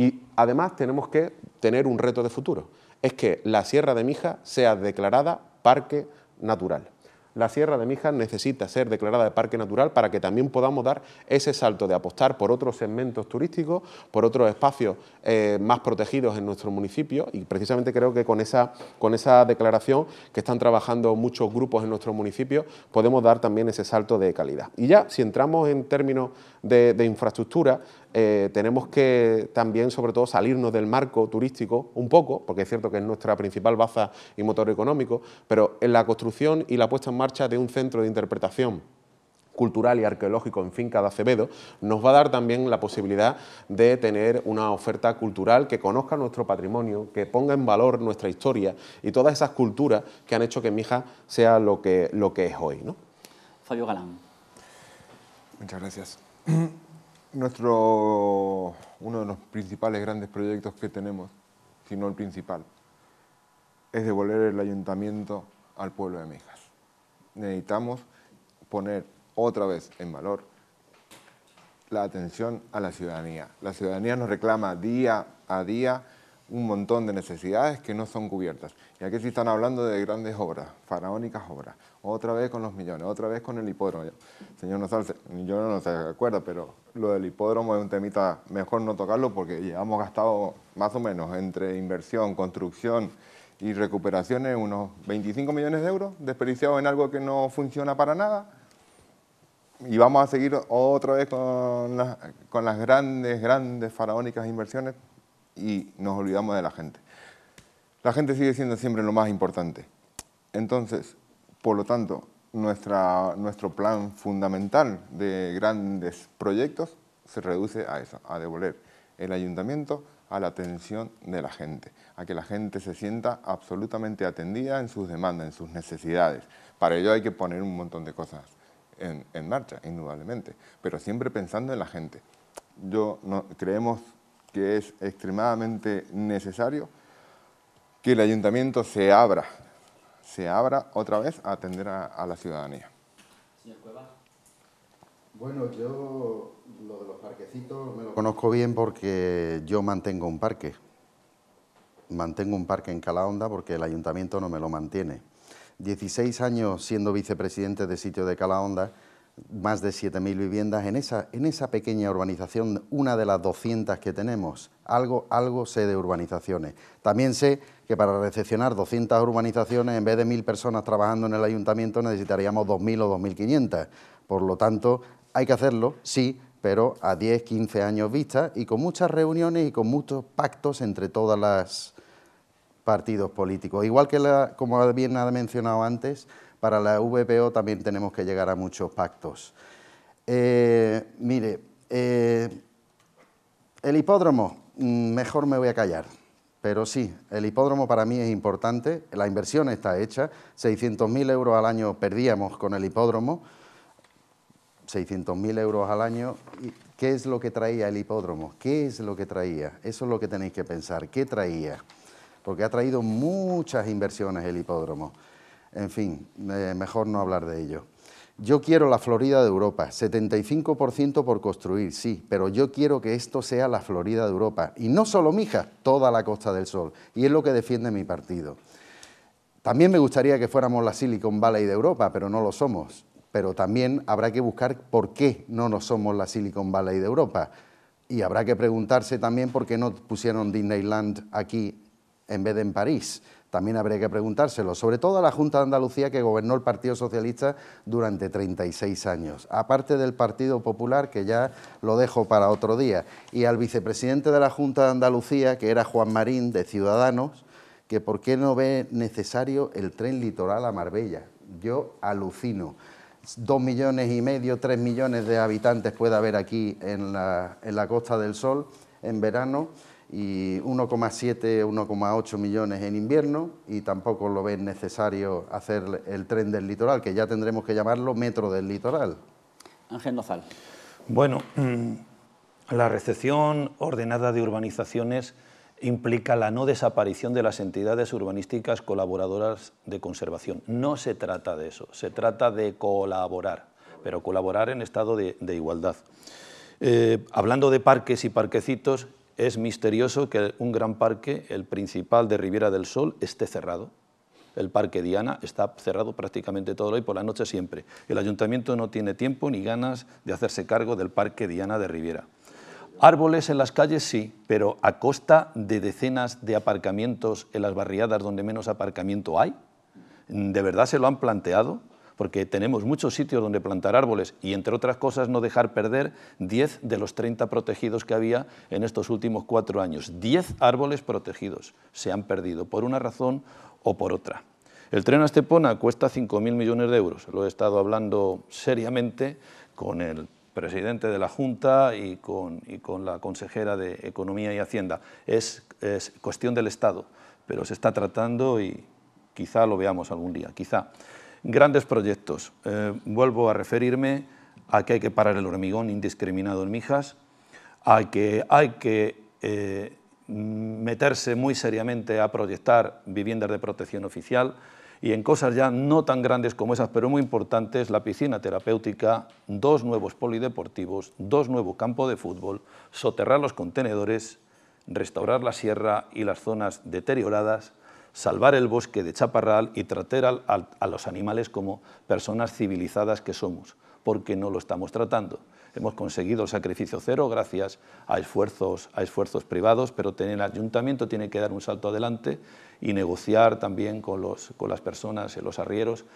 Y además tenemos que tener un reto de futuro, es que la Sierra de Mija sea declarada parque natural. La Sierra de Mija necesita ser declarada de parque natural para que también podamos dar ese salto de apostar por otros segmentos turísticos, por otros espacios eh, más protegidos en nuestro municipio y precisamente creo que con esa, con esa declaración que están trabajando muchos grupos en nuestro municipio podemos dar también ese salto de calidad. Y ya si entramos en términos de infraestructura, eh, tenemos que también, sobre todo, salirnos del marco turístico un poco, porque es cierto que es nuestra principal baza y motor económico, pero en la construcción y la puesta en marcha de un centro de interpretación cultural y arqueológico en Finca de Acevedo, nos va a dar también la posibilidad de tener una oferta cultural que conozca nuestro patrimonio, que ponga en valor nuestra historia y todas esas culturas que han hecho que Mija sea lo que, es hoy. ¿no? Fabio Galán. Muchas gracias nuestro, uno de los principales grandes proyectos que tenemos, si no el principal, es devolver el ayuntamiento al pueblo de Mijas. Necesitamos poner otra vez en valor la atención a la ciudadanía. La ciudadanía nos reclama día a día un montón de necesidades que no son cubiertas. Y aquí sí están hablando de grandes obras, faraónicas obras. Otra vez con los millones, otra vez con el hipódromo. Señor Nosal, yo no se acuerda, pero lo del hipódromo es un temita, mejor no tocarlo porque llevamos gastado más o menos entre inversión, construcción y recuperaciones unos 25 millones de euros desperdiciados en algo que no funciona para nada. Y vamos a seguir otra vez con las grandes, grandes faraónicas inversiones y nos olvidamos de la gente. La gente sigue siendo siempre lo más importante. Entonces, por lo tanto, nuestra, nuestro plan fundamental de grandes proyectos se reduce a eso, a devolver el ayuntamiento a la atención de la gente, a que la gente se sienta absolutamente atendida en sus demandas, en sus necesidades. Para ello hay que poner un montón de cosas en, marcha, indudablemente, pero siempre pensando en la gente. Yo no, creemos que es extremadamente necesario que el ayuntamiento se abra se abra otra vez a atender a, la ciudadanía. Señor Cuevas. Bueno, yo lo de los parquecitos me lo conozco bien porque yo mantengo un parque. Mantengo un parque en Calahonda porque el ayuntamiento no me lo mantiene. 16 años siendo vicepresidente de sitio de Calahonda más de 7.000 viviendas en esa, en esa pequeña urbanización, una de las 200 que tenemos. Algo, algo sé de urbanizaciones. También sé que para recepcionar 200 urbanizaciones, en vez de 1.000 personas trabajando en el ayuntamiento, necesitaríamos 2.000 o 2.500. Por lo tanto, hay que hacerlo, sí, pero a 10, 15 años vista y con muchas reuniones y con muchos pactos entre todas las partidos políticos. Igual que, la, como bien ha mencionado antes, para la VPO también tenemos que llegar a muchos pactos. Eh, mire, eh, el hipódromo, mm, mejor me voy a callar. Pero sí, el hipódromo para mí es importante, la inversión está hecha, 600.000 euros al año perdíamos con el hipódromo, 600.000 euros al año, ¿qué es lo que traía el hipódromo? ¿Qué es lo que traía? Eso es lo que tenéis que pensar, ¿qué traía? Porque ha traído muchas inversiones el hipódromo. En fin, mejor no hablar de ello. Yo quiero la Florida de Europa, 75% por construir, sí, pero yo quiero que esto sea la Florida de Europa, y no solo mija, toda la Costa del Sol, y es lo que defiende mi partido. También me gustaría que fuéramos la Silicon Valley de Europa, pero no lo somos. Pero también habrá que buscar por qué no nos somos la Silicon Valley de Europa. Y habrá que preguntarse también por qué no pusieron Disneyland aquí en vez de en París. También habría que preguntárselo, sobre todo a la Junta de Andalucía que gobernó el Partido Socialista durante 36 años, aparte del Partido Popular, que ya lo dejo para otro día, y al vicepresidente de la Junta de Andalucía, que era Juan Marín, de Ciudadanos, que por qué no ve necesario el tren litoral a Marbella. Yo alucino. Dos millones y medio, tres millones de habitantes puede haber aquí en la, en la Costa del Sol en verano y 1,7, 1,8 millones en invierno y tampoco lo ven necesario hacer el tren del litoral, que ya tendremos que llamarlo metro del litoral. Ángel Nozal. Bueno, mm, la recepción ordenada de urbanizaciones implica la no desaparición de las entidades urbanísticas colaboradoras de conservación. No se trata de eso, se trata de colaborar, pero colaborar en estado de, igualdad. Eh, hablando de parques y parquecitos, es misterioso que un gran parque, el principal de Riviera del Sol, esté cerrado. El Parque Diana está cerrado prácticamente todo el día y por la noche siempre. El ayuntamiento no tiene tiempo ni ganas de hacerse cargo del Parque Diana de Riviera. Árboles en las calles sí, pero a costa de decenas de aparcamientos en las barriadas donde menos aparcamiento hay. ¿De verdad se lo han planteado? porque tenemos muchos sitios donde plantar árboles y, entre otras cosas, no dejar perder 10 de los 30 protegidos que había en estos últimos cuatro años. 10 árboles protegidos se han perdido por una razón o por otra. El tren a Estepona cuesta 5.000 millones de euros. Lo he estado hablando seriamente con el presidente de la Junta y con, la consejera de Economía y Hacienda. es cuestión del Estado, pero se está tratando y quizá lo veamos algún día, quizá. Grandes proyectos. Eh, vuelvo a referirme a que hay que parar el hormigón indiscriminado en Mijas, a que hay que eh, meterse muy seriamente a proyectar viviendas de protección oficial y en cosas ya no tan grandes como esas, pero muy importantes, la piscina terapéutica, dos nuevos polideportivos, dos nuevos campos de fútbol, soterrar los contenedores, restaurar la sierra y las zonas deterioradas salvar el bosque de chaparral y tratar a los animales como personas civilizadas que somos, porque no lo estamos tratando. Hemos conseguido el sacrificio cero gracias a esfuerzos, a esfuerzos privados, pero el ayuntamiento tiene que dar un salto adelante y negociar también con, las personas, los arrieros,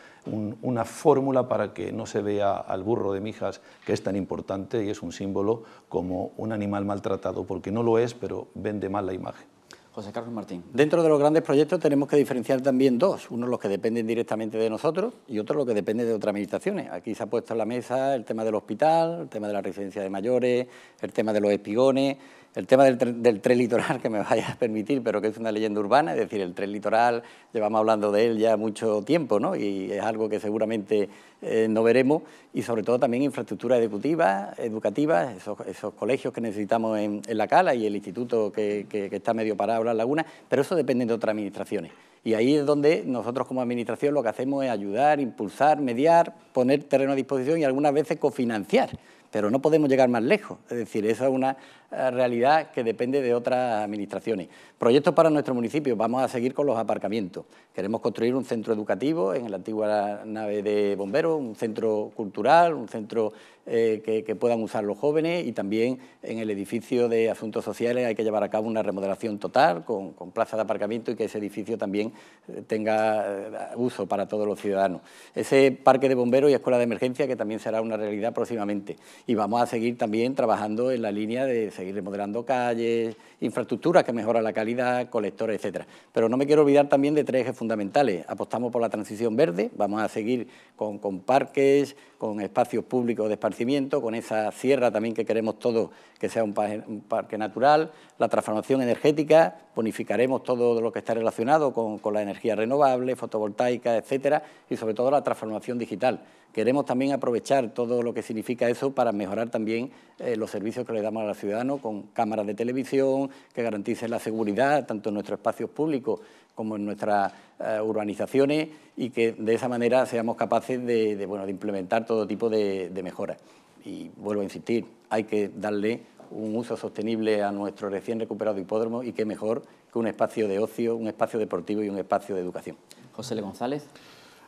una fórmula para que no se vea al burro de Mijas, que es tan importante y es un símbolo, como un animal maltratado, porque no lo es, pero vende mal la imagen. José Carlos Martín. Dentro de los grandes proyectos tenemos que diferenciar también dos. Uno los que dependen directamente de nosotros y otro los que dependen de otras administraciones. Aquí se ha puesto en la mesa el tema del hospital, el tema de la residencia de mayores, el tema de los espigones el tema del, tren litoral, que me vaya a permitir, pero que es una leyenda urbana, es decir, el tren litoral, llevamos hablando de él ya mucho tiempo, ¿no? y es algo que seguramente eh, no veremos, y sobre todo también infraestructura educativa, educativa esos, colegios que necesitamos en, La Cala y el instituto que, está medio parado en La Laguna, pero eso depende de otras administraciones. Y ahí es donde nosotros como administración lo que hacemos es ayudar, impulsar, mediar, poner terreno a disposición y algunas veces cofinanciar, pero no podemos llegar más lejos. Es decir, esa es una eh, realidad que depende de otras administraciones. Proyectos para nuestro municipio, vamos a seguir con los aparcamientos. Queremos construir un centro educativo en la antigua nave de bomberos, un centro cultural, un centro eh, que, puedan usar los jóvenes y también en el edificio de asuntos sociales hay que llevar a cabo una remodelación total con, con plaza de aparcamiento y que ese edificio también eh, tenga uso para todos los ciudadanos. Ese parque de bomberos y escuela de emergencia que también será una realidad próximamente y vamos a seguir también trabajando en la línea de seguir remodelando calles, infraestructuras que mejoran la calidad, colectores, etcétera. Pero no me quiero olvidar también de tres ejes fundamentales. Apostamos por la transición verde, vamos a seguir con, parques, con espacios públicos de esparcimiento, con esa sierra también que queremos todos que sea un parque, natural, la transformación energética, bonificaremos todo lo que está relacionado con, con la energía renovable, fotovoltaica, etcétera, y sobre todo la transformación digital. Queremos también aprovechar todo lo que significa eso para mejorar también eh, los servicios que le damos a los ciudadanos con cámaras de televisión que garanticen la seguridad tanto en nuestros espacios públicos como en nuestras eh, urbanizaciones y que de esa manera seamos capaces de, implementar todo tipo de, mejoras. Y vuelvo a insistir, hay que darle un uso sostenible a nuestro recién recuperado hipódromo y qué mejor que un espacio de ocio, un espacio deportivo y un espacio de educación. José Le González.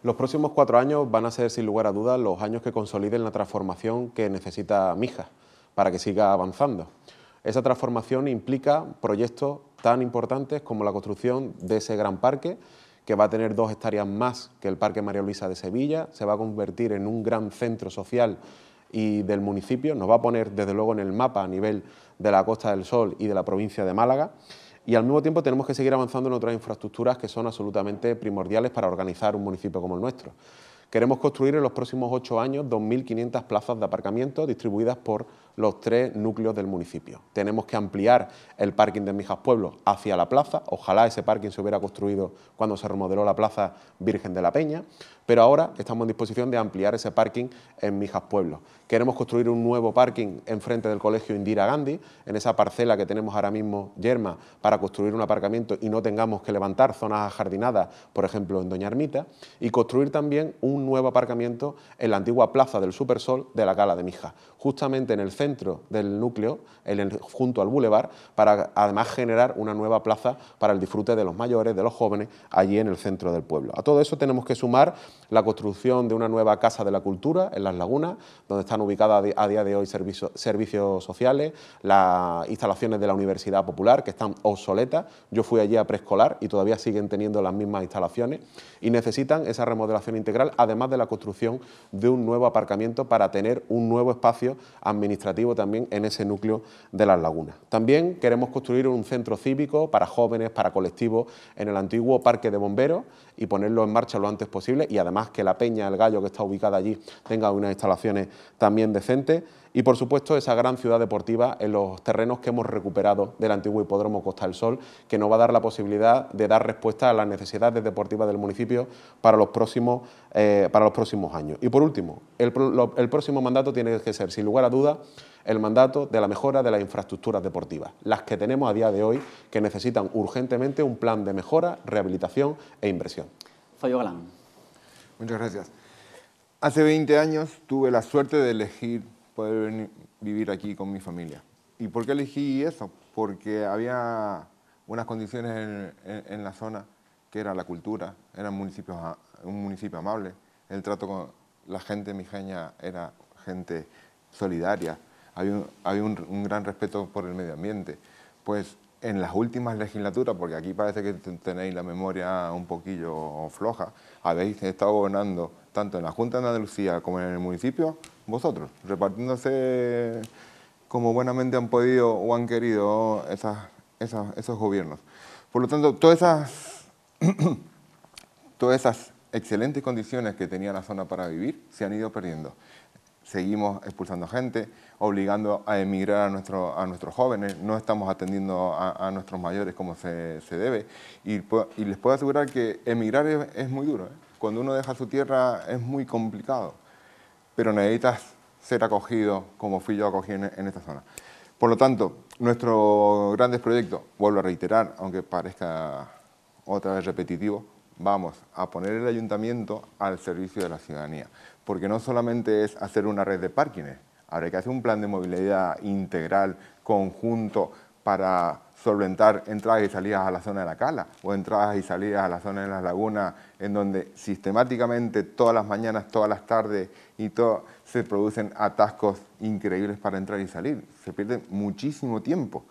Los próximos cuatro años van a ser, sin lugar a dudas, los años que consoliden la transformación que necesita Mijas para que siga avanzando. Esa transformación implica proyectos tan importantes como la construcción de ese gran parque, que va a tener dos hectáreas más que el Parque María Luisa de Sevilla, se va a convertir en un gran centro social y del municipio, nos va a poner desde luego en el mapa a nivel de la Costa del Sol y de la provincia de Málaga y al mismo tiempo tenemos que seguir avanzando en otras infraestructuras que son absolutamente primordiales para organizar un municipio como el nuestro. Queremos construir en los próximos ocho años 2.500 plazas de aparcamiento distribuidas por los tres núcleos del municipio. Tenemos que ampliar el parking de Mijas Pueblo hacia la plaza. Ojalá ese parking se hubiera construido cuando se remodeló la plaza Virgen de la Peña, pero ahora estamos en disposición de ampliar ese parking en Mijas Pueblo. Queremos construir un nuevo parking enfrente del colegio Indira Gandhi, en esa parcela que tenemos ahora mismo, Yerma, para construir un aparcamiento y no tengamos que levantar zonas ajardinadas, por ejemplo, en Doña Ermita, y construir también un un nuevo aparcamiento en la antigua plaza del Supersol de la Cala de Mija, justamente en el centro del núcleo, junto al bulevar, para además generar una nueva plaza para el disfrute de los mayores, de los jóvenes, allí en el centro del pueblo. A todo eso tenemos que sumar la construcción de una nueva Casa de la Cultura en Las Lagunas, donde están ubicadas a día de hoy servicios, servicios sociales, las instalaciones de la Universidad Popular, que están obsoletas. Yo fui allí a preescolar y todavía siguen teniendo las mismas instalaciones y necesitan esa remodelación integral, además de la construcción de un nuevo aparcamiento para tener un nuevo espacio administrativo también en ese núcleo de las lagunas. También queremos construir un centro cívico para jóvenes, para colectivos, en el antiguo Parque de Bomberos y ponerlo en marcha lo antes posible y además que la Peña, el Gallo, que está ubicada allí, tenga unas instalaciones también decentes y por supuesto esa gran ciudad deportiva en los terrenos que hemos recuperado del antiguo hipódromo Costa del Sol, que nos va a dar la posibilidad de dar respuesta a las necesidades deportivas del municipio para los próximos, eh, para los próximos años. Y por último, el, próximo mandato tiene que ser, sin lugar a duda el mandato de la mejora de las infraestructuras deportivas, las que tenemos a día de hoy, que necesitan urgentemente un plan de mejora, rehabilitación e inversión. Fallo Galán. Muchas gracias. Hace 20 años tuve la suerte de elegir poder vivir aquí con mi familia. ¿Y por qué elegí eso? Porque había unas condiciones en, en, la zona que era la cultura, era un municipio amable, el trato con la gente mijeña era gente solidaria, había, un, gran respeto por el medio ambiente. Pues en las últimas legislaturas, porque aquí parece que tenéis la memoria un poquillo floja, habéis estado gobernando tanto en la Junta de Andalucía como en el municipio vosotros, repartiéndose como buenamente han podido o han querido esos gobiernos. Por lo tanto, todas esas, todas esas excelentes condiciones que tenía la zona para vivir se han ido perdiendo. Seguimos expulsando gente, obligando a emigrar a, nuestro, a nuestros jóvenes, no estamos atendiendo a, nuestros mayores como se, debe. Y, les puedo asegurar que emigrar es, muy duro. ¿eh? Cuando uno deja su tierra es muy complicado pero necesitas ser acogido como fui yo acogido en, esta zona. Por lo tanto, nuestro grandes proyecto, vuelvo a reiterar, aunque parezca otra vez repetitivo, vamos a poner el ayuntamiento al servicio de la ciudadanía, porque no solamente es hacer una red de parkings, habrá que hacer un plan de movilidad integral, conjunto, para solventar entradas y salidas a la zona de la cala o entradas y salidas a la zona de las lagunas, en donde sistemáticamente todas las mañanas, todas las tardes y todo, se producen atascos increíbles para entrar y salir, se pierde muchísimo tiempo.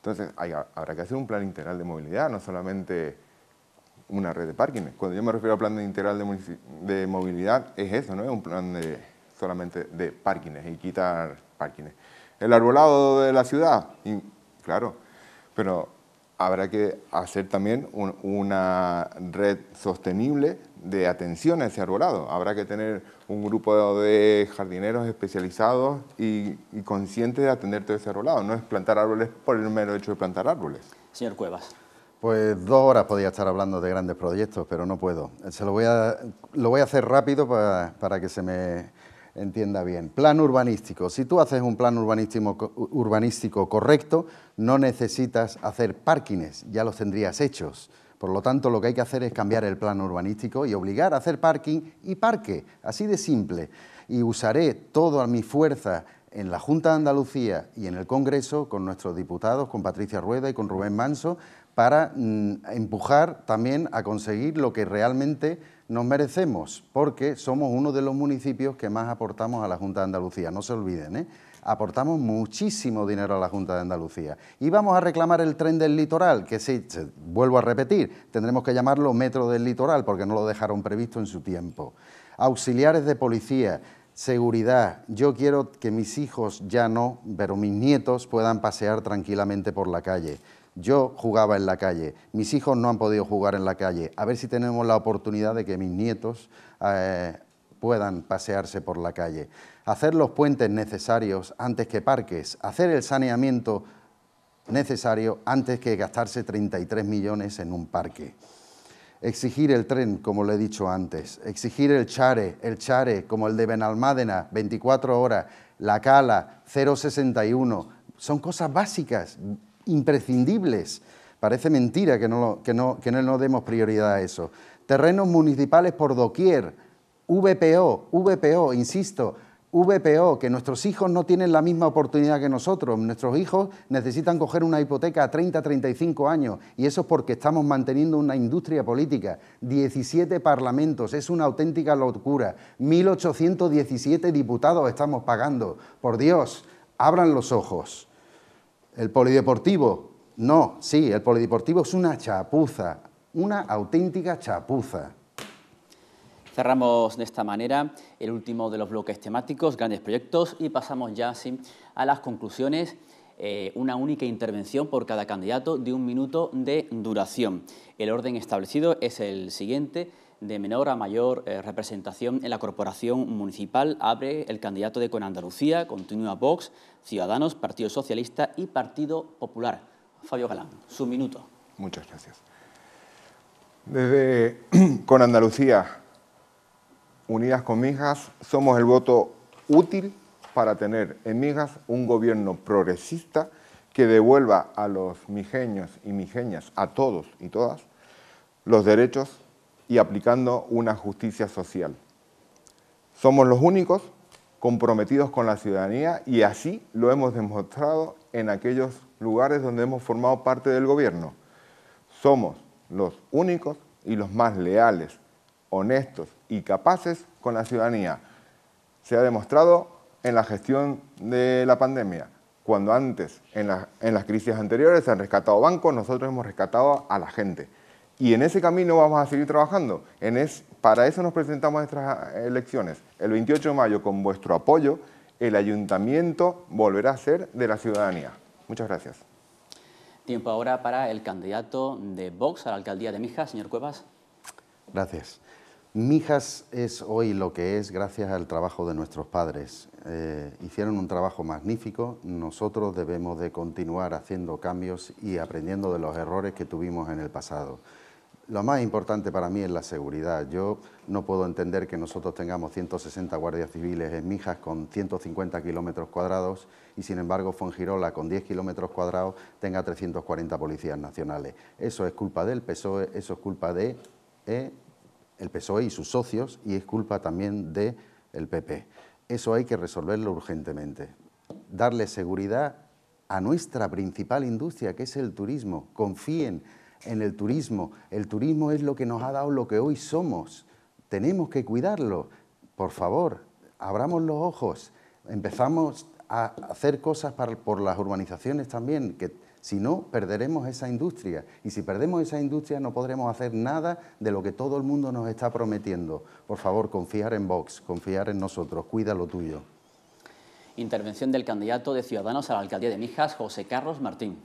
Entonces habrá que hacer un plan integral de movilidad, no solamente una red de parkings. Cuando yo me refiero a plan integral de, movilidad es eso, no es un plan de, solamente de parkings y quitar parkings. El arbolado de la ciudad, claro, pero habrá que hacer también una red sostenible de atención a ese arbolado. Habrá que tener un grupo de jardineros especializados y, conscientes de atender todo ese arbolado. No es plantar árboles por el mero hecho de plantar árboles. Señor Cuevas. Pues dos horas podía estar hablando de grandes proyectos, pero no puedo. Se lo voy a, lo voy a hacer rápido para, que se me entienda bien. Plan urbanístico. Si tú haces un plan urbanístico, urbanístico correcto, no necesitas hacer parkings, ya los tendrías hechos. Por lo tanto, lo que hay que hacer es cambiar el plan urbanístico y obligar a hacer parking y parque, así de simple. Y usaré toda mi fuerza en la Junta de Andalucía y en el Congreso con nuestros diputados, con Patricia Rueda y con Rubén Manso, para mm, empujar también a conseguir lo que realmente nos merecemos, porque somos uno de los municipios que más aportamos a la Junta de Andalucía, no se olviden. ¿eh? aportamos muchísimo dinero a la Junta de Andalucía. Y vamos a reclamar el tren del litoral, que sí, vuelvo a repetir, tendremos que llamarlo metro del litoral porque no lo dejaron previsto en su tiempo. Auxiliares de policía, seguridad. Yo quiero que mis hijos ya no, pero mis nietos puedan pasear tranquilamente por la calle. Yo jugaba en la calle, mis hijos no han podido jugar en la calle. A ver si tenemos la oportunidad de que mis nietos eh, puedan pasearse por la calle, hacer los puentes necesarios antes que parques, hacer el saneamiento necesario antes que gastarse 33 millones en un parque. Exigir el tren, como le he dicho antes, exigir el Chare, el Chare, como el de Benalmádena, 24 horas, la Cala, 061, son cosas básicas, imprescindibles. Parece mentira que no, que no, que no demos prioridad a eso. Terrenos municipales por doquier, VPO, VPO, insisto, VPO, que nuestros hijos no tienen la misma oportunidad que nosotros. Nuestros hijos necesitan coger una hipoteca a 30, 35 años y eso es porque estamos manteniendo una industria política. 17 parlamentos, es una auténtica locura. 1.817 diputados estamos pagando. Por Dios, abran los ojos. El polideportivo, no, sí, el polideportivo es una chapuza, una auténtica chapuza. Cerramos de esta manera el último de los bloques temáticos, grandes proyectos, y pasamos ya a las conclusiones. Eh, una única intervención por cada candidato de un minuto de duración. El orden establecido es el siguiente. De menor a mayor eh, representación en la corporación municipal abre el candidato de Con Andalucía, continúa Vox, Ciudadanos, Partido Socialista y Partido Popular. Fabio Galán, su minuto. Muchas gracias. Desde Con Andalucía unidas con Mijas, somos el voto útil para tener en Mijas un gobierno progresista que devuelva a los mijeños y mijeñas, a todos y todas, los derechos y aplicando una justicia social. Somos los únicos comprometidos con la ciudadanía y así lo hemos demostrado en aquellos lugares donde hemos formado parte del gobierno. Somos los únicos y los más leales honestos y capaces con la ciudadanía. Se ha demostrado en la gestión de la pandemia. Cuando antes, en, las crisis anteriores, se han rescatado bancos, nosotros hemos rescatado a la gente. Y en ese camino vamos a seguir trabajando. para eso nos presentamos a estas elecciones. El 28 de mayo, con vuestro apoyo, el ayuntamiento volverá a ser de la ciudadanía. Muchas gracias. Tiempo ahora para el candidato de Vox a la alcaldía de Mija, señor Cuevas. Gracias. Mijas es hoy lo que es gracias al trabajo de nuestros padres. Eh, hicieron un trabajo magnífico, nosotros debemos de continuar haciendo cambios y aprendiendo de los errores que tuvimos en el pasado. Lo más importante para mí es la seguridad. Yo no puedo entender que nosotros tengamos 160 guardias civiles en Mijas con 150 kilómetros cuadrados y sin embargo Fongirola con 10 kilómetros cuadrados tenga 340 policías nacionales. Eso es culpa del PSOE, eso es culpa de... Eh, el PSOE y sus socios y es culpa también del el PP. Eso hay que resolverlo urgentemente. Darle seguridad a nuestra principal industria, que es el turismo. Confíen en el turismo. El turismo es lo que nos ha dado lo que hoy somos. Tenemos que cuidarlo. Por favor, abramos los ojos. Empezamos a hacer cosas por las urbanizaciones también, que si no, perderemos esa industria. Y si perdemos esa industria no podremos hacer nada de lo que todo el mundo nos está prometiendo. Por favor, confiar en Vox, confiar en nosotros, cuida lo tuyo. Intervención del candidato de Ciudadanos a la alcaldía de Mijas, José Carlos Martín.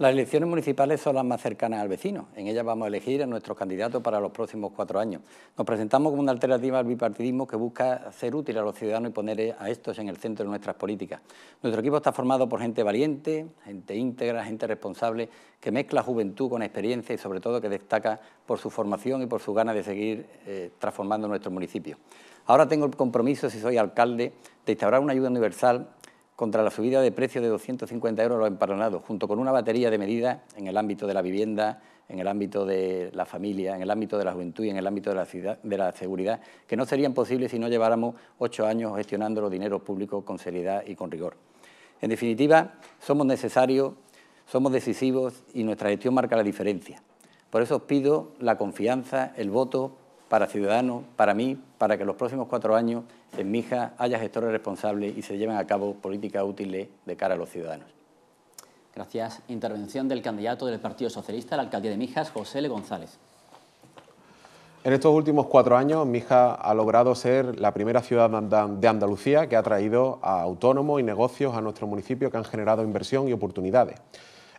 Las elecciones municipales son las más cercanas al vecino. En ellas vamos a elegir a nuestros candidatos para los próximos cuatro años. Nos presentamos como una alternativa al bipartidismo que busca ser útil a los ciudadanos y poner a estos en el centro de nuestras políticas. Nuestro equipo está formado por gente valiente, gente íntegra, gente responsable, que mezcla juventud con experiencia y sobre todo que destaca por su formación y por su ganas de seguir eh, transformando nuestro municipio. Ahora tengo el compromiso, si soy alcalde, de instaurar una ayuda universal contra la subida de precio de 250 euros a los empadronados, junto con una batería de medidas en el ámbito de la vivienda, en el ámbito de la familia, en el ámbito de la juventud y en el ámbito de la, de la seguridad, que no serían posibles si no lleváramos ocho años gestionando los dineros públicos con seriedad y con rigor. En definitiva, somos necesarios, somos decisivos y nuestra gestión marca la diferencia. Por eso os pido la confianza, el voto para Ciudadanos, para mí, para que los próximos cuatro años en Mija haya gestores responsables y se lleven a cabo políticas útiles de cara a los ciudadanos. Gracias. Intervención del candidato del Partido Socialista a la alcaldía de Mijas, José L. González. En estos últimos cuatro años, Mija ha logrado ser la primera ciudad de Andalucía que ha traído a autónomos y negocios a nuestro municipio que han generado inversión y oportunidades.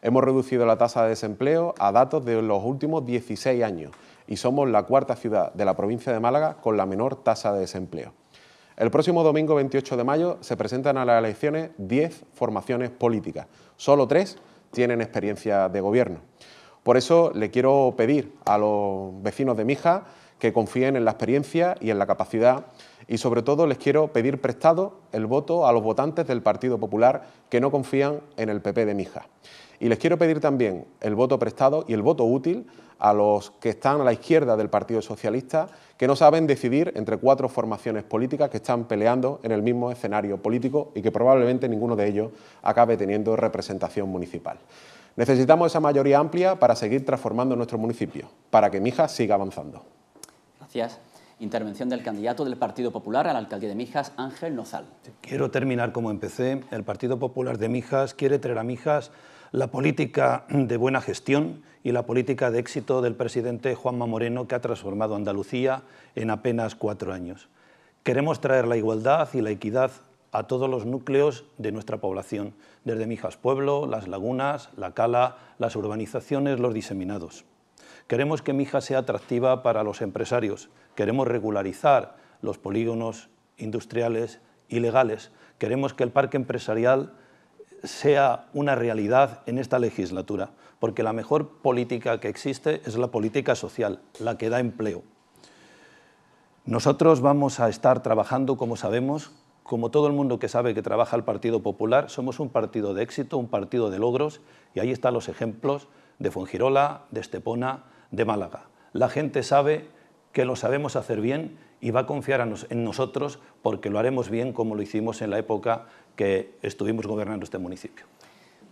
Hemos reducido la tasa de desempleo a datos de los últimos 16 años y somos la cuarta ciudad de la provincia de Málaga con la menor tasa de desempleo. El próximo domingo 28 de mayo se presentan a las elecciones 10 formaciones políticas. Solo tres tienen experiencia de gobierno. Por eso le quiero pedir a los vecinos de Mija que confíen en la experiencia y en la capacidad y sobre todo les quiero pedir prestado el voto a los votantes del Partido Popular que no confían en el PP de Mija. Y les quiero pedir también el voto prestado y el voto útil a los que están a la izquierda del Partido Socialista, que no saben decidir entre cuatro formaciones políticas que están peleando en el mismo escenario político y que probablemente ninguno de ellos acabe teniendo representación municipal. Necesitamos esa mayoría amplia para seguir transformando nuestro municipio, para que Mijas siga avanzando. Gracias. Intervención del candidato del Partido Popular al la de Mijas, Ángel Nozal. Quiero terminar como empecé. El Partido Popular de Mijas quiere traer a Mijas la política de buena gestión y la política de éxito del presidente Juanma Moreno que ha transformado Andalucía en apenas cuatro años. Queremos traer la igualdad y la equidad a todos los núcleos de nuestra población, desde Mijas Pueblo, las lagunas, la cala, las urbanizaciones, los diseminados. Queremos que Mijas sea atractiva para los empresarios, queremos regularizar los polígonos industriales y legales, queremos que el parque empresarial sea una realidad en esta legislatura, porque la mejor política que existe es la política social, la que da empleo. Nosotros vamos a estar trabajando, como sabemos, como todo el mundo que sabe que trabaja el Partido Popular, somos un partido de éxito, un partido de logros, y ahí están los ejemplos de Fongirola, de Estepona, de Málaga. La gente sabe que lo sabemos hacer bien y va a confiar en nosotros porque lo haremos bien como lo hicimos en la época que estuvimos gobernando este municipio.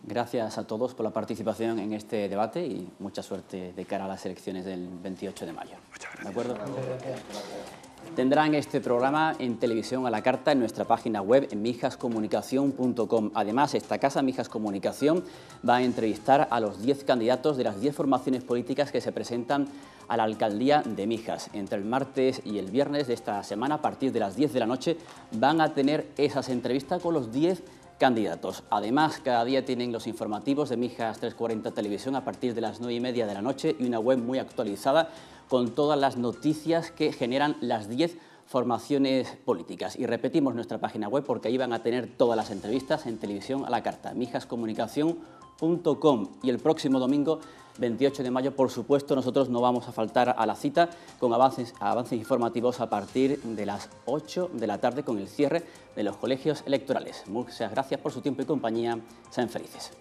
Gracias a todos por la participación en este debate y mucha suerte de cara a las elecciones del 28 de mayo. Muchas gracias. Tendrán este programa en televisión a la carta en nuestra página web en mijascomunicación.com. Además, esta casa, Mijas Comunicación, va a entrevistar a los 10 candidatos de las 10 formaciones políticas que se presentan a la alcaldía de Mijas. Entre el martes y el viernes de esta semana, a partir de las 10 de la noche, van a tener esas entrevistas con los 10 candidatos. Además, cada día tienen los informativos de Mijas 340 Televisión a partir de las 9 y media de la noche y una web muy actualizada con todas las noticias que generan las 10 formaciones políticas. Y repetimos nuestra página web porque ahí van a tener todas las entrevistas en televisión a la carta, mijascomunicación.com. Y el próximo domingo, 28 de mayo, por supuesto, nosotros no vamos a faltar a la cita con avances, avances informativos a partir de las 8 de la tarde con el cierre de los colegios electorales. Muchas gracias por su tiempo y compañía. Sean felices.